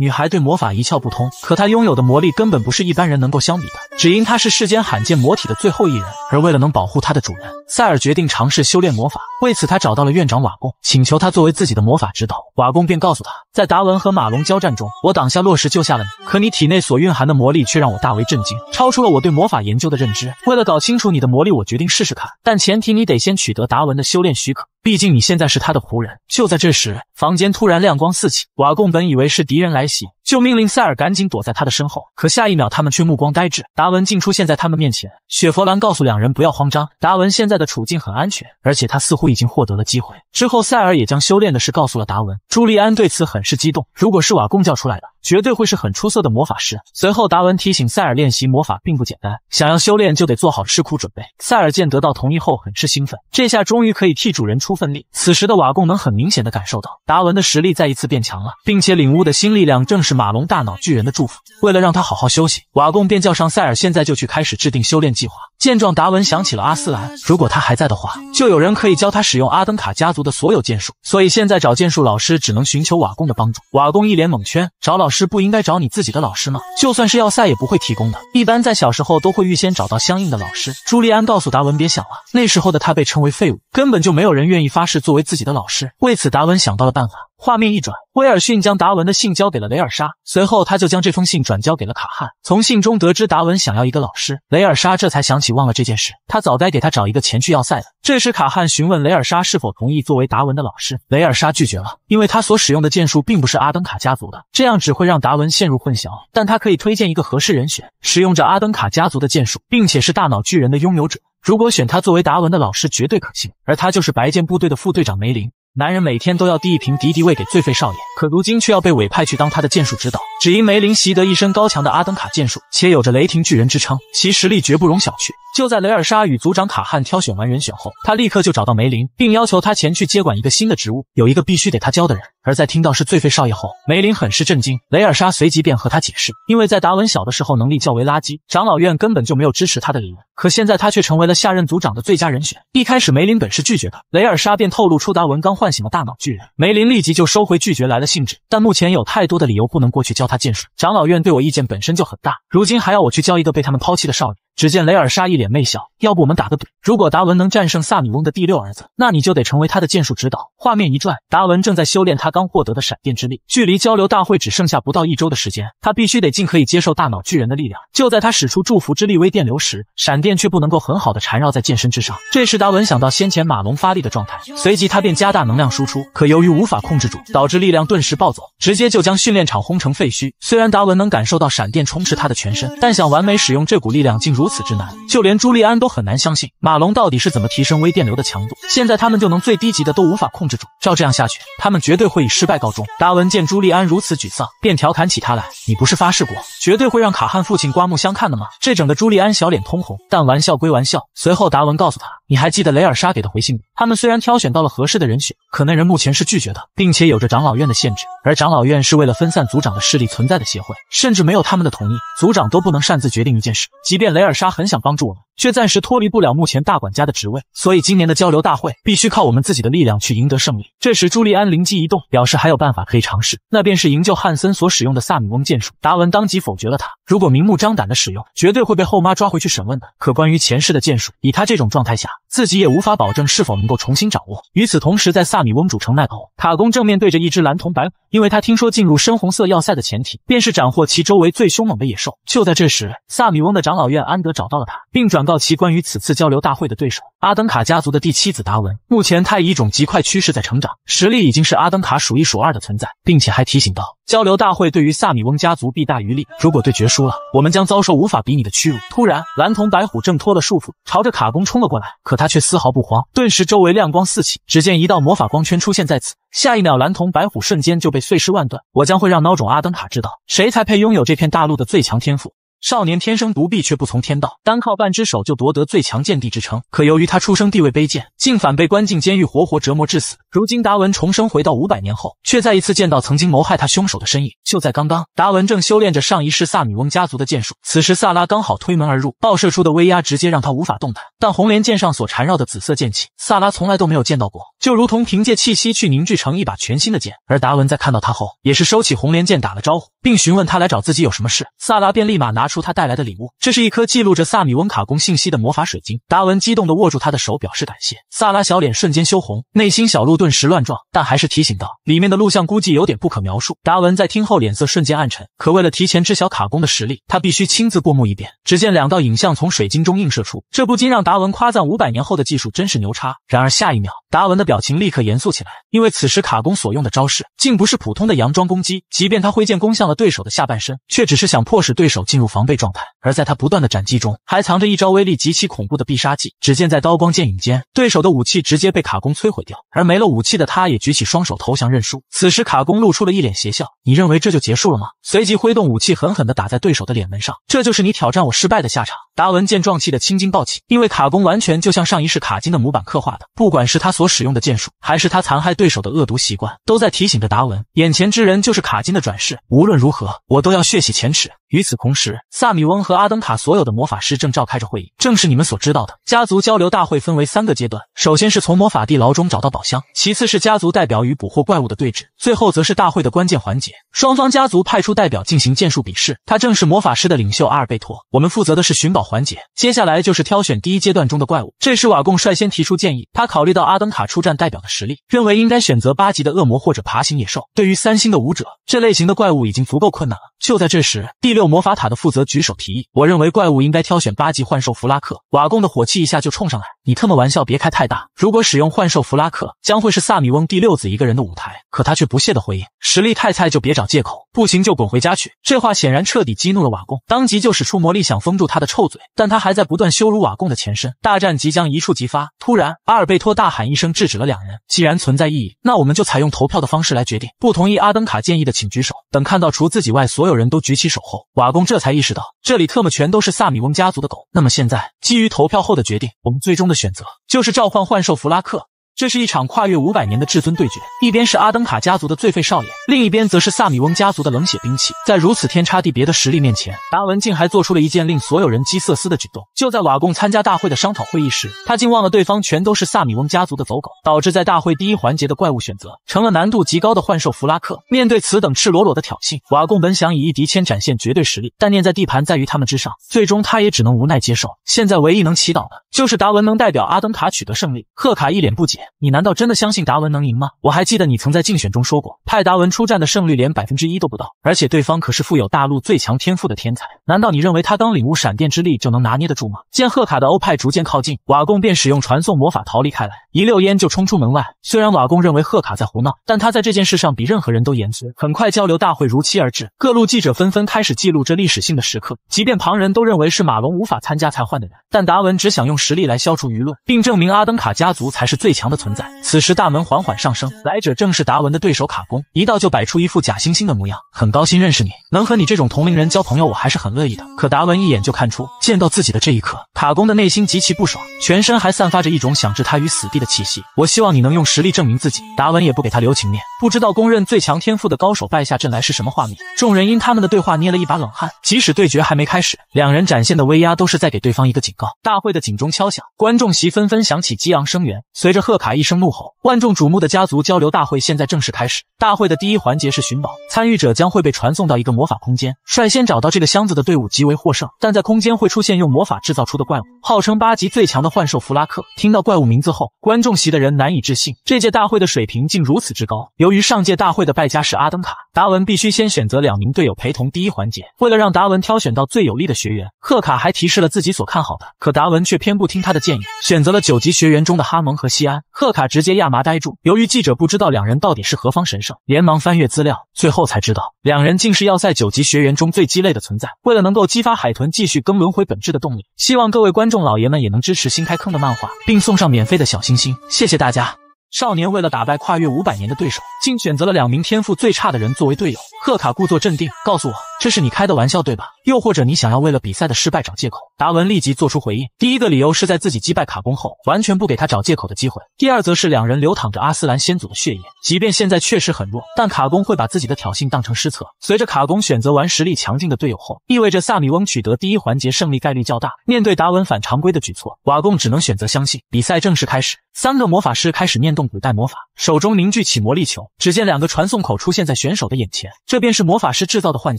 女孩对魔法一窍不通，可她拥有的魔力根本不是一般人能够相比的，只因她是世间罕见魔体的最后一人。而为了能保护她的主人，塞尔决定尝试修炼魔法。为此，他找到了院长瓦贡，请求他作为自己的魔法指导。瓦贡便告诉他。在达文和马龙交战中，我挡下落石救下了你。可你体内所蕴含的魔力却让我大为震惊，超出了我对魔法研究的认知。为了搞清楚你的魔力，我决定试试看，但前提你得先取得达文的修炼许可，毕竟你现在是他的仆人。就在这时，房间突然亮光四起，瓦贡本以为是敌人来袭，就命令塞尔赶紧躲在他的身后。可下一秒，他们却目光呆滞，达文竟出现在他们面前。雪佛兰告诉两人不要慌张，达文现在的处境很安全，而且他似乎已经获得了机会。之后，塞尔也将修炼的事告诉了达文。朱利安对此很。是激动，如果是瓦贡叫出来的。绝对会是很出色的魔法师。随后，达文提醒塞尔练习魔法并不简单，想要修炼就得做好吃苦准备。塞尔见得到同意后，很是兴奋，这下终于可以替主人出份力。此时的瓦贡能很明显的感受到达文的实力再一次变强了，并且领悟的新力量正是马龙大脑巨人的祝福。为了让他好好休息，瓦贡便叫上塞尔，现在就去开始制定修炼计划。见状，达文想起了阿斯兰，如果他还在的话，就有人可以教他使用阿登卡家族的所有剑术。所以现在找剑术老师只能寻求瓦贡的帮助。瓦贡一脸懵圈，找老。老师不应该找你自己的老师吗？就算是要塞也不会提供的。一般在小时候都会预先找到相应的老师。朱利安告诉达文别想了，那时候的他被称为废物，根本就没有人愿意发誓作为自己的老师。为此，达文想到了办法。画面一转，威尔逊将达文的信交给了雷尔莎，随后他就将这封信转交给了卡汉。从信中得知达文想要一个老师，雷尔莎这才想起忘了这件事，他早该给他找一个前去要塞的。这时卡汉询问雷尔莎是否同意作为达文的老师，雷尔莎拒绝了，因为他所使用的剑术并不是阿登卡家族的，这样只会让达文陷入混淆。但他可以推荐一个合适人选，使用着阿登卡家族的剑术，并且是大脑巨人的拥有者。如果选他作为达文的老师，绝对可信。而他就是白剑部队的副队长梅林。男人每天都要递一瓶敌敌畏给最废少爷，可如今却要被委派去当他的剑术指导，只因梅林习得一身高强的阿登卡剑术，且有着雷霆巨人之称，其实力绝不容小觑。就在雷尔莎与族长卡汉挑选完人选后，他立刻就找到梅林，并要求他前去接管一个新的职务，有一个必须得他教的人。而在听到是罪废少爷后，梅林很是震惊。雷尔莎随即便和他解释，因为在达文小的时候能力较为垃圾，长老院根本就没有支持他的理由，可现在他却成为了下任族长的最佳人选。一开始梅林本是拒绝的，雷尔莎便透露出达文刚换。唤醒了大脑巨人，梅林立即就收回拒绝来的兴致。但目前有太多的理由不能过去教他剑术。长老院对我意见本身就很大，如今还要我去教一个被他们抛弃的少女。只见雷尔莎一脸媚笑，要不我们打个赌，如果达文能战胜萨米翁的第六儿子，那你就得成为他的剑术指导。画面一转，达文正在修炼他刚获得的闪电之力。距离交流大会只剩下不到一周的时间，他必须得尽可以接受大脑巨人的力量。就在他使出祝福之力微电流时，闪电却不能够很好的缠绕在剑身之上。这时达文想到先前马龙发力的状态，随即他便加大能量输出。可由于无法控制住，导致力量顿时暴走，直接就将训练场轰成废墟。虽然达文能感受到闪电充斥他的全身，但想完美使用这股力量，竟如。此之难，就连朱利安都很难相信马龙到底是怎么提升微电流的强度。现在他们就能最低级的都无法控制住，照这样下去，他们绝对会以失败告终。达文见朱利安如此沮丧，便调侃起他来：“你不是发誓过绝对会让卡汉父亲刮目相看的吗？”这整的朱利安小脸通红。但玩笑归玩笑，随后达文告诉他：“你还记得雷尔莎给的回信吗？他们虽然挑选到了合适的人选，可那人目前是拒绝的，并且有着长老院的限制。”而长老院是为了分散族长的势力存在的协会，甚至没有他们的同意，族长都不能擅自决定一件事。即便雷尔莎很想帮助我们。却暂时脱离不了目前大管家的职位，所以今年的交流大会必须靠我们自己的力量去赢得胜利。这时，朱利安灵机一动，表示还有办法可以尝试，那便是营救汉森所使用的萨米翁剑术。达文当即否决了他，如果明目张胆的使用，绝对会被后妈抓回去审问的。可关于前世的剑术，以他这种状态下，自己也无法保证是否能够重新掌握。与此同时，在萨米翁主城那头，塔公正面对着一只蓝铜白虎，因为他听说进入深红色要塞的前提，便是斩获其周围最凶猛的野兽。就在这时，萨米翁的长老院安德找到了他，并转。到其关于此次交流大会的对手阿登卡家族的第七子达文，目前他以一种极快趋势在成长，实力已经是阿登卡数一数二的存在，并且还提醒道：交流大会对于萨米翁家族弊大于利，如果对决输了，我们将遭受无法比拟的屈辱。突然，蓝瞳白虎挣脱了束缚，朝着卡宫冲了过来，可他却丝毫不慌，顿时周围亮光四起，只见一道魔法光圈出现在此，下一秒蓝瞳白虎瞬间就被碎尸万段。我将会让孬种阿登卡知道，谁才配拥有这片大陆的最强天赋。少年天生独臂，却不从天道，单靠半只手就夺得最强剑帝之称。可由于他出生地位卑贱，竟反被关进监狱，活活折磨致死。如今达文重生回到五百年后，却再一次见到曾经谋害他凶手的身影。就在刚刚，达文正修炼着上一世萨米翁家族的剑术，此时萨拉刚好推门而入，爆射出的威压直接让他无法动弹。但红莲剑上所缠绕的紫色剑气，萨拉从来都没有见到过，就如同凭借气息去凝聚成一把全新的剑。而达文在看到他后，也是收起红莲剑，打了招呼，并询问他来找自己有什么事。萨拉便立马拿。出他带来的礼物，这是一颗记录着萨米温卡宫信息的魔法水晶。达文激动地握住他的手，表示感谢。萨拉小脸瞬间羞红，内心小鹿顿时乱撞，但还是提醒道：“里面的录像估计有点不可描述。”达文在听后脸色瞬间暗沉，可为了提前知晓卡宫的实力，他必须亲自过目一遍。只见两道影像从水晶中映射出，这不禁让达文夸赞五百年后的技术真是牛叉。然而下一秒，达文的表情立刻严肃起来，因为此时卡宫所用的招式竟不是普通的佯装攻击，即便他挥剑攻向了对手的下半身，却只是想迫使对手进入房。防备状态，而在他不断的斩击中，还藏着一招威力极其恐怖的必杀技。只见在刀光剑影间，对手的武器直接被卡工摧毁掉，而没了武器的他，也举起双手投降认输。此时，卡工露出了一脸邪笑：“你认为这就结束了吗？”随即挥动武器，狠狠的打在对手的脸门上。这就是你挑战我失败的下场。达文见状，气得青筋暴起，因为卡工完全就像上一世卡金的模板刻画的，不管是他所使用的剑术，还是他残害对手的恶毒习惯，都在提醒着达文，眼前之人就是卡金的转世。无论如何，我都要血洗前耻。与此同时，萨米翁和阿登卡所有的魔法师正召开着会议。正是你们所知道的家族交流大会分为三个阶段：首先是从魔法地牢中找到宝箱；其次是家族代表与捕获怪物的对峙；最后则是大会的关键环节，双方家族派出代表进行剑术比试。他正是魔法师的领袖阿尔贝托。我们负责的是寻宝环节，接下来就是挑选第一阶段中的怪物。这时瓦贡率先提出建议，他考虑到阿登卡出战代表的实力，认为应该选择八级的恶魔或者爬行野兽。对于三星的舞者，这类型的怪物已经足够困难了。就在这时，第六魔法塔的负责举手提议：“我认为怪物应该挑选八级幻兽弗拉克。”瓦贡的火气一下就冲上来：“你特么玩笑别开太大！如果使用幻兽弗拉克，将会是萨米翁第六子一个人的舞台。”可他却不屑的回应：“实力太菜就别找借口，不行就滚回家去。”这话显然彻底激怒了瓦贡，当即就使出魔力想封住他的臭嘴，但他还在不断羞辱瓦贡的前身。大战即将一触即发，突然阿尔贝托大喊一声制止了两人：“既然存在异议，那我们就采用投票的方式来决定。不同意阿登卡建议的，请举手。”等看到除自己外所有。所有人都举起手后，瓦工这才意识到，这里特么全都是萨米翁家族的狗。那么现在，基于投票后的决定，我们最终的选择就是召唤幻兽弗拉克。这是一场跨越五百年的至尊对决，一边是阿登卡家族的最废少爷，另一边则是萨米翁家族的冷血兵器。在如此天差地别的实力面前，达文竟还做出了一件令所有人鸡色丝的举动。就在瓦贡参加大会的商讨会议时，他竟忘了对方全都是萨米翁家族的走狗，导致在大会第一环节的怪物选择成了难度极高的幻兽弗拉克。面对此等赤裸裸的挑衅，瓦贡本想以一敌千展现绝对实力，但念在地盘在于他们之上，最终他也只能无奈接受。现在唯一能祈祷的就是达文能代表阿登卡取得胜利。赫卡一脸不解。你难道真的相信达文能赢吗？我还记得你曾在竞选中说过，派达文出战的胜率连百分之一都不到，而且对方可是富有大陆最强天赋的天才。难道你认为他刚领悟闪电之力就能拿捏得住吗？见贺卡的欧派逐渐靠近，瓦贡便使用传送魔法逃离开来，一溜烟就冲出门外。虽然瓦贡认为贺卡在胡闹，但他在这件事上比任何人都严肃。很快，交流大会如期而至，各路记者纷纷开始记录这历史性的时刻。即便旁人都认为是马龙无法参加才换的人，但达文只想用实力来消除舆论，并证明阿登卡家族才是最强的。存在。此时大门缓缓上升，来者正是达文的对手卡公。一到就摆出一副假惺惺的模样，很高兴认识你，能和你这种同龄人交朋友，我还是很乐意的。可达文一眼就看出，见到自己的这一刻，卡公的内心极其不爽，全身还散发着一种想置他于死地的气息。我希望你能用实力证明自己。达文也不给他留情面，不知道公认最强天赋的高手败下阵来是什么画面。众人因他们的对话捏了一把冷汗，即使对决还没开始，两人展现的威压都是在给对方一个警告。大会的警钟敲响，观众席纷纷响起激昂声援，随着贺卡。卡一声怒吼，万众瞩目的家族交流大会现在正式开始。大会的第一环节是寻宝，参与者将会被传送到一个魔法空间，率先找到这个箱子的队伍即为获胜。但在空间会出现用魔法制造出的怪物，号称八级最强的幻兽弗拉克。听到怪物名字后，观众席的人难以置信，这届大会的水平竟如此之高。由于上届大会的败家是阿登卡，达文必须先选择两名队友陪同。第一环节，为了让达文挑选到最有利的学员，贺卡还提示了自己所看好的，可达文却偏不听他的建议，选择了九级学员中的哈蒙和西安。贺卡直接亚麻呆住。由于记者不知道两人到底是何方神圣，连忙翻阅资料，最后才知道两人竟是要塞九级学员中最鸡肋的存在。为了能够激发海豚继续更轮回本质的动力，希望各位观众老爷们也能支持新开坑的漫画，并送上免费的小星星，谢谢大家。少年为了打败跨越五百年的对手，竟选择了两名天赋最差的人作为队友。贺卡故作镇定，告诉我这是你开的玩笑对吧？又或者你想要为了比赛的失败找借口？达文立即做出回应。第一个理由是在自己击败卡工后，完全不给他找借口的机会。第二则是两人流淌着阿斯兰先祖的血液，即便现在确实很弱，但卡工会把自己的挑衅当成失策。随着卡工选择玩实力强劲的队友后，意味着萨米翁取得第一环节胜利概率较大。面对达文反常规的举措，瓦贡只能选择相信。比赛正式开始，三个魔法师开始念动古代魔法，手中凝聚起魔力球。只见两个传送口出现在选手的眼前，这便是魔法师制造的幻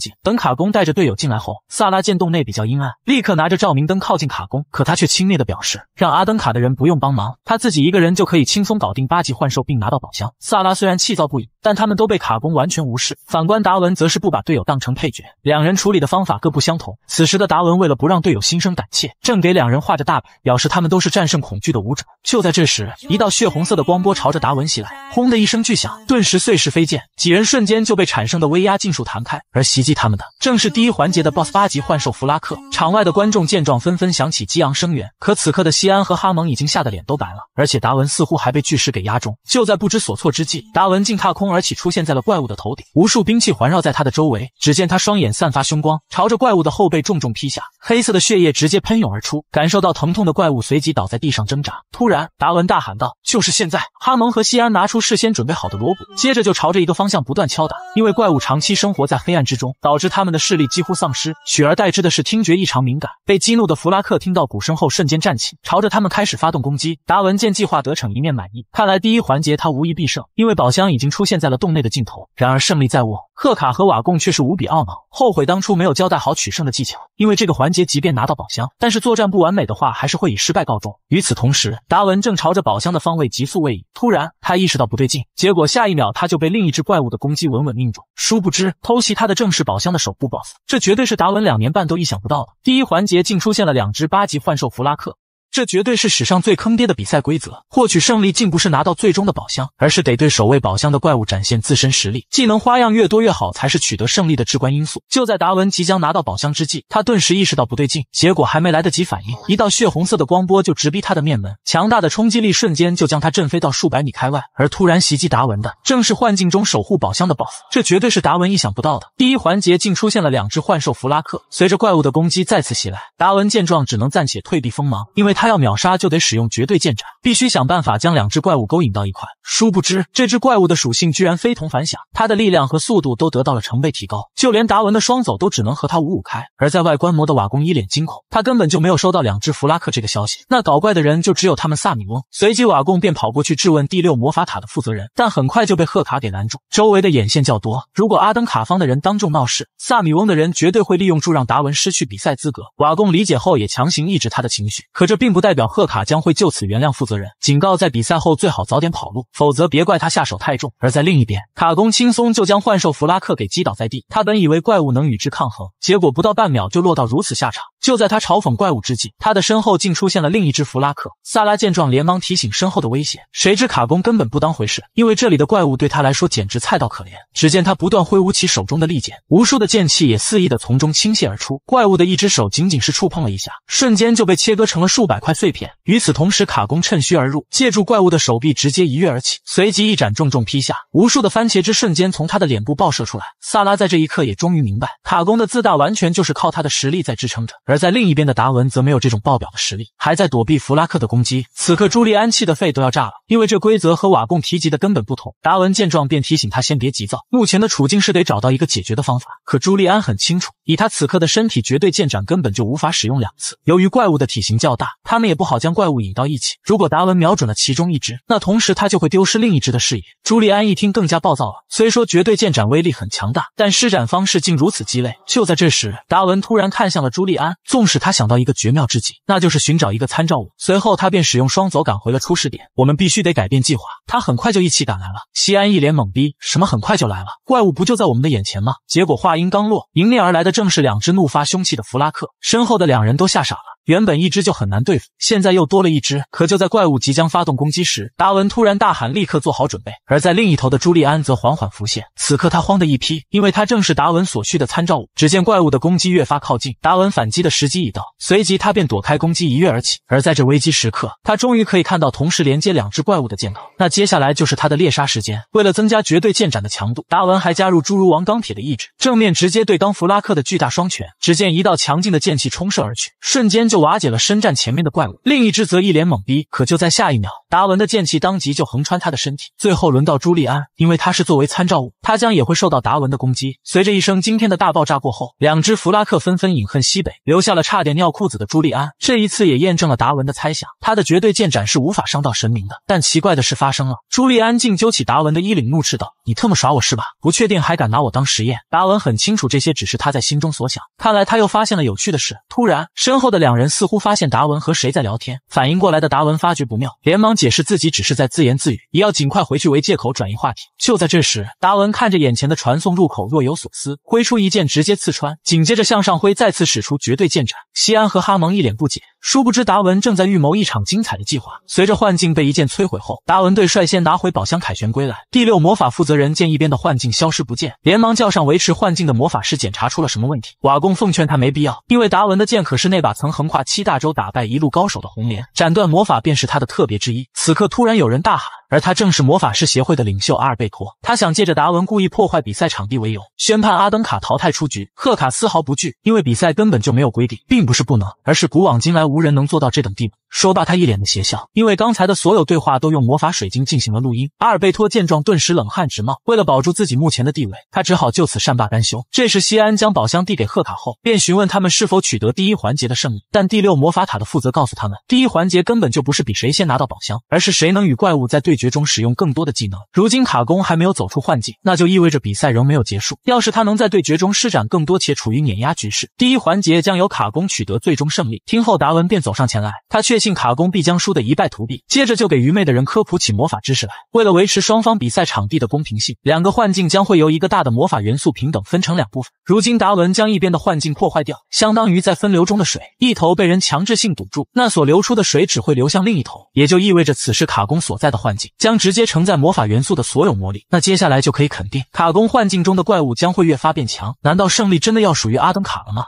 境。等卡工带着队友进来后，萨拉见洞内比较阴暗，立刻拿着照明灯靠近卡工，可他却轻蔑的表示：“让阿登卡的人不用帮忙，他自己一个人就可以轻松搞定八级幻兽，并拿到宝箱。”萨拉虽然气躁不已，但他们都被卡工完全无视。反观达文，则是不把队友当成配角，两人处理的方法各不相同。此时的达文为了不让队友心生胆怯，正给两人画着大饼，表示他们都是战胜恐惧的舞者。就在这时，一道血红色的光波朝着达文袭来，轰的一声巨响，顿时碎石飞溅，几人瞬间就被产生的威压尽数弹开。而袭击他们的，正是第一环节的 BOSS。八级幻兽弗拉克，场外的观众见状纷纷响起激昂声援。可此刻的西安和哈蒙已经吓得脸都白了，而且达文似乎还被巨石给压中。就在不知所措之际，达文竟踏空而起，出现在了怪物的头顶，无数兵器环绕在他的周围。只见他双眼散发凶光，朝着怪物的后背重重劈下，黑色的血液直接喷涌而出。感受到疼痛的怪物随即倒在地上挣扎。突然，达文大喊道：“就是现在！”哈蒙和西安拿出事先准备好的锣鼓，接着就朝着一个方向不断敲打。因为怪物长期生活在黑暗之中，导致他们的视力几乎丧失。取而代之的是听觉异常敏感。被激怒的弗拉克听到鼓声后，瞬间站起，朝着他们开始发动攻击。达文见计划得逞，一面满意，看来第一环节他无疑必胜，因为宝箱已经出现在了洞内的尽头。然而胜利在握。贺卡和瓦贡却是无比懊恼，后悔当初没有交代好取胜的技巧，因为这个环节即便拿到宝箱，但是作战不完美的话，还是会以失败告终。与此同时，达文正朝着宝箱的方位急速位移，突然他意识到不对劲，结果下一秒他就被另一只怪物的攻击稳稳命中。殊不知，偷袭他的正是宝箱的首部 BOSS，这绝对是达文两年半都意想不到的。第一环节竟出现了两只八级幻兽弗拉克。这绝对是史上最坑爹的比赛规则，获取胜利竟不是拿到最终的宝箱，而是得对守卫宝箱的怪物展现自身实力，技能花样越多越好才是取得胜利的至关因素。就在达文即将拿到宝箱之际，他顿时意识到不对劲，结果还没来得及反应，一道血红色的光波就直逼他的面门，强大的冲击力瞬间就将他震飞到数百米开外。而突然袭击达文的，正是幻境中守护宝箱的 BOSS，这绝对是达文意想不到的。第一环节竟出现了两只幻兽弗拉克，随着怪物的攻击再次袭来，达文见状只能暂且退避锋芒，因为他。他要秒杀就得使用绝对剑斩，必须想办法将两只怪物勾引到一块。殊不知这只怪物的属性居然非同凡响，他的力量和速度都得到了成倍提高，就连达文的双走都只能和他五五开。而在外观摩的瓦贡一脸惊恐，他根本就没有收到两只弗拉克这个消息。那搞怪的人就只有他们萨米翁。随即瓦贡便跑过去质问第六魔法塔的负责人，但很快就被贺卡给拦住。周围的眼线较多，如果阿登卡方的人当众闹事，萨米翁的人绝对会利用住让达文失去比赛资格。瓦贡理解后也强行抑制他的情绪，可这并。并不代表贺卡将会就此原谅负责人，警告在比赛后最好早点跑路，否则别怪他下手太重。而在另一边，卡工轻松就将幻兽弗拉克给击倒在地。他本以为怪物能与之抗衡，结果不到半秒就落到如此下场。就在他嘲讽怪物之际，他的身后竟出现了另一只弗拉克。萨拉见状，连忙提醒身后的危险，谁知卡工根本不当回事，因为这里的怪物对他来说简直菜到可怜。只见他不断挥舞起手中的利剑，无数的剑气也肆意的从中倾泻而出。怪物的一只手仅仅是触碰了一下，瞬间就被切割成了数百。块碎片。与此同时，卡宫趁虚而入，借助怪物的手臂直接一跃而起，随即一斩重重劈下，无数的番茄汁瞬间从他的脸部爆射出来。萨拉在这一刻也终于明白，卡宫的自大完全就是靠他的实力在支撑着。而在另一边的达文则没有这种爆表的实力，还在躲避弗拉克的攻击。此刻，朱利安气的肺都要炸了，因为这规则和瓦贡提及的根本不同。达文见状便提醒他先别急躁，目前的处境是得找到一个解决的方法。可朱利安很清楚，以他此刻的身体，绝对剑斩根本就无法使用两次。由于怪物的体型较大，他们也不好将怪物引到一起。如果达文瞄准了其中一只，那同时他就会丢失另一只的视野。朱利安一听更加暴躁了。虽说绝对剑斩威力很强大，但施展方式竟如此鸡肋。就在这时，达文突然看向了朱利安，纵使他想到一个绝妙之计，那就是寻找一个参照物。随后他便使用双走赶回了出事点。我们必须得改变计划。他很快就一起赶来了。西安一脸懵逼，什么很快就来了？怪物不就在我们的眼前吗？结果话音刚落，迎面而来的正是两只怒发凶器的弗拉克，身后的两人都吓傻了。原本一只就很难对付，现在又多了一只。可就在怪物即将发动攻击时，达文突然大喊：“立刻做好准备！”而在另一头的朱利安则缓缓浮现。此刻他慌得一批，因为他正是达文所需的参照物。只见怪物的攻击越发靠近，达文反击的时机已到。随即他便躲开攻击，一跃而起。而在这危机时刻，他终于可以看到同时连接两只怪物的剑头。那接下来就是他的猎杀时间。为了增加绝对剑斩的强度，达文还加入侏儒王钢铁的意志，正面直接对刚弗拉克的巨大双拳。只见一道强劲的剑气冲射而去，瞬间就。瓦解了身站前面的怪物，另一只则一脸懵逼。可就在下一秒，达文的剑气当即就横穿他的身体。最后轮到朱利安，因为他是作为参照物，他将也会受到达文的攻击。随着一声惊天的大爆炸过后，两只弗拉克纷纷饮恨西北，留下了差点尿裤子的朱利安。这一次也验证了达文的猜想，他的绝对剑斩是无法伤到神明的。但奇怪的事发生了，朱利安竟揪起达文的衣领，怒斥道：“你特么耍我是吧？不确定还敢拿我当实验？”达文很清楚，这些只是他在心中所想。看来他又发现了有趣的事。突然，身后的两人。似乎发现达文和谁在聊天，反应过来的达文发觉不妙，连忙解释自己只是在自言自语，以要尽快回去为借口转移话题。就在这时，达文看着眼前的传送入口，若有所思，挥出一剑直接刺穿，紧接着向上挥，再次使出绝对剑斩。西安和哈蒙一脸不解，殊不知达文正在预谋一场精彩的计划。随着幻境被一剑摧毁后，达文队率先拿回宝箱，凯旋归来。第六魔法负责人见一边的幻境消失不见，连忙叫上维持幻境的魔法师检查出了什么问题。瓦贡奉劝他没必要，因为达文的剑可是那把曾横。跨七大洲打败一路高手的红莲，斩断魔法便是他的特别之一。此刻突然有人大喊，而他正是魔法师协会的领袖阿尔贝托。他想借着达文故意破坏比赛场地为由，宣判阿登卡淘汰出局。贺卡丝毫不惧，因为比赛根本就没有规定，并不是不能，而是古往今来无人能做到这等地步。说罢，他一脸的邪笑，因为刚才的所有对话都用魔法水晶进行了录音。阿尔贝托见状，顿时冷汗直冒。为了保住自己目前的地位，他只好就此善罢甘休。这时，西安将宝箱递给贺卡后，便询问他们是否取得第一环节的胜利。但但第六魔法塔的负责告诉他们，第一环节根本就不是比谁先拿到宝箱，而是谁能与怪物在对决中使用更多的技能。如今卡工还没有走出幻境，那就意味着比赛仍没有结束。要是他能在对决中施展更多且处于碾压局势，第一环节将由卡工取得最终胜利。听后，达文便走上前来，他确信卡工必将输得一败涂地。接着就给愚昧的人科普起魔法知识来。为了维持双方比赛场地的公平性，两个幻境将会由一个大的魔法元素平等分成两部分。如今达文将一边的幻境破坏掉，相当于在分流中的水一头。被人强制性堵住，那所流出的水只会流向另一头，也就意味着此时卡工所在的幻境将直接承载魔法元素的所有魔力。那接下来就可以肯定，卡工幻境中的怪物将会越发变强。难道胜利真的要属于阿登卡了吗？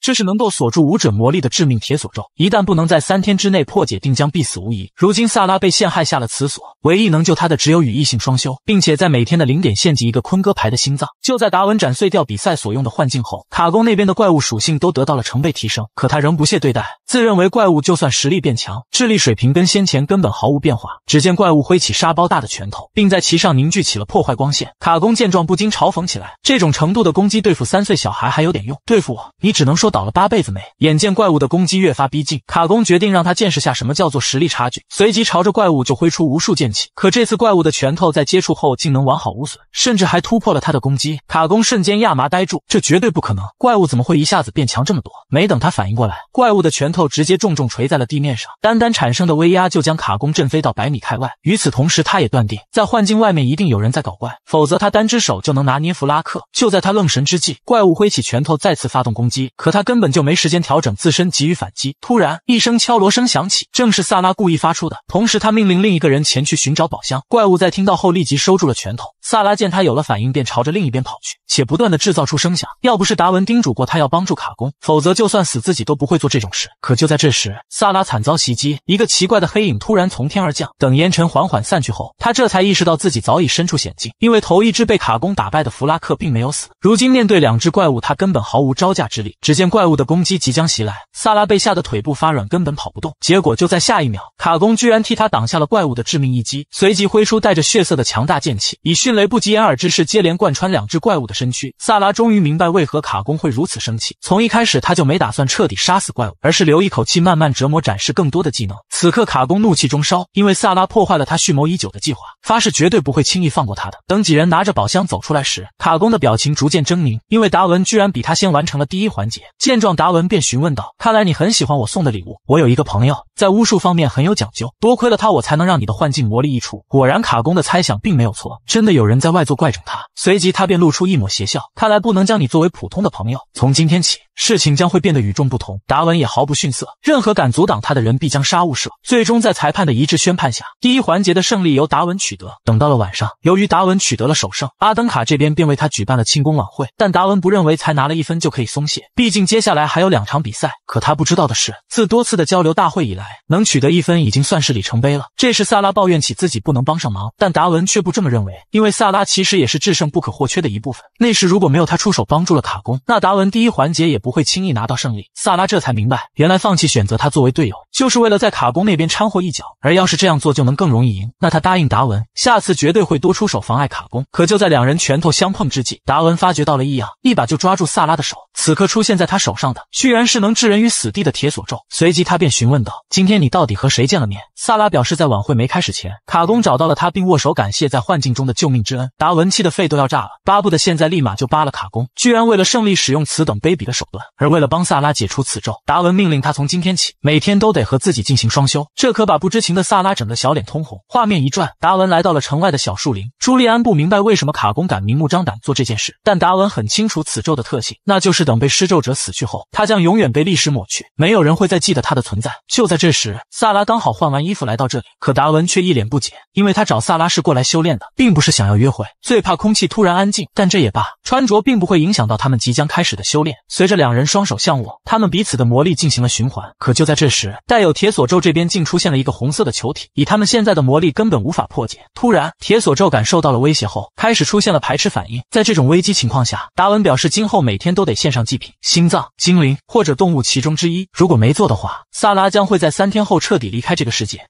这是能够锁住武者魔力的致命铁锁咒，一旦不能在三天之内破解，定将必死无疑。如今萨拉被陷害下了此锁，唯一能救他的只有与异性双修，并且在每天的零点献祭一个坤哥牌的心脏。就在达文斩碎掉比赛所用的幻境后，卡宫那边的怪物属性都得到了成倍提升，可他仍不屑对待，自认为怪物就算实力变强，智力水平跟先前根本毫无变化。只见怪物挥起沙包大的拳头，并在其上凝聚起了破坏光线。卡宫见状不禁嘲讽起来：“这种程度的攻击，对付三岁小孩还有点用，对付我，你只能说。”倒了八辈子霉。眼见怪物的攻击越发逼近，卡工决定让他见识下什么叫做实力差距。随即朝着怪物就挥出无数剑气。可这次怪物的拳头在接触后竟能完好无损，甚至还突破了他的攻击。卡工瞬间亚麻呆住，这绝对不可能！怪物怎么会一下子变强这么多？没等他反应过来，怪物的拳头直接重重锤在了地面上，单单产生的威压就将卡工震飞到百米开外。与此同时，他也断定在幻境外面一定有人在搞怪，否则他单只手就能拿捏弗拉克。就在他愣神之际，怪物挥起拳头再次发动攻击，可他。他根本就没时间调整自身，给予反击。突然，一声敲锣声响起，正是萨拉故意发出的。同时，他命令另一个人前去寻找宝箱。怪物在听到后立即收住了拳头。萨拉见他有了反应，便朝着另一边跑去，且不断的制造出声响。要不是达文叮嘱过他要帮助卡工，否则就算死自己都不会做这种事。可就在这时，萨拉惨遭袭击，一个奇怪的黑影突然从天而降。等烟尘缓缓散去后，他这才意识到自己早已身处险境，因为头一只被卡工打败的弗拉克并没有死。如今面对两只怪物，他根本毫无招架之力，直接。怪物的攻击即将袭来，萨拉被吓得腿部发软，根本跑不动。结果就在下一秒，卡工居然替他挡下了怪物的致命一击，随即挥出带着血色的强大剑气，以迅雷不及掩耳之势接连贯穿两只怪物的身躯。萨拉终于明白为何卡工会如此生气，从一开始他就没打算彻底杀死怪物，而是留一口气慢慢折磨，展示更多的技能。此刻卡工怒气中烧，因为萨拉破坏了他蓄谋已久的计划，发誓绝对不会轻易放过他的。等几人拿着宝箱走出来时，卡工的表情逐渐狰狞，因为达文居然比他先完成了第一环节。见状，达文便询问道：“看来你很喜欢我送的礼物。我有一个朋友在巫术方面很有讲究，多亏了他，我才能让你的幻境魔力溢出。果然，卡工的猜想并没有错，真的有人在外做怪种。”他随即他便露出一抹邪笑：“看来不能将你作为普通的朋友，从今天起，事情将会变得与众不同。”达文也毫不逊色，任何敢阻挡他的人必将杀无赦。最终，在裁判的一致宣判下，第一环节的胜利由达文取得。等到了晚上，由于达文取得了首胜，阿登卡这边便为他举办了庆功晚会。但达文不认为才拿了一分就可以松懈，毕竟。接下来还有两场比赛，可他不知道的是，自多次的交流大会以来，能取得一分已经算是里程碑了。这时，萨拉抱怨起自己不能帮上忙，但达文却不这么认为，因为萨拉其实也是制胜不可或缺的一部分。那时如果没有他出手帮助了卡工，那达文第一环节也不会轻易拿到胜利。萨拉这才明白，原来放弃选择他作为队友，就是为了在卡工那边掺和一脚，而要是这样做就能更容易赢，那他答应达文，下次绝对会多出手妨碍卡工。可就在两人拳头相碰之际，达文发觉到了异样，一把就抓住萨拉的手，此刻出现在他。手上的居然是能置人于死地的铁锁咒，随即他便询问道：“今天你到底和谁见了面？”萨拉表示在晚会没开始前，卡工找到了他并握手感谢在幻境中的救命之恩。达文气的肺都要炸了，巴不得现在立马就扒了卡工，居然为了胜利使用此等卑鄙的手段。而为了帮萨拉解除此咒，达文命令他从今天起每天都得和自己进行双修，这可把不知情的萨拉整得小脸通红。画面一转，达文来到了城外的小树林。朱利安不明白为什么卡工敢明目张胆做这件事，但达文很清楚此咒的特性，那就是等被施咒者死。死去后，他将永远被历史抹去，没有人会再记得他的存在。就在这时，萨拉刚好换完衣服来到这里，可达文却一脸不解，因为他找萨拉是过来修炼的，并不是想要约会。最怕空气突然安静，但这也罢，穿着并不会影响到他们即将开始的修炼。随着两人双手相握，他们彼此的魔力进行了循环。可就在这时，带有铁锁咒这边竟出现了一个红色的球体，以他们现在的魔力根本无法破解。突然，铁锁咒感受到了威胁后，开始出现了排斥反应。在这种危机情况下，达文表示今后每天都得献上祭品心脏。精灵或者动物其中之一，如果没做的话，萨拉将会在三天后彻底离开这个世界。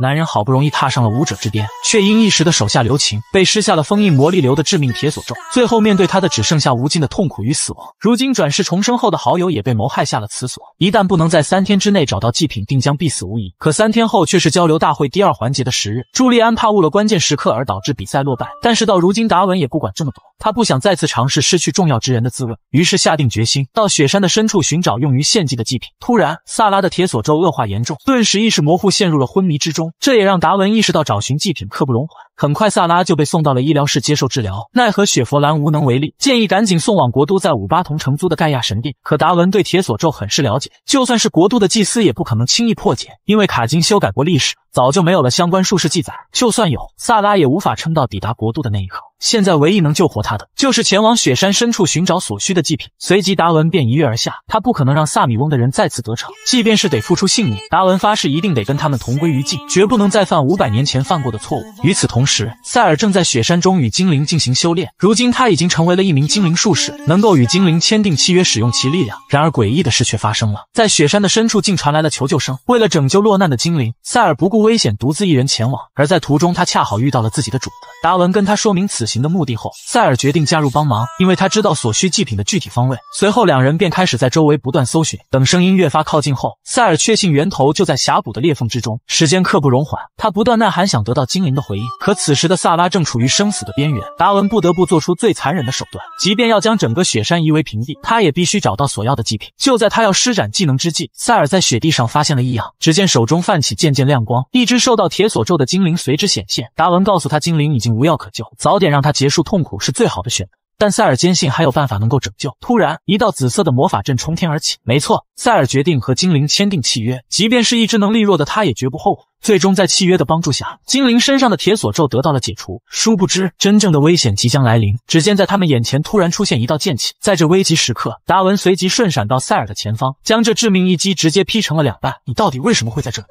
男人好不容易踏上了武者之巅，却因一时的手下留情，被施下了封印魔力流的致命铁锁咒。最后面对他的只剩下无尽的痛苦与死亡。如今转世重生后的好友也被谋害下了此锁，一旦不能在三天之内找到祭品，定将必死无疑。可三天后却是交流大会第二环节的时日，朱利安怕误了关键时刻而导致比赛落败。但是到如今达文也不管这么多，他不想再次尝试失去重要之人的滋味，于是下定决心到雪山的深处寻找用于献祭的祭品。突然萨拉的铁锁咒恶化严重，顿时意识模糊，陷入了昏迷之中。这也让达文意识到，找寻祭品刻不容缓。很快，萨拉就被送到了医疗室接受治疗。奈何雪佛兰无能为力，建议赶紧送往国都在五八同城租的盖亚神殿。可达文对铁锁咒很是了解，就算是国度的祭司也不可能轻易破解，因为卡金修改过历史，早就没有了相关术士记载。就算有，萨拉也无法撑到抵达国度的那一刻。现在唯一能救活他的，就是前往雪山深处寻找所需的祭品。随即，达文便一跃而下。他不可能让萨米翁的人再次得逞，即便是得付出性命，达文发誓一定得跟他们同归于尽，绝不能再犯五百年前犯过的错误。与此同时。时，塞尔正在雪山中与精灵进行修炼。如今，他已经成为了一名精灵术士，能够与精灵签订契约，使用其力量。然而，诡异的事却发生了，在雪山的深处竟传来了求救声。为了拯救落难的精灵，塞尔不顾危险，独自一人前往。而在途中，他恰好遇到了自己的主子达文，跟他说明此行的目的后，塞尔决定加入帮忙，因为他知道所需祭品的具体方位。随后，两人便开始在周围不断搜寻。等声音越发靠近后，塞尔确信源头就在峡谷的裂缝之中。时间刻不容缓，他不断呐喊，想得到精灵的回应，可。此时的萨拉正处于生死的边缘，达文不得不做出最残忍的手段，即便要将整个雪山夷为平地，他也必须找到所要的祭品。就在他要施展技能之际，塞尔在雪地上发现了异样，只见手中泛起渐渐亮光，一只受到铁锁咒的精灵随之显现。达文告诉他，精灵已经无药可救，早点让他结束痛苦是最好的选择。但塞尔坚信还有办法能够拯救。突然，一道紫色的魔法阵冲天而起。没错，塞尔决定和精灵签订契约，即便是一只能力弱的，他也绝不后悔。最终，在契约的帮助下，精灵身上的铁锁咒得到了解除。殊不知，真正的危险即将来临。只见在他们眼前突然出现一道剑气。在这危急时刻，达文随即瞬闪到塞尔的前方，将这致命一击直接劈成了两半。你到底为什么会在这里？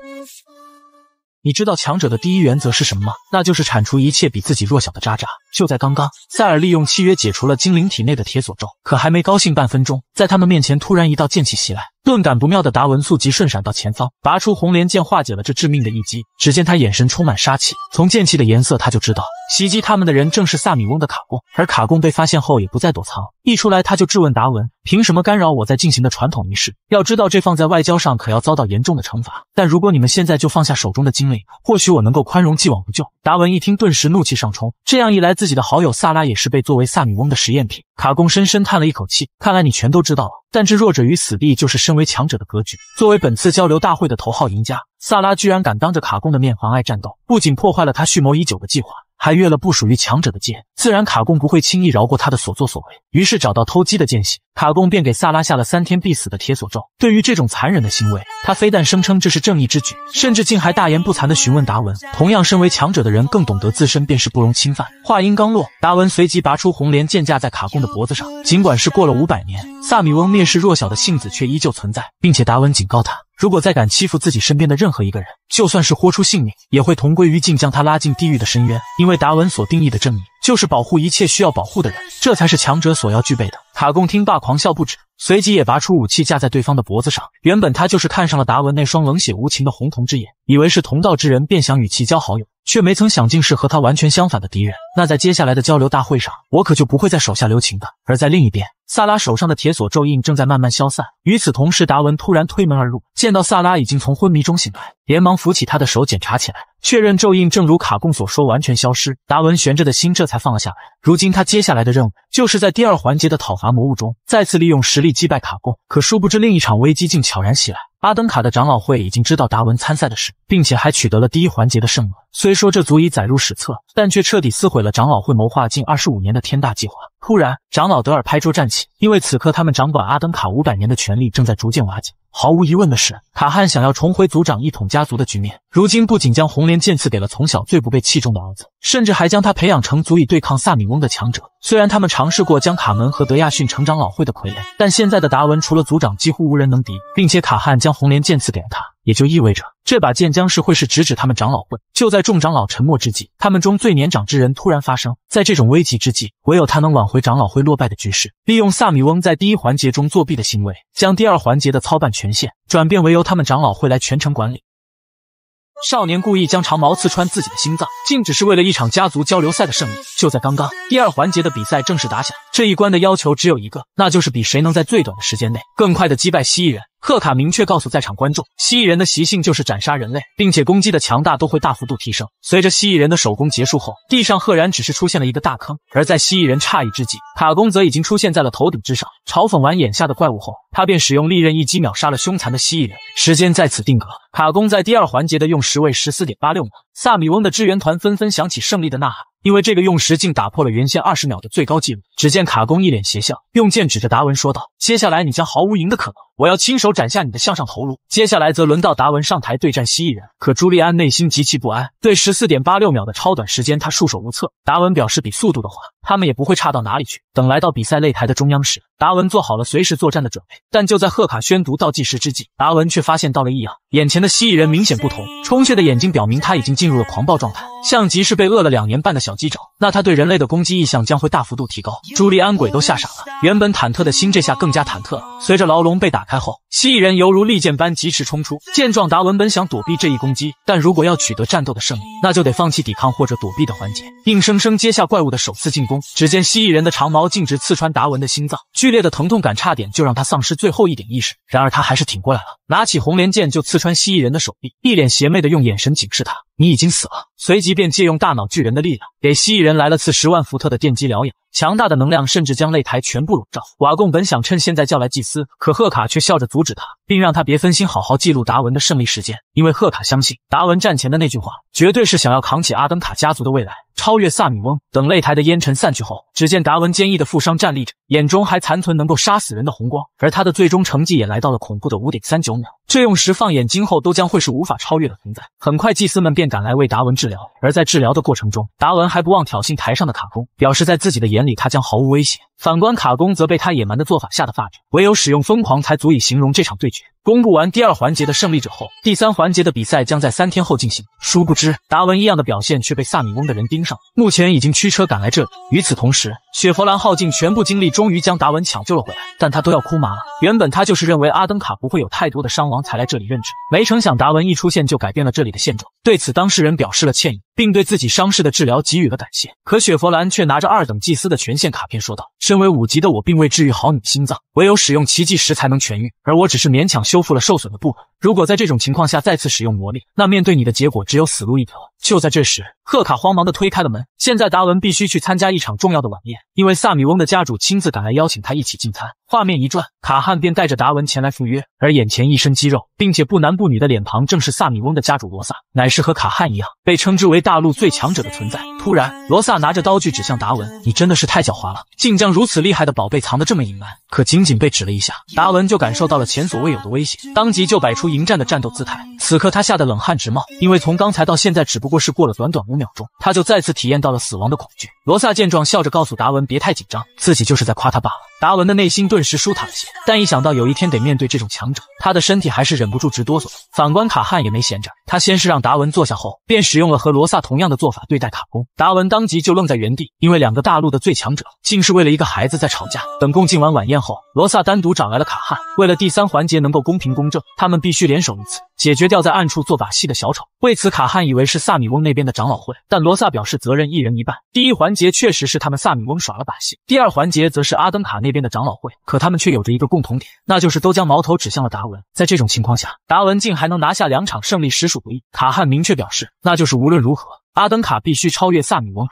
你知道强者的第一原则是什么吗？那就是铲除一切比自己弱小的渣渣。就在刚刚，塞尔利用契约解除了精灵体内的铁锁咒，可还没高兴半分钟，在他们面前突然一道剑气袭来，顿感不妙的达文素即瞬闪到前方，拔出红莲剑化解了这致命的一击。只见他眼神充满杀气，从剑气的颜色他就知道。袭击他们的人正是萨米翁的卡贡，而卡贡被发现后也不再躲藏，一出来他就质问达文：“凭什么干扰我在进行的传统仪式？要知道这放在外交上可要遭到严重的惩罚。”但如果你们现在就放下手中的精灵，或许我能够宽容既往不咎。达文一听，顿时怒气上冲。这样一来，自己的好友萨拉也是被作为萨米翁的实验品。卡贡深深叹了一口气：“看来你全都知道了，但置弱者于死地，就是身为强者的格局。作为本次交流大会的头号赢家，萨拉居然敢当着卡贡的面妨碍战斗，不仅破坏了他蓄谋已久的计划。”还越了不属于强者的界，自然卡贡不会轻易饶过他的所作所为，于是找到偷鸡的间隙。卡贡便给萨拉下了三天必死的铁锁咒。对于这种残忍的行为，他非但声称这是正义之举，甚至竟还大言不惭地询问达文：“同样身为强者的人，更懂得自身便是不容侵犯。”话音刚落，达文随即拔出红莲剑架在卡贡的脖子上。尽管是过了五百年，萨米翁蔑视弱小的性子却依旧存在，并且达文警告他，如果再敢欺负自己身边的任何一个人，就算是豁出性命，也会同归于尽，将他拉进地狱的深渊。因为达文所定义的正义。就是保护一切需要保护的人，这才是强者所要具备的。塔贡听罢狂笑不止，随即也拔出武器架在对方的脖子上。原本他就是看上了达文那双冷血无情的红瞳之眼，以为是同道之人，便想与其交好友，却没曾想竟是和他完全相反的敌人。那在接下来的交流大会上，我可就不会再手下留情的。而在另一边，萨拉手上的铁锁咒印正在慢慢消散。与此同时，达文突然推门而入，见到萨拉已经从昏迷中醒来，连忙扶起他的手检查起来。确认咒印正如卡贡所说完全消失，达文悬着的心这才放了下来。如今他接下来的任务就是在第二环节的讨伐魔物中再次利用实力击败卡贡。可殊不知另一场危机竟悄然袭来，阿登卡的长老会已经知道达文参赛的事。并且还取得了第一环节的胜利，虽说这足以载入史册，但却彻底撕毁了长老会谋划近二十五年的天大计划。突然，长老德尔拍桌站起，因为此刻他们掌管阿登卡五百年的权力正在逐渐瓦解。毫无疑问的是，卡汉想要重回族长一统家族的局面，如今不仅将红莲剑赐给了从小最不被器重的儿子，甚至还将他培养成足以对抗萨米翁的强者。虽然他们尝试过将卡门和德亚逊成长老会的傀儡，但现在的达文除了族长几乎无人能敌，并且卡汉将红莲剑赐给了他。也就意味着这把剑将是会是直指他们长老会。就在众长老沉默之际，他们中最年长之人突然发声。在这种危急之际，唯有他能挽回长老会落败的局势。利用萨米翁在第一环节中作弊的行为，将第二环节的操办权限转变为由他们长老会来全程管理。少年故意将长矛刺穿自己的心脏，竟只是为了一场家族交流赛的胜利。就在刚刚，第二环节的比赛正式打响。这一关的要求只有一个，那就是比谁能在最短的时间内更快的击败蜥蜴人。贺卡明确告诉在场观众，蜥蜴人的习性就是斩杀人类，并且攻击的强大都会大幅度提升。随着蜥蜴人的手攻结束后，地上赫然只是出现了一个大坑。而在蜥蜴人诧异之际，卡公则已经出现在了头顶之上，嘲讽完眼下的怪物后，他便使用利刃一击秒杀了凶残的蜥蜴人。时间在此定格，卡公在第二环节的用时为十四点八六秒。萨米翁的支援团纷纷响起胜利的呐喊，因为这个用时竟打破了原先二十秒的最高纪录。只见卡公一脸邪笑，用剑指着达文说道：“接下来你将毫无赢的可能。”我要亲手斩下你的向上头颅。接下来则轮到达文上台对战蜥蜴人。可朱利安内心极其不安，对十四点八六秒的超短时间，他束手无策。达文表示，比速度的话，他们也不会差到哪里去。等来到比赛擂台的中央时，达文做好了随时作战的准备。但就在贺卡宣读倒计时之际，达文却发现到了异样。眼前的蜥蜴人明显不同，充血的眼睛表明他已经进入了狂暴状态，像极是被饿了两年半的小鸡爪。那他对人类的攻击意向将会大幅度提高。朱利安鬼都吓傻了，原本忐忑的心这下更加忐忑。了。随着牢笼被打。开后，蜥蜴人犹如利剑般疾驰冲出。见状，达文本想躲避这一攻击，但如果要取得战斗的胜利，那就得放弃抵抗或者躲避的环节，硬生生接下怪物的首次进攻。只见蜥蜴人的长矛径直刺穿达文的心脏，剧烈的疼痛感差点就让他丧失最后一点意识。然而他还是挺过来了，拿起红莲剑就刺穿蜥蜴人的手臂，一脸邪魅的用眼神警示他。你已经死了，随即便借用大脑巨人的力量，给蜥蜴人来了次十万伏特的电击疗养。强大的能量甚至将擂台全部笼罩。瓦贡本想趁现在叫来祭司，可贺卡却笑着阻止他。并让他别分心，好好记录达文的胜利时间。因为贺卡相信，达文战前的那句话，绝对是想要扛起阿登卡家族的未来，超越萨米翁。等擂台的烟尘散去后，只见达文坚毅的负伤站立着，眼中还残存能够杀死人的红光，而他的最终成绩也来到了恐怖的五点三九秒。这用时放眼今后都将会是无法超越的存在。很快，祭司们便赶来为达文治疗，而在治疗的过程中，达文还不忘挑衅台上的卡工，表示在自己的眼里他将毫无威胁。反观卡工，则被他野蛮的做法吓得发指，唯有使用疯狂才足以形容这场对决。встречи. 公布完第二环节的胜利者后，第三环节的比赛将在三天后进行。殊不知，达文一样的表现却被萨米翁的人盯上，目前已经驱车赶来这里。与此同时，雪佛兰耗尽全部精力，终于将达文抢救了回来，但他都要哭麻了。原本他就是认为阿登卡不会有太多的伤亡才来这里任职，没成想达文一出现就改变了这里的现状。对此，当事人表示了歉意，并对自己伤势的治疗给予了感谢。可雪佛兰却拿着二等祭司的权限卡片说道：“身为五级的我，并未治愈好你的心脏，唯有使用奇迹石才能痊愈，而我只是勉强修。”修复了受损的部分。如果在这种情况下再次使用魔力，那面对你的结果只有死路一条。就在这时，贺卡慌忙的推开了门。现在达文必须去参加一场重要的晚宴，因为萨米翁的家主亲自赶来邀请他一起进餐。画面一转，卡汉便带着达文前来赴约，而眼前一身肌肉并且不男不女的脸庞，正是萨米翁的家主罗萨，乃是和卡汉一样被称之为大陆最强者的存在。突然，罗萨拿着刀具指向达文：“你真的是太狡猾了，竟将如此厉害的宝贝藏得这么隐瞒！”可仅仅被指了一下，达文就感受到了前所未有的威胁，当即就摆出。迎战的战斗姿态，此刻他吓得冷汗直冒，因为从刚才到现在只不过是过了短短五秒钟，他就再次体验到了死亡的恐惧。罗萨见状，笑着告诉达文别太紧张，自己就是在夸他罢了。达文的内心顿时舒坦了些，但一想到有一天得面对这种强者，他的身体还是忍不住直哆嗦。反观卡汉也没闲着，他先是让达文坐下，后便使用了和罗萨同样的做法对待卡工。达文当即就愣在原地，因为两个大陆的最强者竟是为了一个孩子在吵架。等共进完晚宴后，罗萨单独找来了卡汉，为了第三环节能够公平公正，他们必须联手一次解决掉在暗处做把戏的小丑。为此，卡汉以为是萨米翁那边的长老会，但罗萨表示责任一人一半。第一环节确实是他们萨米翁耍了把戏，第二环节则是阿登卡那。那边的长老会，可他们却有着一个共同点，那就是都将矛头指向了达文。在这种情况下，达文竟还能拿下两场胜利，实属不易。卡汉明确表示，那就是无论如何，阿登卡必须超越萨米翁。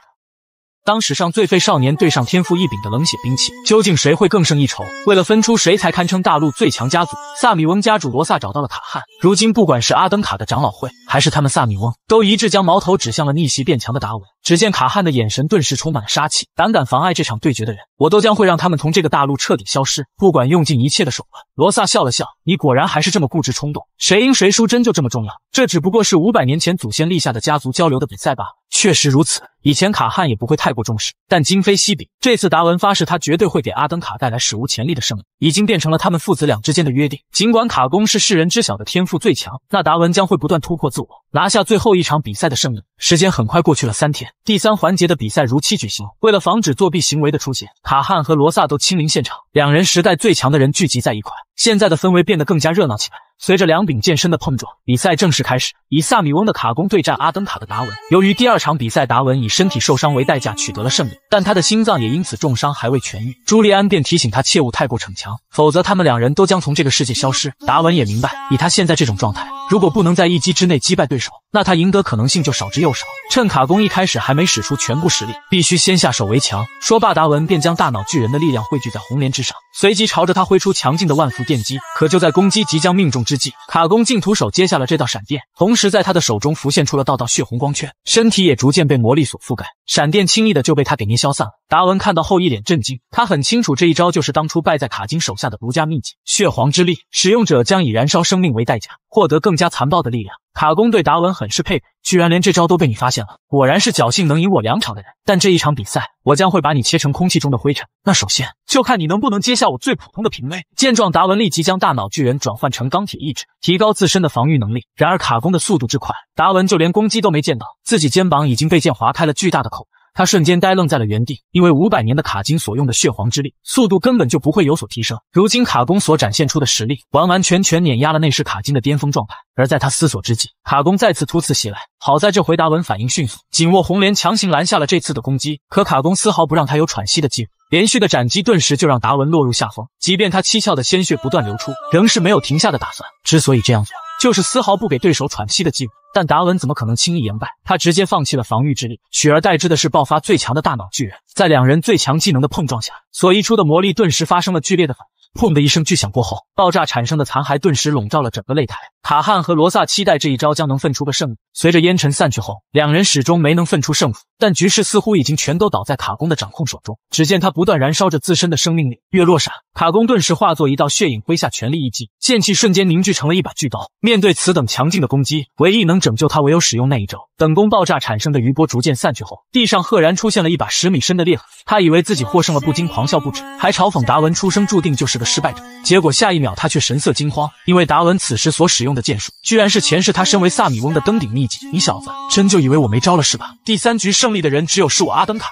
当史上最废少年对上天赋异禀的冷血兵器，究竟谁会更胜一筹？为了分出谁才堪称大陆最强家族，萨米翁家主罗萨找到了卡汉。如今，不管是阿登卡的长老会，还是他们萨米翁，都一致将矛头指向了逆袭变强的达文。只见卡汉的眼神顿时充满了杀气，胆敢妨碍这场对决的人，我都将会让他们从这个大陆彻底消失。不管用尽一切的手段。罗萨笑了笑：“你果然还是这么固执冲动，谁赢谁输真就这么重要？这只不过是五百年前祖先立下的家族交流的比赛罢了。确实如此，以前卡汉也不会太过重视，但今非昔比，这次达文发誓，他绝对会给阿登卡带来史无前例的胜利。”已经变成了他们父子俩之间的约定。尽管卡工是世人知晓的天赋最强，那达文将会不断突破自我，拿下最后一场比赛的胜利。时间很快过去了三天，第三环节的比赛如期举行。为了防止作弊行为的出现，卡汉和罗萨都亲临现场。两人时代最强的人聚集在一块，现在的氛围变得更加热闹起来。随着两柄剑身的碰撞，比赛正式开始。以萨米翁的卡弓对战阿登卡的达文。由于第二场比赛达文以身体受伤为代价取得了胜利，但他的心脏也因此重伤还未痊愈。朱利安便提醒他切勿太过逞强，否则他们两人都将从这个世界消失。达文也明白，以他现在这种状态，如果不能在一击之内击败对手，那他赢得可能性就少之又少。趁卡弓一开始还没使出全部实力，必须先下手为强。说罢，达文便将大脑巨人的力量汇聚在红莲之上，随即朝着他挥出强劲的万伏电击。可就在攻击即将命中。之际，卡宫竟徒手接下了这道闪电，同时在他的手中浮现出了道道血红光圈，身体也逐渐被魔力所覆盖，闪电轻易的就被他给捏消散了。达文看到后一脸震惊，他很清楚这一招就是当初败在卡金手下的独家秘技——血皇之力，使用者将以燃烧生命为代价，获得更加残暴的力量。卡工对达文很是佩服，居然连这招都被你发现了，果然是侥幸能赢我两场的人。但这一场比赛，我将会把你切成空气中的灰尘。那首先就看你能不能接下我最普通的平 A。见状，达文立即将大脑巨人转换成钢铁意志，提高自身的防御能力。然而卡工的速度之快，达文就连攻击都没见到，自己肩膀已经被剑划开了巨大的口。他瞬间呆愣在了原地，因为五百年的卡金所用的血皇之力，速度根本就不会有所提升。如今卡工所展现出的实力，完完全全碾压了那时卡金的巅峰状态。而在他思索之际，卡工再次突刺袭来。好在这回达文反应迅速，紧握红莲强行拦下了这次的攻击。可卡工丝毫不让他有喘息的机会，连续的斩击顿时就让达文落入下风。即便他七窍的鲜血不断流出，仍是没有停下的打算。之所以这样做，就是丝毫不给对手喘息的机会，但达文怎么可能轻易言败？他直接放弃了防御之力，取而代之的是爆发最强的大脑巨人。在两人最强技能的碰撞下，所溢出的魔力顿时发生了剧烈的反应。砰的一声巨响过后，爆炸产生的残骸顿时笼罩了整个擂台。卡汉和罗萨期待这一招将能分出个胜负。随着烟尘散去后，两人始终没能分出胜负，但局势似乎已经全都倒在卡工的掌控手中。只见他不断燃烧着自身的生命力，月落闪，卡工顿时化作一道血影，挥下全力一击，剑气瞬间凝聚成了一把巨刀。面对此等强劲的攻击，唯一能拯救他唯有使用那一招。等弓爆炸产生的余波逐渐散去后，地上赫然出现了一把十米深的裂痕。他以为自己获胜了，不禁狂笑不止，还嘲讽达文出生注定就是个。失败者，结果下一秒他却神色惊慌，因为达文此时所使用的剑术，居然是前世他身为萨米翁的登顶秘籍。你小子真就以为我没招了是吧？第三局胜利的人只有是我阿登卡。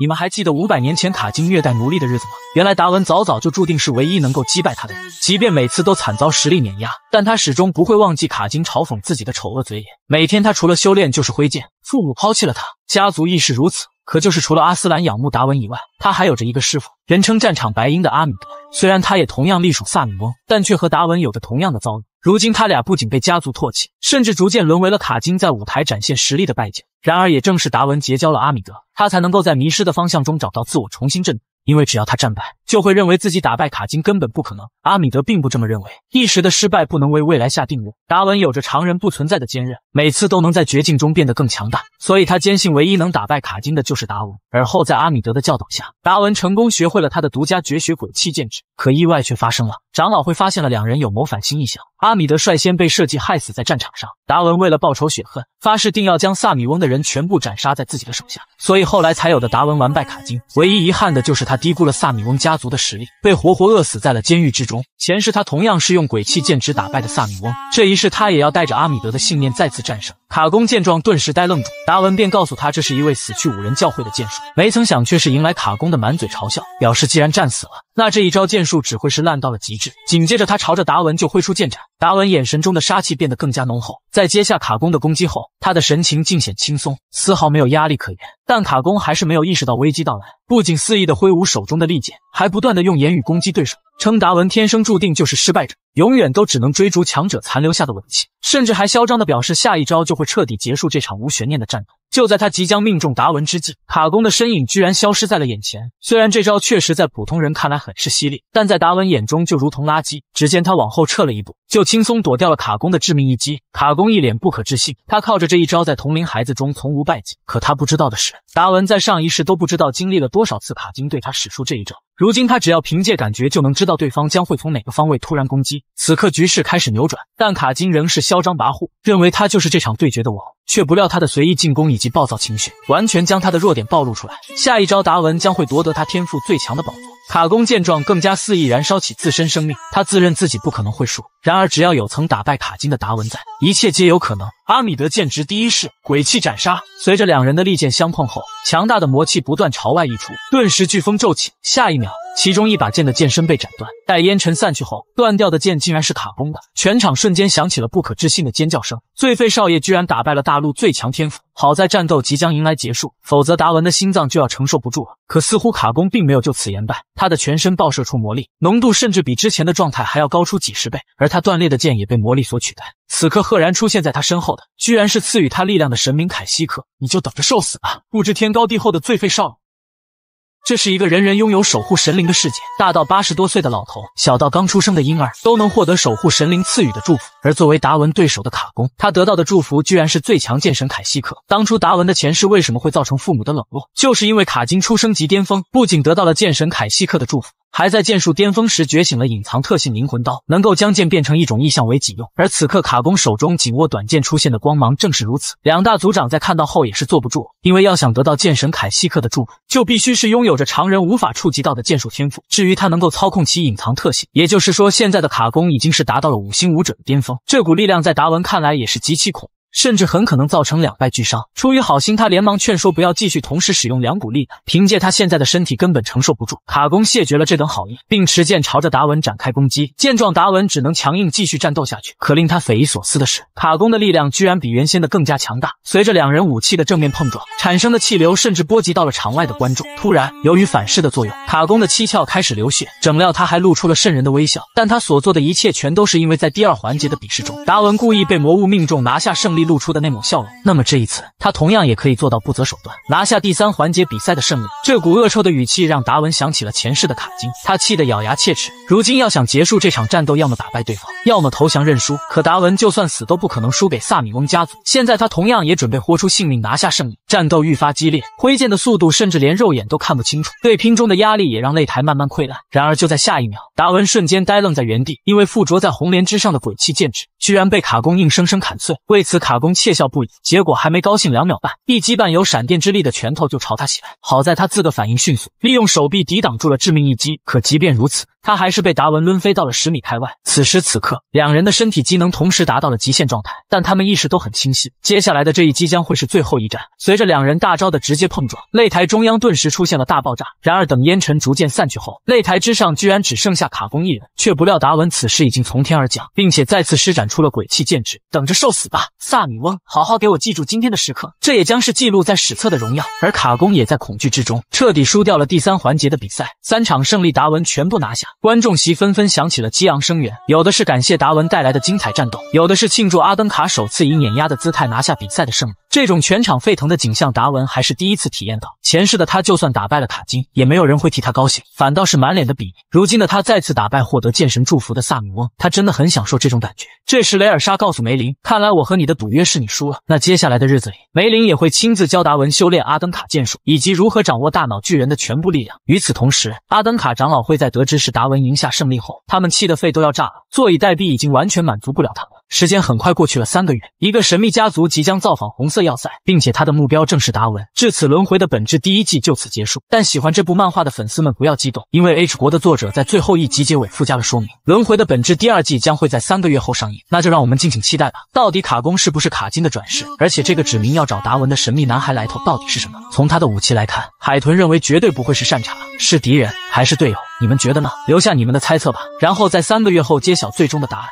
你们还记得五百年前卡金虐待奴隶的日子吗？原来达文早早就注定是唯一能够击败他的。人，即便每次都惨遭实力碾压，但他始终不会忘记卡金嘲讽自己的丑恶嘴脸。每天他除了修炼就是挥剑。父母抛弃了他，家族亦是如此。可就是除了阿斯兰仰慕达文以外，他还有着一个师傅，人称战场白鹰的阿米德。虽然他也同样隶属萨米翁，但却和达文有着同样的遭遇。如今他俩不仅被家族唾弃，甚至逐渐沦为了卡金在舞台展现实力的败将。然而，也正是达文结交了阿米德，他才能够在迷失的方向中找到自我，重新振因为只要他战败，就会认为自己打败卡金根本不可能。阿米德并不这么认为，一时的失败不能为未来下定论。达文有着常人不存在的坚韧，每次都能在绝境中变得更强大，所以他坚信唯一能打败卡金的就是达文。而后在阿米德的教导下，达文成功学会了他的独家绝学鬼泣剑指。可意外却发生了，长老会发现了两人有谋反心意想。阿米德率先被设计害死在战场上，达文为了报仇雪恨，发誓定要将萨米翁的人全部斩杀在自己的手下，所以后来才有的达文完败卡金。唯一遗憾的就是他低估了萨米翁家。家族的实力被活活饿死在了监狱之中。前世他同样是用鬼气剑指打败的萨米翁，这一世他也要带着阿米德的信念再次战胜。卡宫见状顿时呆愣住，达文便告诉他这是一位死去五人教会的剑术，没曾想却是迎来卡宫的满嘴嘲笑，表示既然战死了。那这一招剑术只会是烂到了极致。紧接着，他朝着达文就挥出剑斩。达文眼神中的杀气变得更加浓厚。在接下卡工的攻击后，他的神情尽显轻松，丝毫没有压力可言。但卡工还是没有意识到危机到来，不仅肆意的挥舞手中的利剑，还不断的用言语攻击对手。称达文天生注定就是失败者，永远都只能追逐强者残留下的武器，甚至还嚣张的表示下一招就会彻底结束这场无悬念的战斗。就在他即将命中达文之际，卡工的身影居然消失在了眼前。虽然这招确实在普通人看来很是犀利，但在达文眼中就如同垃圾。只见他往后撤了一步，就轻松躲掉了卡工的致命一击。卡工一脸不可置信，他靠着这一招在同龄孩子中从无败绩。可他不知道的是，达文在上一世都不知道经历了多少次卡金对他使出这一招。如今他只要凭借感觉就能知道对方将会从哪个方位突然攻击。此刻局势开始扭转，但卡金仍是嚣张跋扈，认为他就是这场对决的王。却不料他的随意进攻以及暴躁情绪，完全将他的弱点暴露出来。下一招，达文将会夺得他天赋最强的宝座。卡公见状，更加肆意燃烧起自身生命。他自认自己不可能会输，然而只要有曾打败卡金的达文在，一切皆有可能。阿米德剑指第一式，鬼气斩杀。随着两人的利剑相碰后，强大的魔气不断朝外溢出，顿时飓风骤起。下一秒，其中一把剑的剑身被斩断。待烟尘散去后，断掉的剑竟然是卡公的。全场瞬间响起了不可置信的尖叫声。最废少爷居然打败了大陆最强天赋！好在战斗即将迎来结束，否则达文的心脏就要承受不住了。可似乎卡工并没有就此言败，他的全身爆射出魔力，浓度甚至比之前的状态还要高出几十倍，而他断裂的剑也被魔力所取代。此刻赫然出现在他身后的，居然是赐予他力量的神明凯西克，你就等着受死吧！不知天高地厚的罪废少。这是一个人人拥有守护神灵的世界，大到八十多岁的老头，小到刚出生的婴儿，都能获得守护神灵赐予的祝福。而作为达文对手的卡工，他得到的祝福居然是最强剑神凯西克。当初达文的前世为什么会造成父母的冷落？就是因为卡金出生即巅峰，不仅得到了剑神凯西克的祝福。还在剑术巅峰时觉醒了隐藏特性灵魂刀，能够将剑变成一种意象为己用。而此刻卡工手中紧握短剑出现的光芒正是如此。两大族长在看到后也是坐不住，因为要想得到剑神凯西克的祝福，就必须是拥有着常人无法触及到的剑术天赋。至于他能够操控其隐藏特性，也就是说现在的卡工已经是达到了五星武者的巅峰。这股力量在达文看来也是极其恐。甚至很可能造成两败俱伤。出于好心，他连忙劝说不要继续同时使用两股力量，凭借他现在的身体根本承受不住。卡宫谢绝了这等好意，并持剑朝着达文展开攻击。见状，达文只能强硬继续战斗下去。可令他匪夷所思的是，卡宫的力量居然比原先的更加强大。随着两人武器的正面碰撞，产生的气流甚至波及到了场外的观众。突然，由于反噬的作用，卡宫的七窍开始流血。整料他还露出了渗人的微笑，但他所做的一切全都是因为在第二环节的比试中，达文故意被魔物命中，拿下胜利。露出的那抹笑容，那么这一次他同样也可以做到不择手段拿下第三环节比赛的胜利。这股恶臭的语气让达文想起了前世的卡金，他气得咬牙切齿。如今要想结束这场战斗，要么打败对方，要么投降认输。可达文就算死都不可能输给萨米翁家族。现在他同样也准备豁出性命拿下胜利。战斗愈发激烈，挥剑的速度甚至连肉眼都看不清楚，对拼中的压力也让擂台慢慢溃烂。然而就在下一秒，达文瞬间呆愣在原地，因为附着在红莲之上的鬼气剑指。居然被卡工硬生生砍碎，为此卡工窃笑不已。结果还没高兴两秒半，一击伴有闪电之力的拳头就朝他袭来。好在他自个反应迅速，利用手臂抵挡住了致命一击。可即便如此，他还是被达文抡飞到了十米开外。此时此刻，两人的身体机能同时达到了极限状态，但他们意识都很清晰。接下来的这一击将会是最后一战。随着两人大招的直接碰撞，擂台中央顿时出现了大爆炸。然而等烟尘逐渐散去后，擂台之上居然只剩下卡工一人。却不料达文此时已经从天而降，并且再次施展出了鬼泣剑指。等着受死吧，萨米翁！好好给我记住今天的时刻，这也将是记录在史册的荣耀。而卡工也在恐惧之中彻底输掉了第三环节的比赛，三场胜利达文全部拿下。观众席纷纷响起了激昂声援，有的是感谢达文带来的精彩战斗，有的是庆祝阿登卡首次以碾压的姿态拿下比赛的胜利。这种全场沸腾的景象，达文还是第一次体验到。前世的他，就算打败了卡金，也没有人会替他高兴，反倒是满脸的鄙夷。如今的他再次打败获得剑神祝福的萨米翁，他真的很享受这种感觉。这时，雷尔莎告诉梅林：“看来我和你的赌约是你输了。那接下来的日子里，梅林也会亲自教达文修炼阿登卡剑术，以及如何掌握大脑巨人的全部力量。”与此同时，阿登卡长老会在得知是达文赢下胜利后，他们气得肺都要炸了，坐以待毙已经完全满足不了他们。时间很快过去了三个月，一个神秘家族即将造访红色要塞，并且他的目标正是达文。至此，《轮回的本质》第一季就此结束。但喜欢这部漫画的粉丝们不要激动，因为 H 国的作者在最后一集结尾附加了说明，《轮回的本质》第二季将会在三个月后上映。那就让我们敬请期待吧。到底卡工是不是卡金的转世？而且这个指明要找达文的神秘男孩来头到底是什么？从他的武器来看，海豚认为绝对不会是善茬，是敌人还是队友？你们觉得呢？留下你们的猜测吧，然后在三个月后揭晓最终的答案。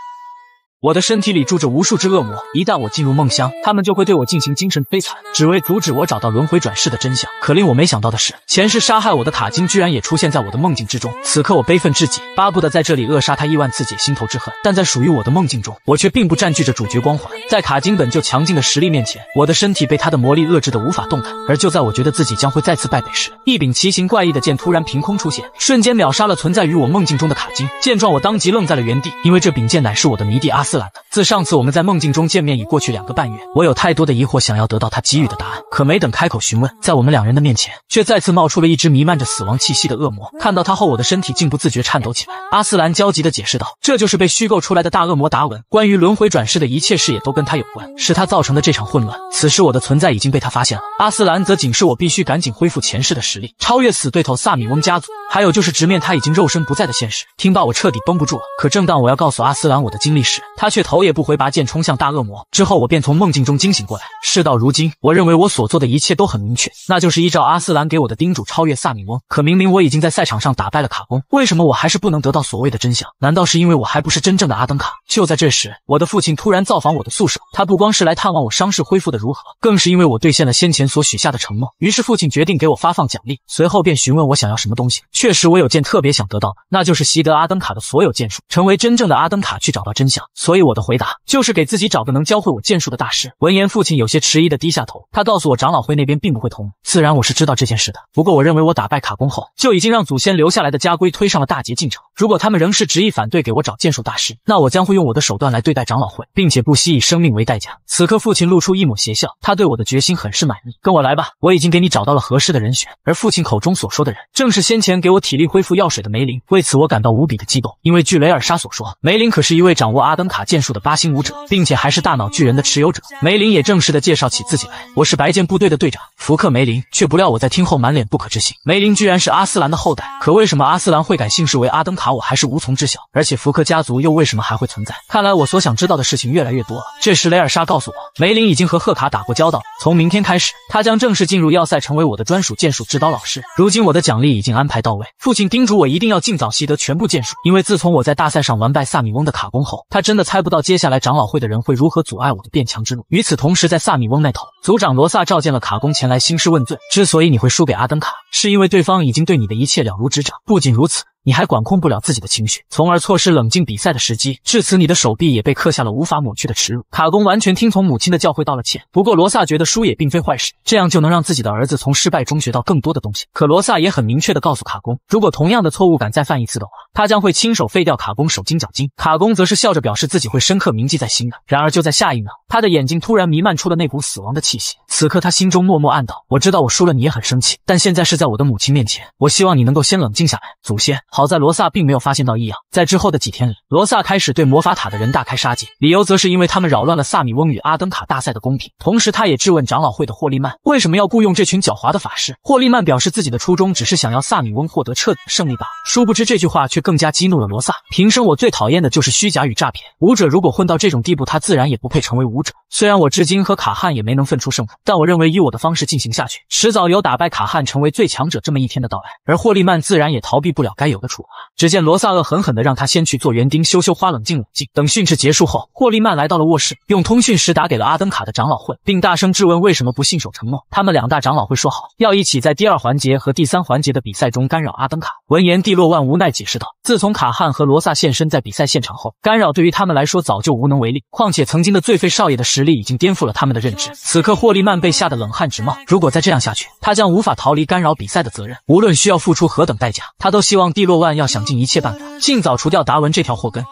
我的身体里住着无数只恶魔，一旦我进入梦乡，他们就会对我进行精神摧残，只为阻止我找到轮回转世的真相。可令我没想到的是，前世杀害我的塔金居然也出现在我的梦境之中。此刻我悲愤至极，巴不得在这里扼杀他亿万次解心头之恨。但在属于我的梦境中，我却并不占据着主角光环。在塔金本就强劲的实力面前，我的身体被他的魔力遏制的无法动弹。而就在我觉得自己将会再次败北时，一柄奇形怪异的剑突然凭空出现，瞬间秒杀了存在于我梦境中的塔金。见状，我当即愣在了原地，因为这柄剑乃是我的迷弟阿斯。自上次我们在梦境中见面已过去两个半月，我有太多的疑惑想要得到他给予的答案，可没等开口询问，在我们两人的面前却再次冒出了一只弥漫着死亡气息的恶魔。看到他后，我的身体竟不自觉颤抖起来。阿斯兰焦急地解释道：“这就是被虚构出来的大恶魔达文，关于轮回转世的一切事也都跟他有关，是他造成的这场混乱。此时我的存在已经被他发现了。”阿斯兰则警示我：“必须赶紧恢复前世的实力，超越死对头萨米翁家族，还有就是直面他已经肉身不在的现实。”听罢，我彻底绷不住了。可正当我要告诉阿斯兰我的经历时，他却头也不回，拔剑冲向大恶魔。之后我便从梦境中惊醒过来。事到如今，我认为我所做的一切都很明确，那就是依照阿斯兰给我的叮嘱，超越萨米翁。可明明我已经在赛场上打败了卡工，为什么我还是不能得到所谓的真相？难道是因为我还不是真正的阿登卡？就在这时，我的父亲突然造访我的宿舍。他不光是来探望我伤势恢复的如何，更是因为我兑现了先前所许下的承诺。于是父亲决定给我发放奖励，随后便询问我想要什么东西。确实，我有件特别想得到的，那就是习得阿登卡的所有剑术，成为真正的阿登卡，去找到真相。所所以我的回答就是给自己找个能教会我剑术的大师。闻言，父亲有些迟疑的低下头。他告诉我，长老会那边并不会同意。自然，我是知道这件事的。不过，我认为我打败卡工后，就已经让祖先留下来的家规推上了大捷进程。如果他们仍是执意反对给我找剑术大师，那我将会用我的手段来对待长老会，并且不惜以生命为代价。此刻，父亲露出一抹邪笑，他对我的决心很是满意。跟我来吧，我已经给你找到了合适的人选。而父亲口中所说的人，正是先前给我体力恢复药水的梅林。为此，我感到无比的激动，因为据雷尔莎所说，梅林可是一位掌握阿登卡。剑术的八星武者，并且还是大脑巨人的持有者。梅林也正式的介绍起自己来：“我是白剑部队的队长，福克。”梅林却不料我在听后满脸不可置信：“梅林居然是阿斯兰的后代，可为什么阿斯兰会改姓氏为阿登卡？我还是无从知晓。而且福克家族又为什么还会存在？看来我所想知道的事情越来越多了。”这时雷尔莎告诉我：“梅林已经和贺卡打过交道，从明天开始，他将正式进入要塞，成为我的专属剑术指导老师。如今我的奖励已经安排到位，父亲叮嘱我一定要尽早习得全部剑术，因为自从我在大赛上完败萨米翁的卡弓后，他真的。”猜不到接下来长老会的人会如何阻碍我的变强之路。与此同时，在萨米翁那头，族长罗萨召见了卡宫前来兴师问罪。之所以你会输给阿登卡，是因为对方已经对你的一切了如指掌。不仅如此，你还管控不了自己的情绪，从而错失冷静比赛的时机。至此，你的手臂也被刻下了无法抹去的耻辱。卡宫完全听从母亲的教诲，道了歉。不过，罗萨觉得输也并非坏事，这样就能让自己的儿子从失败中学到更多的东西。可罗萨也很明确地告诉卡宫，如果同样的错误敢再犯一次的话。他将会亲手废掉卡工手筋脚筋。卡工则是笑着表示自己会深刻铭记在心的。然而就在下一秒，他的眼睛突然弥漫出了那股死亡的气息。此刻他心中默默暗道：我知道我输了，你也很生气，但现在是在我的母亲面前，我希望你能够先冷静下来，祖先。好在罗萨并没有发现到异样。在之后的几天里，罗萨开始对魔法塔的人大开杀戒，理由则是因为他们扰乱了萨米翁与阿登卡大赛的公平。同时，他也质问长老会的霍利曼为什么要雇佣这群狡猾的法师。霍利曼表示自己的初衷只是想要萨米翁获得彻底胜利罢了。殊不知这句话却。更加激怒了罗萨。平生我最讨厌的就是虚假与诈骗。武者如果混到这种地步，他自然也不配成为武者。虽然我至今和卡汉也没能分出胜负，但我认为以我的方式进行下去，迟早有打败卡汉成为最强者这么一天的到来。而霍利曼自然也逃避不了该有的处罚。只见罗萨恶狠狠地让他先去做园丁，修修花，冷静冷静。等训斥结束后，霍利曼来到了卧室，用通讯时打给了阿登卡的长老会，并大声质问为什么不信守承诺。他们两大长老会说好要一起在第二环节和第三环节的比赛中干扰阿登卡。闻言，蒂洛万无奈解释道。自从卡汉和罗萨现身在比赛现场后，干扰对于他们来说早就无能为力。况且曾经的最废少爷的实力已经颠覆了他们的认知。此刻，霍利曼被吓得冷汗直冒。如果再这样下去，他将无法逃离干扰比赛的责任。无论需要付出何等代价，他都希望蒂洛万要想尽一切办法，尽早除掉达文这条祸根。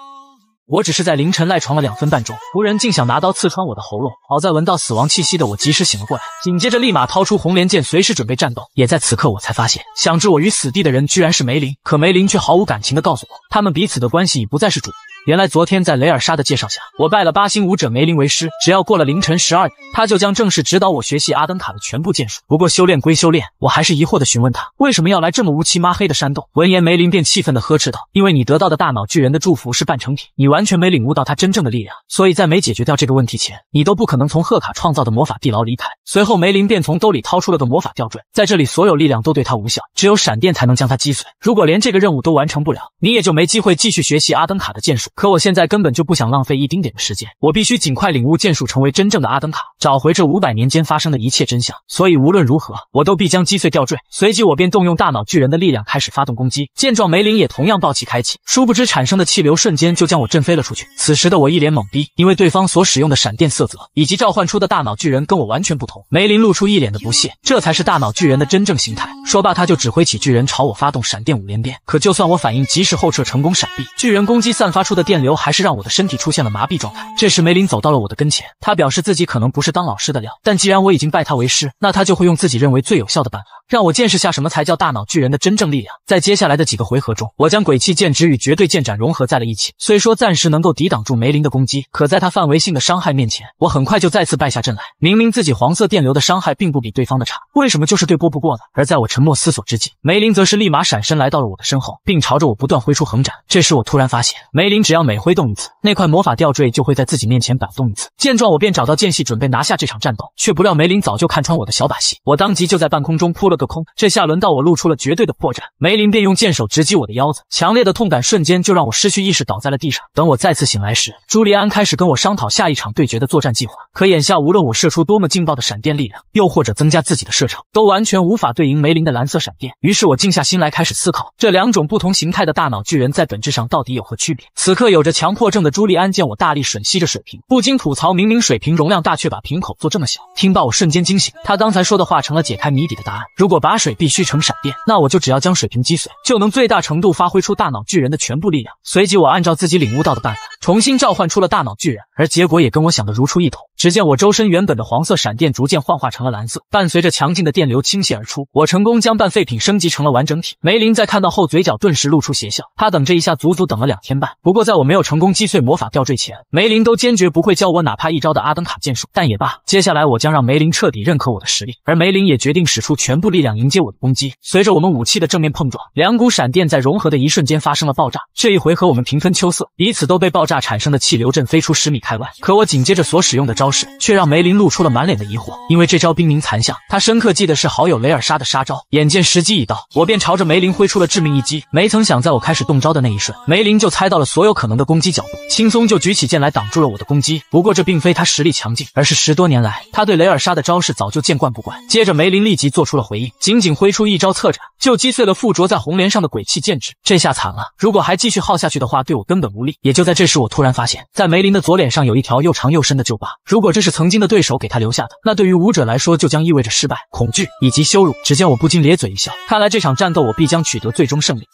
我只是在凌晨赖床了两分半钟，仆人竟想拿刀刺穿我的喉咙，好在闻到死亡气息的我及时醒了过来，紧接着立马掏出红莲剑，随时准备战斗。也在此刻，我才发现想置我于死地的人居然是梅林，可梅林却毫无感情的告诉我，他们彼此的关系已不再是主。原来昨天在雷尔莎的介绍下，我拜了八星武者梅林为师。只要过了凌晨十二点，他就将正式指导我学习阿登卡的全部剑术。不过修炼归修炼，我还是疑惑地询问他为什么要来这么乌漆抹黑的山洞。闻言，梅林便气愤地呵斥道：“因为你得到的大脑巨人的祝福是半成品，你完全没领悟到他真正的力量，所以在没解决掉这个问题前，你都不可能从贺卡创造的魔法地牢离开。”随后，梅林便从兜里掏出了个魔法吊坠。在这里，所有力量都对他无效，只有闪电才能将他击碎。如果连这个任务都完成不了，你也就没机会继续学习阿登卡的剑术。可我现在根本就不想浪费一丁点的时间，我必须尽快领悟剑术，成为真正的阿登卡，找回这五百年间发生的一切真相。所以无论如何，我都必将击碎吊坠。随即，我便动用大脑巨人的力量开始发动攻击。见状，梅林也同样暴气开启，殊不知产生的气流瞬间就将我震飞了出去。此时的我一脸懵逼，因为对方所使用的闪电色泽以及召唤出的大脑巨人跟我完全不同。梅林露出一脸的不屑，这才是大脑巨人的真正形态。说罢，他就指挥起巨人朝我发动闪电五连鞭。可就算我反应及时后撤，成功闪避，巨人攻击散发出的。电流还是让我的身体出现了麻痹状态。这时，梅林走到了我的跟前，他表示自己可能不是当老师的料，但既然我已经拜他为师，那他就会用自己认为最有效的办法，让我见识下什么才叫大脑巨人的真正力量。在接下来的几个回合中，我将鬼气剑指与绝对剑斩融合在了一起，虽说暂时能够抵挡住梅林的攻击，可在他范围性的伤害面前，我很快就再次败下阵来。明明自己黄色电流的伤害并不比对方的差，为什么就是对波不过呢？而在我沉默思索之际，梅林则是立马闪身来到了我的身后，并朝着我不断挥出横斩。这时，我突然发现梅林。只要每挥动一次，那块魔法吊坠就会在自己面前摆动一次。见状，我便找到间隙，准备拿下这场战斗，却不料梅林早就看穿我的小把戏。我当即就在半空中扑了个空，这下轮到我露出了绝对的破绽。梅林便用剑手直击我的腰子，强烈的痛感瞬间就让我失去意识，倒在了地上。等我再次醒来时，朱利安开始跟我商讨下一场对决的作战计划。可眼下，无论我射出多么劲爆的闪电力量，又或者增加自己的射程，都完全无法对赢梅林的蓝色闪电。于是我静下心来，开始思考这两种不同形态的大脑巨人，在本质上到底有何区别。此刻。刻有着强迫症的朱利安见我大力吮吸着水瓶，不禁吐槽：“明明水瓶容量大，却把瓶口做这么小。”听罢，我瞬间惊醒，他刚才说的话成了解开谜底的答案。如果把水必须成闪电，那我就只要将水瓶击碎，就能最大程度发挥出大脑巨人的全部力量。随即，我按照自己领悟到的办法。重新召唤出了大脑巨人，而结果也跟我想的如出一辙。只见我周身原本的黄色闪电逐渐幻化成了蓝色，伴随着强劲的电流倾泻而出，我成功将半废品升级成了完整体。梅林在看到后，嘴角顿时露出邪笑。他等这一下足足等了两天半，不过在我没有成功击碎魔法吊坠前，梅林都坚决不会教我哪怕一招的阿登卡剑术。但也罢，接下来我将让梅林彻底认可我的实力，而梅林也决定使出全部力量迎接我的攻击。随着我们武器的正面碰撞，两股闪电在融合的一瞬间发生了爆炸。这一回合我们平分秋色，彼此都被爆炸。炸产生的气流震飞出十米开外，可我紧接着所使用的招式却让梅林露出了满脸的疑惑，因为这招濒临残像，他深刻记得是好友雷尔莎的杀招。眼见时机已到，我便朝着梅林挥出了致命一击。没曾想，在我开始动招的那一瞬，梅林就猜到了所有可能的攻击脚步，轻松就举起剑来挡住了我的攻击。不过这并非他实力强劲，而是十多年来他对雷尔莎的招式早就见惯不惯。接着梅林立即做出了回应，仅仅挥出一招侧斩，就击碎了附着在红莲上的鬼气剑指。这下惨了，如果还继续耗下去的话，对我根本无力。也就在这时。我突然发现，在梅林的左脸上有一条又长又深的旧疤。如果这是曾经的对手给他留下的，那对于武者来说，就将意味着失败、恐惧以及羞辱。只见我不禁咧嘴一笑，看来这场战斗我必将取得最终胜利。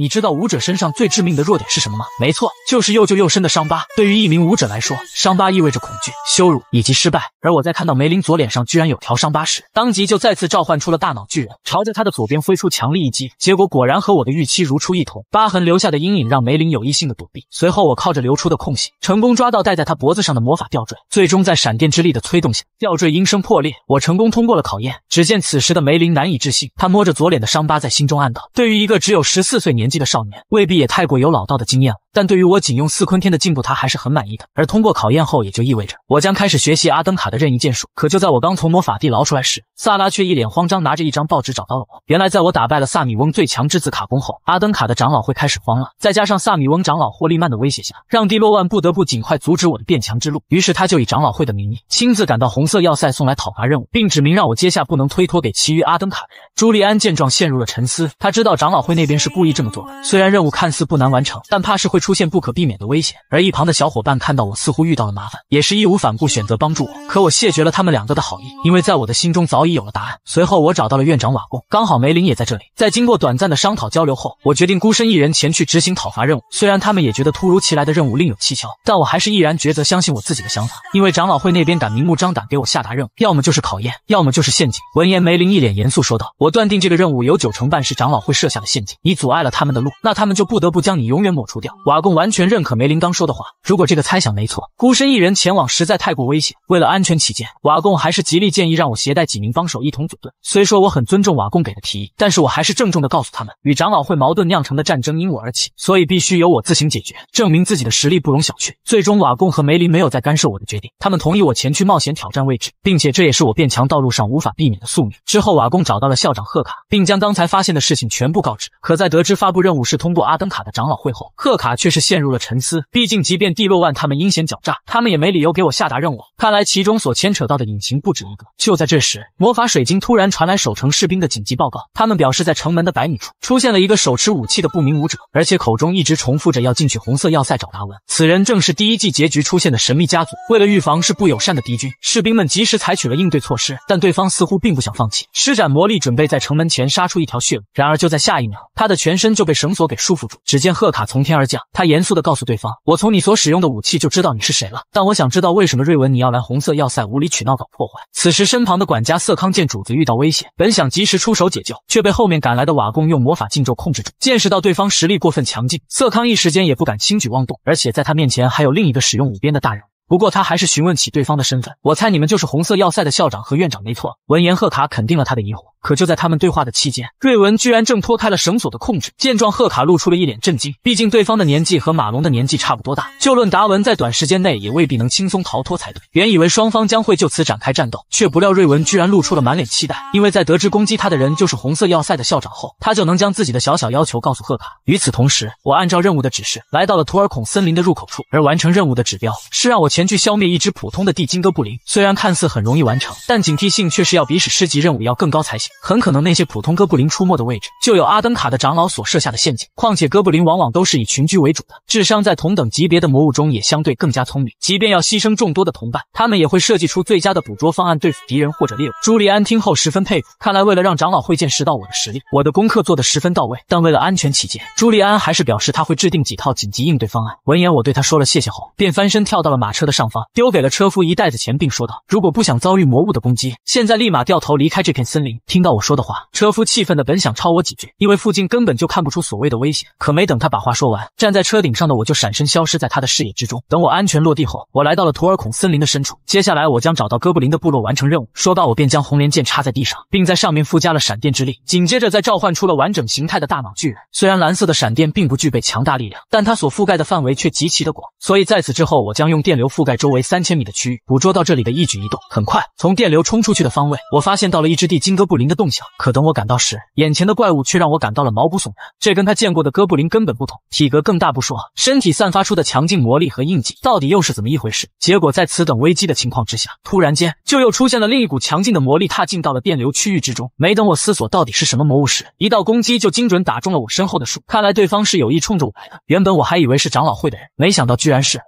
你知道武者身上最致命的弱点是什么吗？没错，就是又旧又深的伤疤。对于一名武者来说，伤疤意味着恐惧、羞辱以及失败。而我在看到梅林左脸上居然有条伤疤时，当即就再次召唤出了大脑巨人，朝着他的左边挥出强力一击。结果果然和我的预期如出一辙，疤痕留下的阴影让梅林有意性的躲避。随后我靠着留出的空隙，成功抓到戴在他脖子上的魔法吊坠。最终在闪电之力的催动下，吊坠应声破裂，我成功通过了考验。只见此时的梅林难以置信，他摸着左脸的伤疤，在心中暗道：对于一个只有十四岁年。的少年未必也太过有老道的经验了。但对于我仅用四坤天的进步，他还是很满意的。而通过考验后，也就意味着我将开始学习阿登卡的任意剑术。可就在我刚从魔法地牢出来时，萨拉却一脸慌张，拿着一张报纸找到了我。原来，在我打败了萨米翁最强之子卡工后，阿登卡的长老会开始慌了。再加上萨米翁长老霍利曼的威胁下，让蒂洛万不得不尽快阻止我的变强之路。于是他就以长老会的名义，亲自赶到红色要塞，送来讨伐任务，并指明让我接下，不能推脱给其余阿登卡。朱利安见状陷入了沉思，他知道长老会那边是故意这么做的。虽然任务看似不难完成，但怕是会。出现不可避免的危险，而一旁的小伙伴看到我似乎遇到了麻烦，也是义无反顾选择帮助我。可我谢绝了他们两个的好意，因为在我的心中早已有了答案。随后我找到了院长瓦工，刚好梅林也在这里。在经过短暂的商讨交流后，我决定孤身一人前去执行讨伐任务。虽然他们也觉得突如其来的任务另有蹊跷，但我还是毅然抉择相信我自己的想法，因为长老会那边敢明目张胆给我下达任务，要么就是考验，要么就是陷阱。闻言，梅林一脸严肃说道：“我断定这个任务有九成半是长老会设下的陷阱。你阻碍了他们的路，那他们就不得不将你永远抹除掉。”瓦贡完全认可梅林刚说的话。如果这个猜想没错，孤身一人前往实在太过危险。为了安全起见，瓦贡还是极力建议让我携带几名帮手一同组队。虽说我很尊重瓦贡给的提议，但是我还是郑重的告诉他们，与长老会矛盾酿成的战争因我而起，所以必须由我自行解决，证明自己的实力不容小觑。最终，瓦贡和梅林没有再干涉我的决定，他们同意我前去冒险挑战位置，并且这也是我变强道路上无法避免的宿命。之后，瓦贡找到了校长贺卡，并将刚才发现的事情全部告知。可在得知发布任务是通过阿登卡的长老会后，贺卡。却是陷入了沉思。毕竟，即便蒂洛万他们阴险狡诈，他们也没理由给我下达任务。看来，其中所牵扯到的隐情不止一个。就在这时，魔法水晶突然传来守城士兵的紧急报告，他们表示在城门的百米处出现了一个手持武器的不明武者，而且口中一直重复着要进去红色要塞找达文。此人正是第一季结局出现的神秘家族。为了预防是不友善的敌军，士兵们及时采取了应对措施。但对方似乎并不想放弃，施展魔力准备在城门前杀出一条血路。然而，就在下一秒，他的全身就被绳索给束缚住。只见贺卡从天而降。他严肃地告诉对方：“我从你所使用的武器就知道你是谁了，但我想知道为什么瑞文你要来红色要塞无理取闹搞破坏。”此时身旁的管家瑟康见主子遇到危险，本想及时出手解救，却被后面赶来的瓦贡用魔法禁咒控制住。见识到对方实力过分强劲，瑟康一时间也不敢轻举妄动，而且在他面前还有另一个使用武鞭的大人。不过他还是询问起对方的身份：“我猜你们就是红色要塞的校长和院长，没错。”闻言，贺卡肯定了他的疑惑。可就在他们对话的期间，瑞文居然挣脱开了绳索的控制。见状，贺卡露出了一脸震惊。毕竟对方的年纪和马龙的年纪差不多大，就论达文在短时间内也未必能轻松逃脱才对。原以为双方将会就此展开战斗，却不料瑞文居然露出了满脸期待，因为在得知攻击他的人就是红色要塞的校长后，他就能将自己的小小要求告诉贺卡。与此同时，我按照任务的指示来到了图尔孔森林的入口处，而完成任务的指标是让我前去消灭一只普通的地金哥布林。虽然看似很容易完成，但警惕性却是要比史诗级任务要更高才行。很可能那些普通哥布林出没的位置，就有阿登卡的长老所设下的陷阱。况且哥布林往往都是以群居为主的，智商在同等级别的魔物中也相对更加聪明。即便要牺牲众多的同伴，他们也会设计出最佳的捕捉方案对付敌人或者猎物。朱利安听后十分佩服，看来为了让长老会见识到我的实力，我的功课做得十分到位。但为了安全起见，朱利安还是表示他会制定几套紧急应对方案。闻言，我对他说了谢谢后，便翻身跳到了马车的上方，丢给了车夫一袋子钱，并说道：“如果不想遭遇魔物的攻击，现在立马掉头离开这片森林。”听。听到我说的话，车夫气愤的本想抄我几句，因为附近根本就看不出所谓的危险。可没等他把话说完，站在车顶上的我就闪身消失在他的视野之中。等我安全落地后，我来到了图尔孔森林的深处。接下来，我将找到哥布林的部落，完成任务。说到我便将红莲剑插在地上，并在上面附加了闪电之力。紧接着，再召唤出了完整形态的大脑巨人。虽然蓝色的闪电并不具备强大力量，但它所覆盖的范围却极其的广。所以在此之后，我将用电流覆盖周围三千米的区域，捕捉到这里的一举一动。很快，从电流冲出去的方位，我发现到了一只地金哥布林。的动向，可等我赶到时，眼前的怪物却让我感到了毛骨悚然。这跟他见过的哥布林根本不同，体格更大不说，身体散发出的强劲魔力和印记，到底又是怎么一回事？结果在此等危机的情况之下，突然间就又出现了另一股强劲的魔力踏进到了电流区域之中。没等我思索到底是什么魔物时，一道攻击就精准打中了我身后的树。看来对方是有意冲着我来的。原本我还以为是长老会的人，没想到居然是。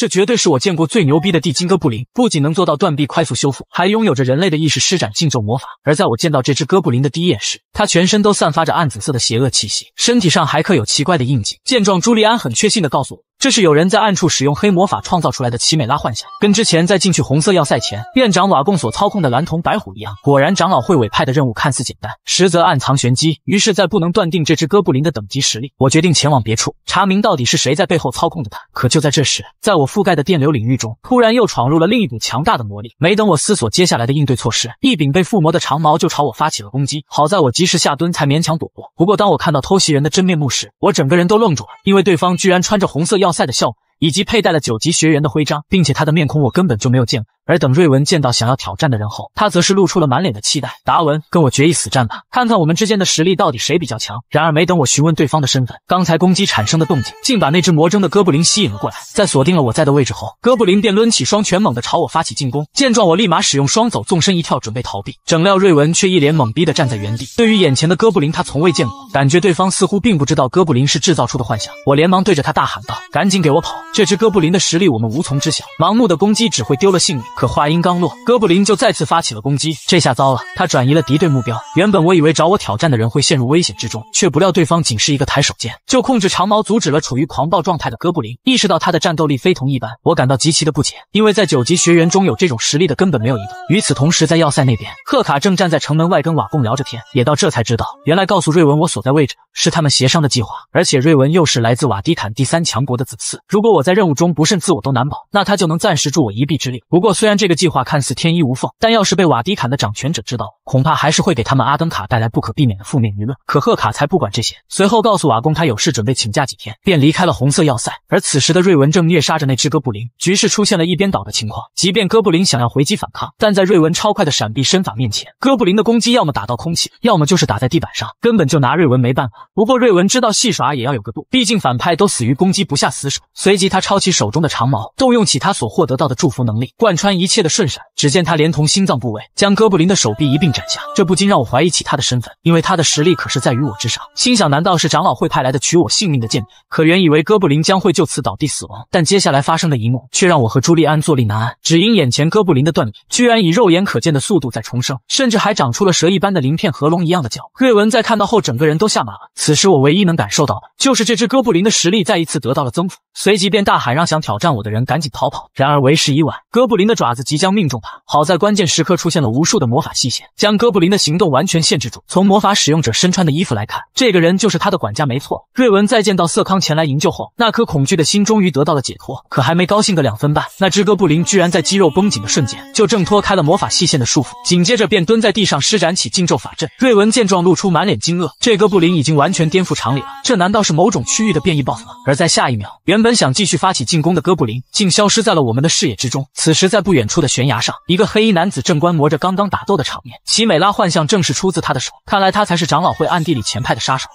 这绝对是我见过最牛逼的地精哥布林，不仅能做到断臂快速修复，还拥有着人类的意识，施展禁咒魔法。而在我见到这只哥布林的第一眼时，他全身都散发着暗紫色的邪恶气息，身体上还刻有奇怪的印记。见状，朱利安很确信的告诉我。这是有人在暗处使用黑魔法创造出来的奇美拉幻想，跟之前在进去红色要塞前，院长瓦贡所操控的蓝瞳白虎一样。果然，长老会委派的任务看似简单，实则暗藏玄机。于是，在不能断定这只哥布林的等级实力，我决定前往别处查明到底是谁在背后操控着他。可就在这时，在我覆盖的电流领域中，突然又闯入了另一股强大的魔力。没等我思索接下来的应对措施，一柄被附魔的长矛就朝我发起了攻击。好在我及时下蹲，才勉强躲过。不过，当我看到偷袭人的真面目时，我整个人都愣住了，因为对方居然穿着红色要。比赛的笑。以及佩戴了九级学员的徽章，并且他的面孔我根本就没有见过。而等瑞文见到想要挑战的人后，他则是露出了满脸的期待：“达文，跟我决一死战吧，看看我们之间的实力到底谁比较强。”然而没等我询问对方的身份，刚才攻击产生的动静竟把那只魔怔的哥布林吸引了过来。在锁定了我在的位置后，哥布林便抡起双拳，猛地朝我发起进攻。见状，我立马使用双走，纵身一跳准备逃避。整料瑞文却一脸懵逼的站在原地，对于眼前的哥布林他从未见过，感觉对方似乎并不知道哥布林是制造出的幻想。我连忙对着他大喊道：“赶紧给我跑！”这只哥布林的实力我们无从知晓，盲目的攻击只会丢了性命。可话音刚落，哥布林就再次发起了攻击，这下糟了！他转移了敌对目标。原本我以为找我挑战的人会陷入危险之中，却不料对方仅是一个抬手间，就控制长矛阻止了处于狂暴状态的哥布林。意识到他的战斗力非同一般，我感到极其的不解，因为在九级学员中有这种实力的根本没有一个。与此同时，在要塞那边，贺卡正站在城门外跟瓦贡聊着天，也到这才知道，原来告诉瑞文我所在位置是他们协商的计划，而且瑞文又是来自瓦迪坦第三强国的子嗣。如果我我在任务中不慎自我都难保，那他就能暂时助我一臂之力。不过虽然这个计划看似天衣无缝，但要是被瓦迪坎的掌权者知道，恐怕还是会给他们阿登卡带来不可避免的负面舆论。可赫卡才不管这些，随后告诉瓦工他有事准备请假几天，便离开了红色要塞。而此时的瑞文正虐杀着那只哥布林，局势出现了一边倒的情况。即便哥布林想要回击反抗，但在瑞文超快的闪避身法面前，哥布林的攻击要么打到空气，要么就是打在地板上，根本就拿瑞文没办法。不过瑞文知道戏耍也要有个度，毕竟反派都死于攻击不下死手，随即。他抄起手中的长矛，动用起他所获得到的祝福能力，贯穿一切的瞬闪。只见他连同心脏部位，将哥布林的手臂一并斩下。这不禁让我怀疑起他的身份，因为他的实力可是在于我之上。心想，难道是长老会派来的取我性命的间谍？可原以为哥布林将会就此倒地死亡，但接下来发生的一幕却让我和朱利安坐立难安。只因眼前哥布林的断臂，居然以肉眼可见的速度在重生，甚至还长出了蛇一般的鳞片和龙一样的角。瑞文在看到后，整个人都吓麻了。此时我唯一能感受到的就是这只哥布林的实力再一次得到了增幅，随即便。大喊让想挑战我的人赶紧逃跑，然而为时已晚，哥布林的爪子即将命中他。好在关键时刻出现了无数的魔法细线，将哥布林的行动完全限制住。从魔法使用者身穿的衣服来看，这个人就是他的管家，没错。瑞文在见到瑟康前来营救后，那颗恐惧的心终于得到了解脱。可还没高兴个两分半，那只哥布林居然在肌肉绷紧的瞬间就挣脱开了魔法细线的束缚，紧接着便蹲在地上施展起禁咒法阵。瑞文见状，露出满脸惊愕。这哥布林已经完全颠覆常理了，这难道是某种区域的变异 BOSS？吗？而在下一秒，原本想继续。去发起进攻的哥布林竟消失在了我们的视野之中。此时，在不远处的悬崖上，一个黑衣男子正观摩着刚刚打斗的场面，奇美拉幻象正是出自他的手，看来他才是长老会暗地里前派的杀手。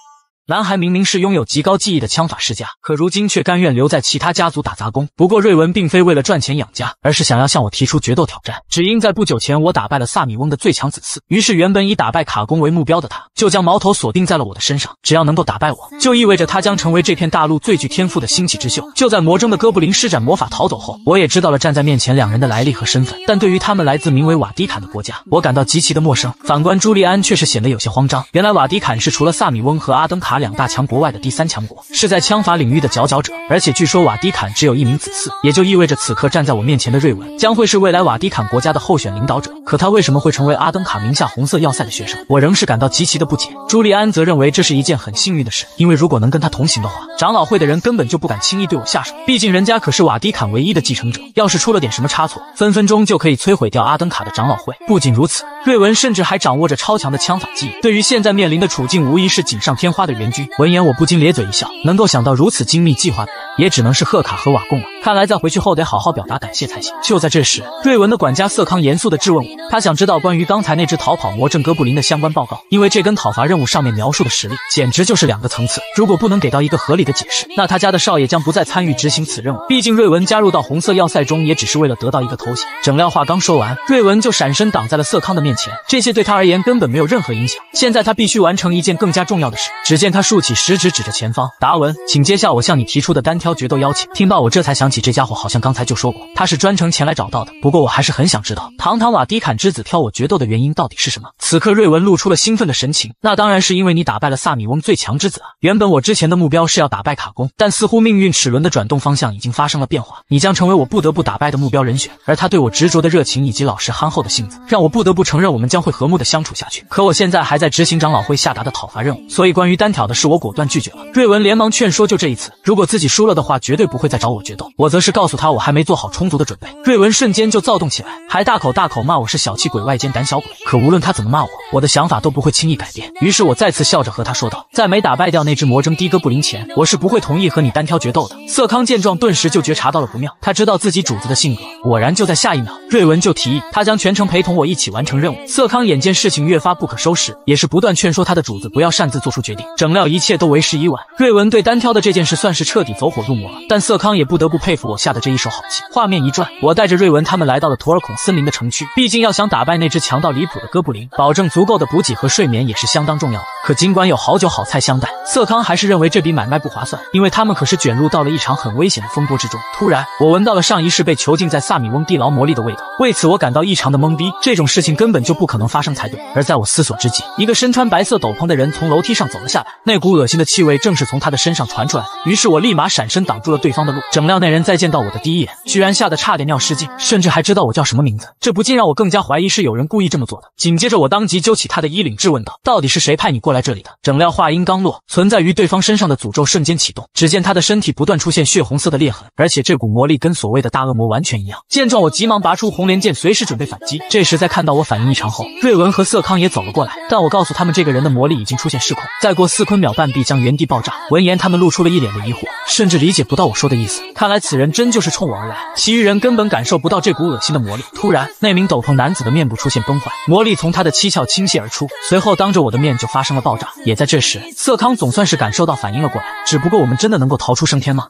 男孩明明是拥有极高技艺的枪法世家，可如今却甘愿留在其他家族打杂工。不过瑞文并非为了赚钱养家，而是想要向我提出决斗挑战。只因在不久前我打败了萨米翁的最强子嗣，于是原本以打败卡工为目标的他，就将矛头锁定在了我的身上。只要能够打败我，就意味着他将成为这片大陆最具天赋的星起之秀。就在魔怔的哥布林施展魔法逃走后，我也知道了站在面前两人的来历和身份。但对于他们来自名为瓦迪坎的国家，我感到极其的陌生。反观朱利安却是显得有些慌张。原来瓦迪坎是除了萨米翁和阿登卡。两大强国外的第三强国是在枪法领域的佼佼者，而且据说瓦迪坎只有一名子嗣，也就意味着此刻站在我面前的瑞文将会是未来瓦迪坎国家的候选领导者。可他为什么会成为阿登卡名下红色要塞的学生？我仍是感到极其的不解。朱利安则认为这是一件很幸运的事，因为如果能跟他同行的话，长老会的人根本就不敢轻易对我下手，毕竟人家可是瓦迪坎唯一的继承者，要是出了点什么差错，分分钟就可以摧毁掉阿登卡的长老会。不仅如此，瑞文甚至还掌握着超强的枪法技艺，对于现在面临的处境无疑是锦上添花的。闻言，我不禁咧嘴一笑。能够想到如此精密计划的，也只能是贺卡和瓦贡了。看来在回去后得好好表达感谢才行。就在这时，瑞文的管家瑟康严肃地质问我，他想知道关于刚才那只逃跑魔怔哥布林的相关报告，因为这跟讨伐任务上面描述的实力简直就是两个层次。如果不能给到一个合理的解释，那他家的少爷将不再参与执行此任务。毕竟瑞文加入到红色要塞中，也只是为了得到一个头衔。整料话刚说完，瑞文就闪身挡在了瑟康的面前。这些对他而言根本没有任何影响。现在他必须完成一件更加重要的事。只见他。他竖起食指指着前方，达文，请接下我向你提出的单挑决斗邀请。听到我这才想起，这家伙好像刚才就说过，他是专程前来找到的。不过我还是很想知道，堂堂瓦迪坎之子挑我决斗的原因到底是什么。此刻瑞文露出了兴奋的神情，那当然是因为你打败了萨米翁最强之子啊。原本我之前的目标是要打败卡宫，但似乎命运齿轮的转动方向已经发生了变化，你将成为我不得不打败的目标人选。而他对我执着的热情以及老实憨厚的性子，让我不得不承认，我们将会和睦的相处下去。可我现在还在执行长老会下达的讨伐任务，所以关于单挑。的是我果断拒绝了，瑞文连忙劝说，就这一次，如果自己输了的话，绝对不会再找我决斗。我则是告诉他，我还没做好充足的准备。瑞文瞬间就躁动起来，还大口大口骂我是小气鬼、外奸、胆小鬼。可无论他怎么骂我，我的想法都不会轻易改变。于是我再次笑着和他说道，在没打败掉那只魔怔的哥布林前，我是不会同意和你单挑决斗的。色康见状，顿时就觉察到了不妙，他知道自己主子的性格，果然就在下一秒，瑞文就提议他将全程陪同我一起完成任务。色康眼见事情越发不可收拾，也是不断劝说他的主子不要擅自做出决定，整。料一切都为时已晚，瑞文对单挑的这件事算是彻底走火入魔了。但色康也不得不佩服我下的这一手好戏。画面一转，我带着瑞文他们来到了图尔孔森林的城区。毕竟要想打败那只强到离谱的哥布林，保证足够的补给和睡眠也是相当重要的。可尽管有好酒好菜相待，色康还是认为这笔买卖不划算，因为他们可是卷入到了一场很危险的风波之中。突然，我闻到了上一世被囚禁在萨米翁地牢魔力的味道，为此我感到异常的懵逼。这种事情根本就不可能发生才对。而在我思索之际，一个身穿白色斗篷的人从楼梯上走了下来。那股恶心的气味正是从他的身上传出来的，于是我立马闪身挡住了对方的路。整料那人再见到我的第一眼，居然吓得差点尿失禁，甚至还知道我叫什么名字，这不禁让我更加怀疑是有人故意这么做的。紧接着，我当即揪起他的衣领质问道：“到底是谁派你过来这里的？”整料话音刚落，存在于对方身上的诅咒瞬间启动，只见他的身体不断出现血红色的裂痕，而且这股魔力跟所谓的大恶魔完全一样。见状，我急忙拔出红莲剑，随时准备反击。这时，在看到我反应异常后，瑞文和瑟康也走了过来，但我告诉他们，这个人的魔力已经出现失控，再过四坤。秒半壁将原地爆炸。闻言，他们露出了一脸的疑惑，甚至理解不到我说的意思。看来此人真就是冲我而来。其余人根本感受不到这股恶心的魔力。突然，那名斗篷男子的面部出现崩坏，魔力从他的七窍倾泻而出，随后当着我的面就发生了爆炸。也在这时，色康总算是感受到，反应了过来。只不过，我们真的能够逃出升天吗？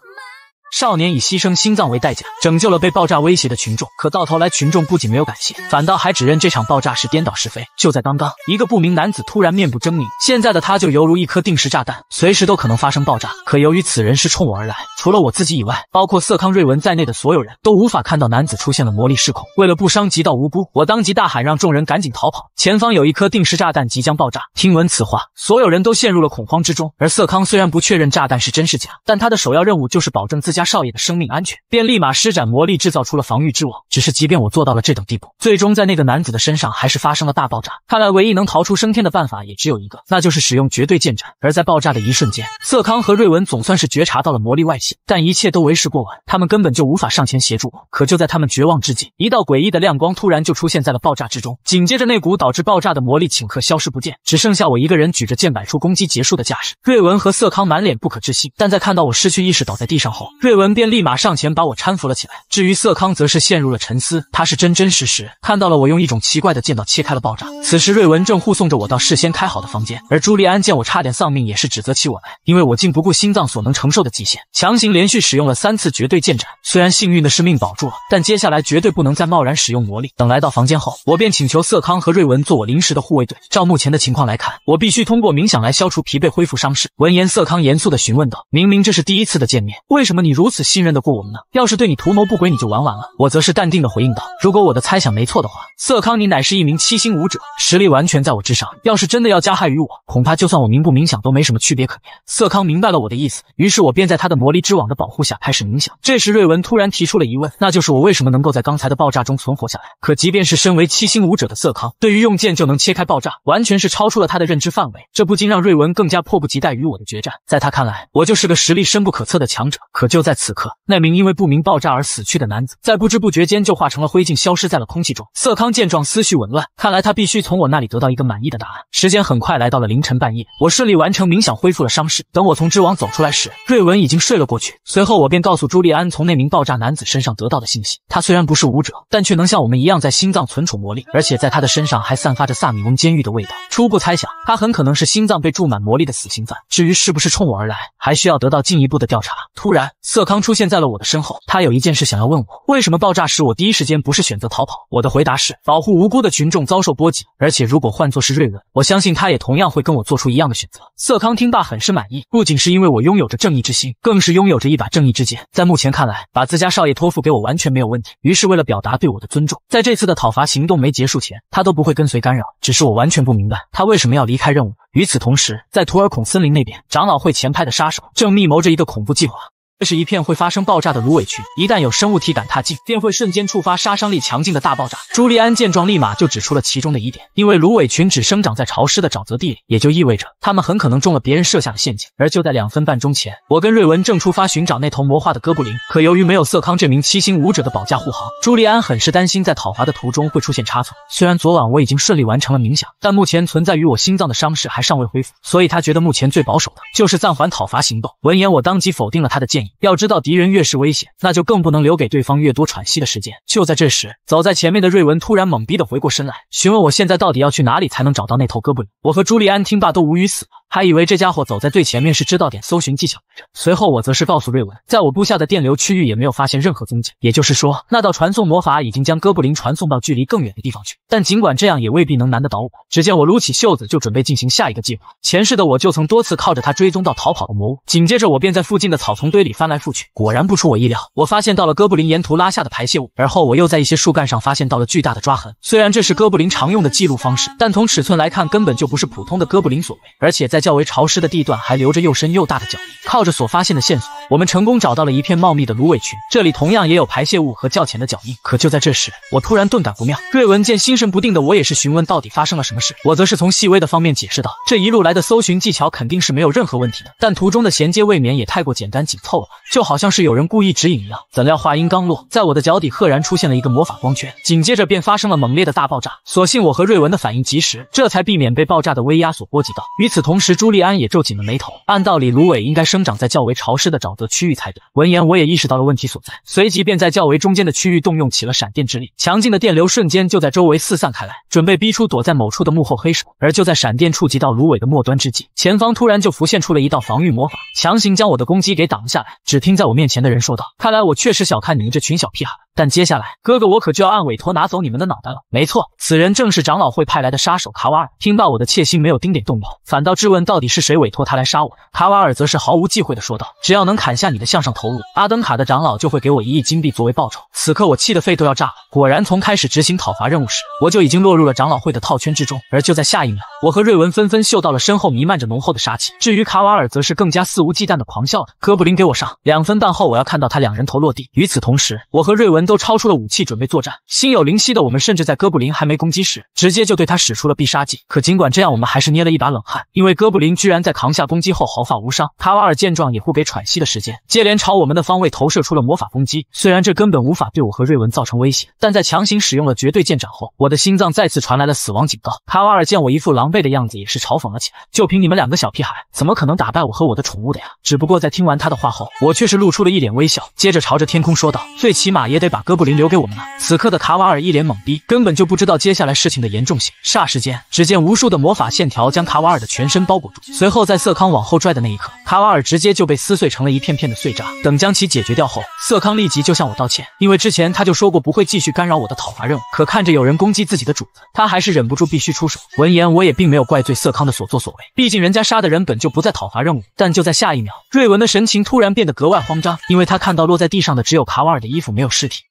少年以牺牲心脏为代价，拯救了被爆炸威胁的群众。可到头来，群众不仅没有感谢，反倒还指认这场爆炸是颠倒是非。就在刚刚，一个不明男子突然面部狰狞，现在的他就犹如一颗定时炸弹，随时都可能发生爆炸。可由于此人是冲我而来，除了我自己以外，包括色康瑞文在内的所有人都无法看到男子出现了魔力失控。为了不伤及到无辜，我当即大喊，让众人赶紧逃跑，前方有一颗定时炸弹即将爆炸。听闻此话，所有人都陷入了恐慌之中。而色康虽然不确认炸弹是真是假，但他的首要任务就是保证自家。少爷的生命安全，便立马施展魔力制造出了防御之网。只是，即便我做到了这等地步，最终在那个男子的身上还是发生了大爆炸。看来，唯一能逃出升天的办法也只有一个，那就是使用绝对剑斩。而在爆炸的一瞬间，瑟康和瑞文总算是觉察到了魔力外泄，但一切都为时过晚，他们根本就无法上前协助我。可就在他们绝望之际，一道诡异的亮光突然就出现在了爆炸之中，紧接着那股导致爆炸的魔力顷刻消失不见，只剩下我一个人举着剑摆出攻击结束的架势。瑞文和瑟康满脸不可置信，但在看到我失去意识倒在地上后。瑞文便立马上前把我搀扶了起来，至于瑟康则是陷入了沉思。他是真真实实看到了我用一种奇怪的剑道切开了爆炸。此时瑞文正护送着我到事先开好的房间，而朱利安见我差点丧命，也是指责起我来，因为我竟不顾心脏所能承受的极限，强行连续使用了三次绝对剑斩。虽然幸运的是命保住了，但接下来绝对不能再贸然使用魔力。等来到房间后，我便请求瑟康和瑞文做我临时的护卫队。照目前的情况来看，我必须通过冥想来消除疲惫，恢复伤势。闻言，瑟康严肃地询问道：“明明这是第一次的见面，为什么你？”如此信任得过我们呢？要是对你图谋不轨，你就玩完了。我则是淡定地回应道：“如果我的猜想没错的话，色康，你乃是一名七星武者，实力完全在我之上。要是真的要加害于我，恐怕就算我冥不冥想都没什么区别可言。”色康明白了我的意思，于是我便在他的魔力之网的保护下开始冥想。这时，瑞文突然提出了疑问，那就是我为什么能够在刚才的爆炸中存活下来？可即便是身为七星武者的色康，对于用剑就能切开爆炸，完全是超出了他的认知范围。这不禁让瑞文更加迫不及待与我的决战。在他看来，我就是个实力深不可测的强者。可就在此刻，那名因为不明爆炸而死去的男子，在不知不觉间就化成了灰烬，消失在了空气中。色康见状，思绪紊乱，看来他必须从我那里得到一个满意的答案。时间很快来到了凌晨半夜，我顺利完成冥想，恢复了伤势。等我从之王走出来时，瑞文已经睡了过去。随后，我便告诉朱利安从那名爆炸男子身上得到的信息。他虽然不是武者，但却能像我们一样在心脏存储魔力，而且在他的身上还散发着萨米翁监狱的味道。初步猜想，他很可能是心脏被注满魔力的死刑犯。至于是不是冲我而来，还需要得到进一步的调查。突然。色康出现在了我的身后，他有一件事想要问我：为什么爆炸时我第一时间不是选择逃跑？我的回答是保护无辜的群众遭受波及，而且如果换作是瑞恩，我相信他也同样会跟我做出一样的选择。色康听罢很是满意，不仅是因为我拥有着正义之心，更是拥有着一把正义之剑。在目前看来，把自家少爷托付给我完全没有问题。于是为了表达对我的尊重，在这次的讨伐行动没结束前，他都不会跟随干扰。只是我完全不明白他为什么要离开任务。与此同时，在图尔孔森林那边，长老会前派的杀手正密谋着一个恐怖计划。这是一片会发生爆炸的芦苇群，一旦有生物体敢踏进，便会瞬间触发杀伤力强劲的大爆炸。朱利安见状，立马就指出了其中的疑点，因为芦苇群只生长在潮湿的沼泽地里，也就意味着他们很可能中了别人设下的陷阱。而就在两分半钟前，我跟瑞文正出发寻找那头魔化的哥布林，可由于没有色康这名七星武者的保驾护航，朱利安很是担心在讨伐的途中会出现差错。虽然昨晚我已经顺利完成了冥想，但目前存在于我心脏的伤势还尚未恢复，所以他觉得目前最保守的就是暂缓讨伐行动。闻言，我当即否定了他的建议。要知道敌人越是危险，那就更不能留给对方越多喘息的时间。就在这时，走在前面的瑞文突然懵逼的回过身来，询问我现在到底要去哪里才能找到那头哥布林？我和朱利安听罢都无语死了，还以为这家伙走在最前面是知道点搜寻技巧来着。随后我则是告诉瑞文，在我布下的电流区域也没有发现任何踪迹，也就是说那道传送魔法已经将哥布林传送到距离更远的地方去。但尽管这样，也未必能难得倒我。只见我撸起袖子就准备进行下一个计划。前世的我就曾多次靠着他追踪到逃跑的魔物，紧接着我便在附近的草丛堆里。翻来覆去，果然不出我意料，我发现到了哥布林沿途拉下的排泄物，而后我又在一些树干上发现到了巨大的抓痕。虽然这是哥布林常用的记录方式，但从尺寸来看根本就不是普通的哥布林所为，而且在较为潮湿的地段还留着又深又大的脚印。靠着所发现的线索，我们成功找到了一片茂密的芦苇群，这里同样也有排泄物和较浅的脚印。可就在这时，我突然顿感不妙。瑞文见心神不定的我，也是询问到底发生了什么事。我则是从细微的方面解释道，这一路来的搜寻技巧肯定是没有任何问题的，但途中的衔接未免也太过简单紧凑了。就好像是有人故意指引一样，怎料话音刚落，在我的脚底赫然出现了一个魔法光圈，紧接着便发生了猛烈的大爆炸。所幸我和瑞文的反应及时，这才避免被爆炸的威压所波及到。与此同时，朱利安也皱紧了眉头。按道理，芦苇应该生长在较为潮湿的沼泽区域才对。闻言，我也意识到了问题所在，随即便在较为中间的区域动用起了闪电之力，强劲的电流瞬间就在周围四散开来，准备逼出躲在某处的幕后黑手。而就在闪电触及到芦苇的末端之际，前方突然就浮现出了一道防御魔法，强行将我的攻击给挡了下来。只听在我面前的人说道：“看来我确实小看你们这群小屁孩。”但接下来，哥哥，我可就要按委托拿走你们的脑袋了。没错，此人正是长老会派来的杀手卡瓦尔。听罢，我的窃心没有丁点动摇，反倒质问到底是谁委托他来杀我。卡瓦尔则是毫无忌讳的说道：“只要能砍下你的向上头颅，阿登卡的长老就会给我一亿金币作为报酬。”此刻我气得肺都要炸了。果然，从开始执行讨伐任务时，我就已经落入了长老会的套圈之中。而就在下一秒，我和瑞文纷纷嗅到了身后弥漫着浓厚的杀气。至于卡瓦尔，则是更加肆无忌惮的狂笑着：“哥布林，给我上！两分半后，我要看到他两人头落地。”与此同时，我和瑞文。都超出了武器准备作战，心有灵犀的我们甚至在哥布林还没攻击时，直接就对他使出了必杀技。可尽管这样，我们还是捏了一把冷汗，因为哥布林居然在扛下攻击后毫发无伤。卡瓦尔见状，也不给喘息的时间，接连朝我们的方位投射出了魔法攻击。虽然这根本无法对我和瑞文造成威胁，但在强行使用了绝对剑斩后，我的心脏再次传来了死亡警告。卡瓦尔见我一副狼狈的样子，也是嘲讽了起来：“就凭你们两个小屁孩，怎么可能打败我和我的宠物的呀？”只不过在听完他的话后，我却是露出了一脸微笑，接着朝着天空说道：“最起码也得把。”把哥布林留给我们了。此刻的卡瓦尔一脸懵逼，根本就不知道接下来事情的严重性。霎时间，只见无数的魔法线条将卡瓦尔的全身包裹住。随后，在色康往后拽的那一刻，卡瓦尔直接就被撕碎成了一片片的碎渣。等将其解决掉后，色康立即就向我道歉，因为之前他就说过不会继续干扰我的讨伐任务。可看着有人攻击自己的主子，他还是忍不住必须出手。闻言，我也并没有怪罪色康的所作所为，毕竟人家杀的人本就不在讨伐任务。但就在下一秒，瑞文的神情突然变得格外慌张，因为他看到落在地上的只有卡瓦尔的衣服，没有尸体。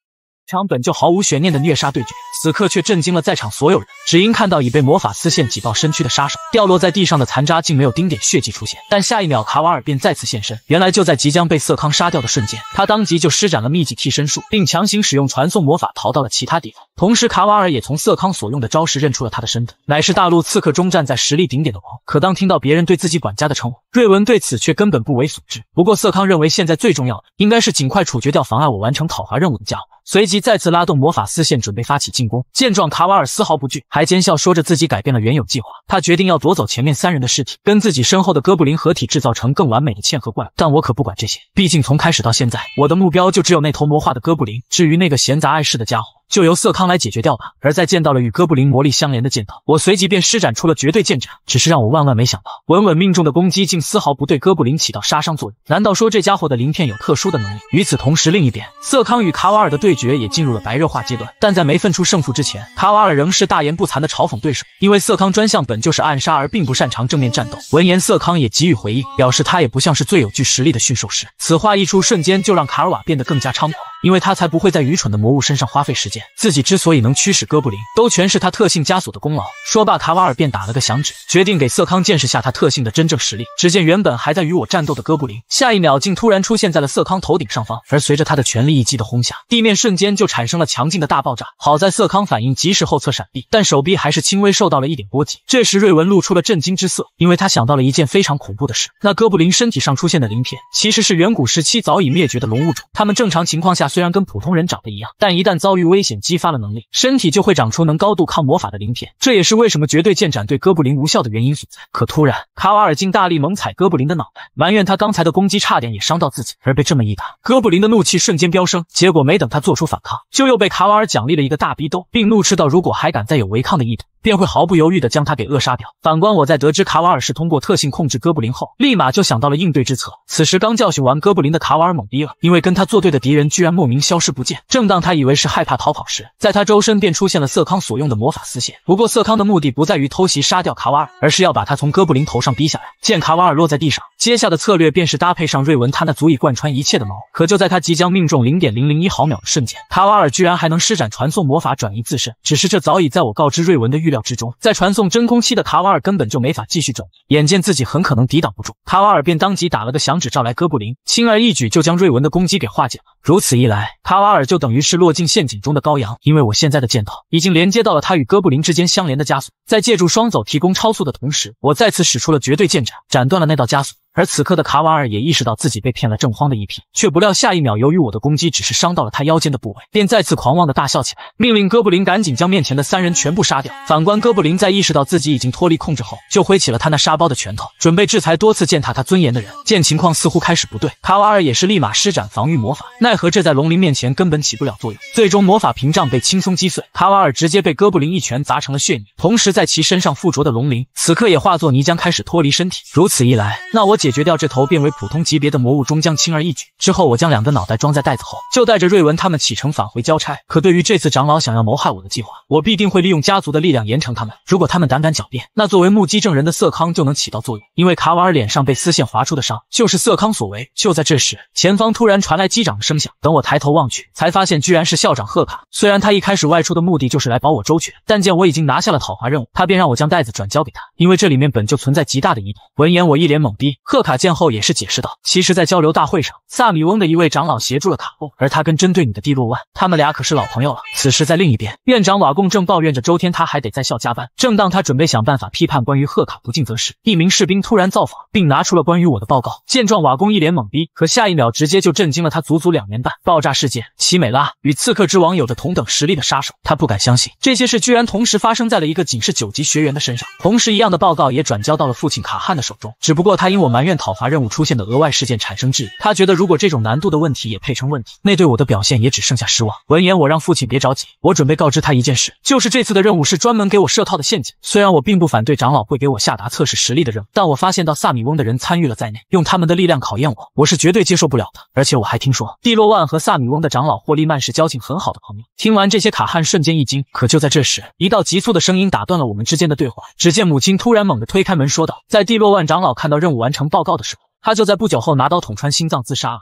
场本就毫无悬念的虐杀对决，此刻却震惊了在场所有人。只因看到已被魔法丝线挤爆身躯的杀手，掉落在地上的残渣竟没有丁点血迹出现。但下一秒，卡瓦尔便再次现身。原来就在即将被瑟康杀掉的瞬间，他当即就施展了秘集替身术，并强行使用传送魔法逃到了其他地方。同时，卡瓦尔也从瑟康所用的招式认出了他的身份，乃是大陆刺客中站在实力顶点的王。可当听到别人对自己管家的称呼，瑞文对此却根本不为所知。不过，瑟康认为现在最重要的应该是尽快处决掉妨碍我完成讨伐任务的家伙。随即再次拉动魔法丝线，准备发起进攻。见状，卡瓦尔丝毫不惧，还奸笑说着自己改变了原有计划。他决定要夺走前面三人的尸体，跟自己身后的哥布林合体，制造成更完美的嵌合怪物。但我可不管这些，毕竟从开始到现在，我的目标就只有那头魔化的哥布林。至于那个闲杂碍事的家伙。就由色康来解决掉吧。而在见到了与哥布林魔力相连的剑道，我随即便施展出了绝对剑斩。只是让我万万没想到，稳稳命中的攻击竟丝毫不对哥布林起到杀伤作用。难道说这家伙的鳞片有特殊的能力？与此同时，另一边，色康与卡瓦尔的对决也进入了白热化阶段。但在没分出胜负之前，卡瓦尔仍是大言不惭的嘲讽对手，因为色康专项本就是暗杀，而并不擅长正面战斗。闻言，色康也给予回应，表示他也不像是最有具实力的驯兽师。此话一出，瞬间就让卡尔瓦变得更加猖狂。因为他才不会在愚蠢的魔物身上花费时间，自己之所以能驱使哥布林，都全是他特性枷锁的功劳。说罢，卡瓦尔便打了个响指，决定给瑟康见识下他特性的真正实力。只见原本还在与我战斗的哥布林，下一秒竟突然出现在了瑟康头顶上方，而随着他的全力一击的轰下，地面瞬间就产生了强劲的大爆炸。好在瑟康反应及时后侧闪避，但手臂还是轻微受到了一点波及。这时，瑞文露出了震惊之色，因为他想到了一件非常恐怖的事：那哥布林身体上出现的鳞片，其实是远古时期早已灭绝的龙物种，他们正常情况下。虽然跟普通人长得一样，但一旦遭遇危险，激发了能力，身体就会长出能高度抗魔法的鳞片。这也是为什么绝对剑斩对哥布林无效的原因所在。可突然，卡瓦尔竟大力猛踩哥布林的脑袋，埋怨他刚才的攻击差点也伤到自己。而被这么一打，哥布林的怒气瞬间飙升。结果没等他做出反抗，就又被卡瓦尔奖励了一个大逼兜，并怒斥到：“如果还敢再有违抗的意图，便会毫不犹豫地将他给扼杀掉。”反观我在得知卡瓦尔是通过特性控制哥布林后，立马就想到了应对之策。此时刚教训完哥布林的卡瓦尔懵逼了，因为跟他作对的敌人居然默。明消失不见。正当他以为是害怕逃跑时，在他周身便出现了色康所用的魔法丝线。不过色康的目的不在于偷袭杀掉卡瓦尔，而是要把他从哥布林头上逼下来。见卡瓦尔落在地上，接下的策略便是搭配上瑞文他那足以贯穿一切的矛。可就在他即将命中零点零零一毫秒的瞬间，卡瓦尔居然还能施展传送魔法转移自身。只是这早已在我告知瑞文的预料之中。在传送真空期的卡瓦尔根本就没法继续转。眼见自己很可能抵挡不住，卡瓦尔便当即打了个响指，召来哥布林，轻而易举就将瑞文的攻击给化解了。如此一来，卡瓦尔就等于是落进陷阱中的羔羊，因为我现在的剑道已经连接到了他与哥布林之间相连的枷锁，在借助双走提供超速的同时，我再次使出了绝对剑斩，斩断了那道枷锁。而此刻的卡瓦尔也意识到自己被骗了，正慌的一批，却不料下一秒，由于我的攻击只是伤到了他腰间的部位，便再次狂妄的大笑起来，命令哥布林赶紧将面前的三人全部杀掉。反观哥布林，在意识到自己已经脱离控制后，就挥起了他那沙包的拳头，准备制裁多次践踏他尊严的人。见情况似乎开始不对，卡瓦尔也是立马施展防御魔法，奈何这在龙鳞面前根本起不了作用，最终魔法屏障被轻松击碎，卡瓦尔直接被哥布林一拳砸成了血泥，同时在其身上附着的龙鳞，此刻也化作泥浆开始脱离身体。如此一来，那我。解决掉这头变为普通级别的魔物，终将轻而易举。之后，我将两个脑袋装在袋子后，就带着瑞文他们启程返回交差。可对于这次长老想要谋害我的计划，我必定会利用家族的力量严惩他们。如果他们胆敢狡辩，那作为目击证人的瑟康就能起到作用，因为卡瓦尔脸上被丝线划出的伤就是瑟康所为。就在这时，前方突然传来机长的声响。等我抬头望去，才发现居然是校长贺卡。虽然他一开始外出的目的就是来保我周全，但见我已经拿下了讨伐任务，他便让我将袋子转交给他，因为这里面本就存在极大的疑点。闻言，我一脸懵逼。贺卡见后也是解释道：“其实，在交流大会上，萨米翁的一位长老协助了卡贡，而他跟针对你的蒂洛万，他们俩可是老朋友了。”此时，在另一边，院长瓦贡正抱怨着周天，他还得在校加班。正当他准备想办法批判关于贺卡不敬责时，一名士兵突然造访，并拿出了关于我的报告。见状，瓦贡一脸懵逼，可下一秒直接就震惊了他，足足两年半爆炸事件，奇美拉与刺客之王有着同等实力的杀手，他不敢相信这些事居然同时发生在了一个仅是九级学员的身上。同时，一样的报告也转交到了父亲卡汉的手中，只不过他因我瞒。院讨伐任务出现的额外事件产生质疑，他觉得如果这种难度的问题也配称问题，那对我的表现也只剩下失望。闻言，我让父亲别着急，我准备告知他一件事，就是这次的任务是专门给我设套的陷阱。虽然我并不反对长老会给我下达测试实力的任务，但我发现到萨米翁的人参与了在内，用他们的力量考验我，我是绝对接受不了的。而且我还听说蒂洛万和萨米翁的长老霍利曼是交情很好的朋友。听完这些，卡汉瞬间一惊。可就在这时，一道急促的声音打断了我们之间的对话。只见母亲突然猛地推开门，说道：“在蒂洛万长老看到任务完成。”报告的时候，他就在不久后拿刀捅穿心脏自杀了。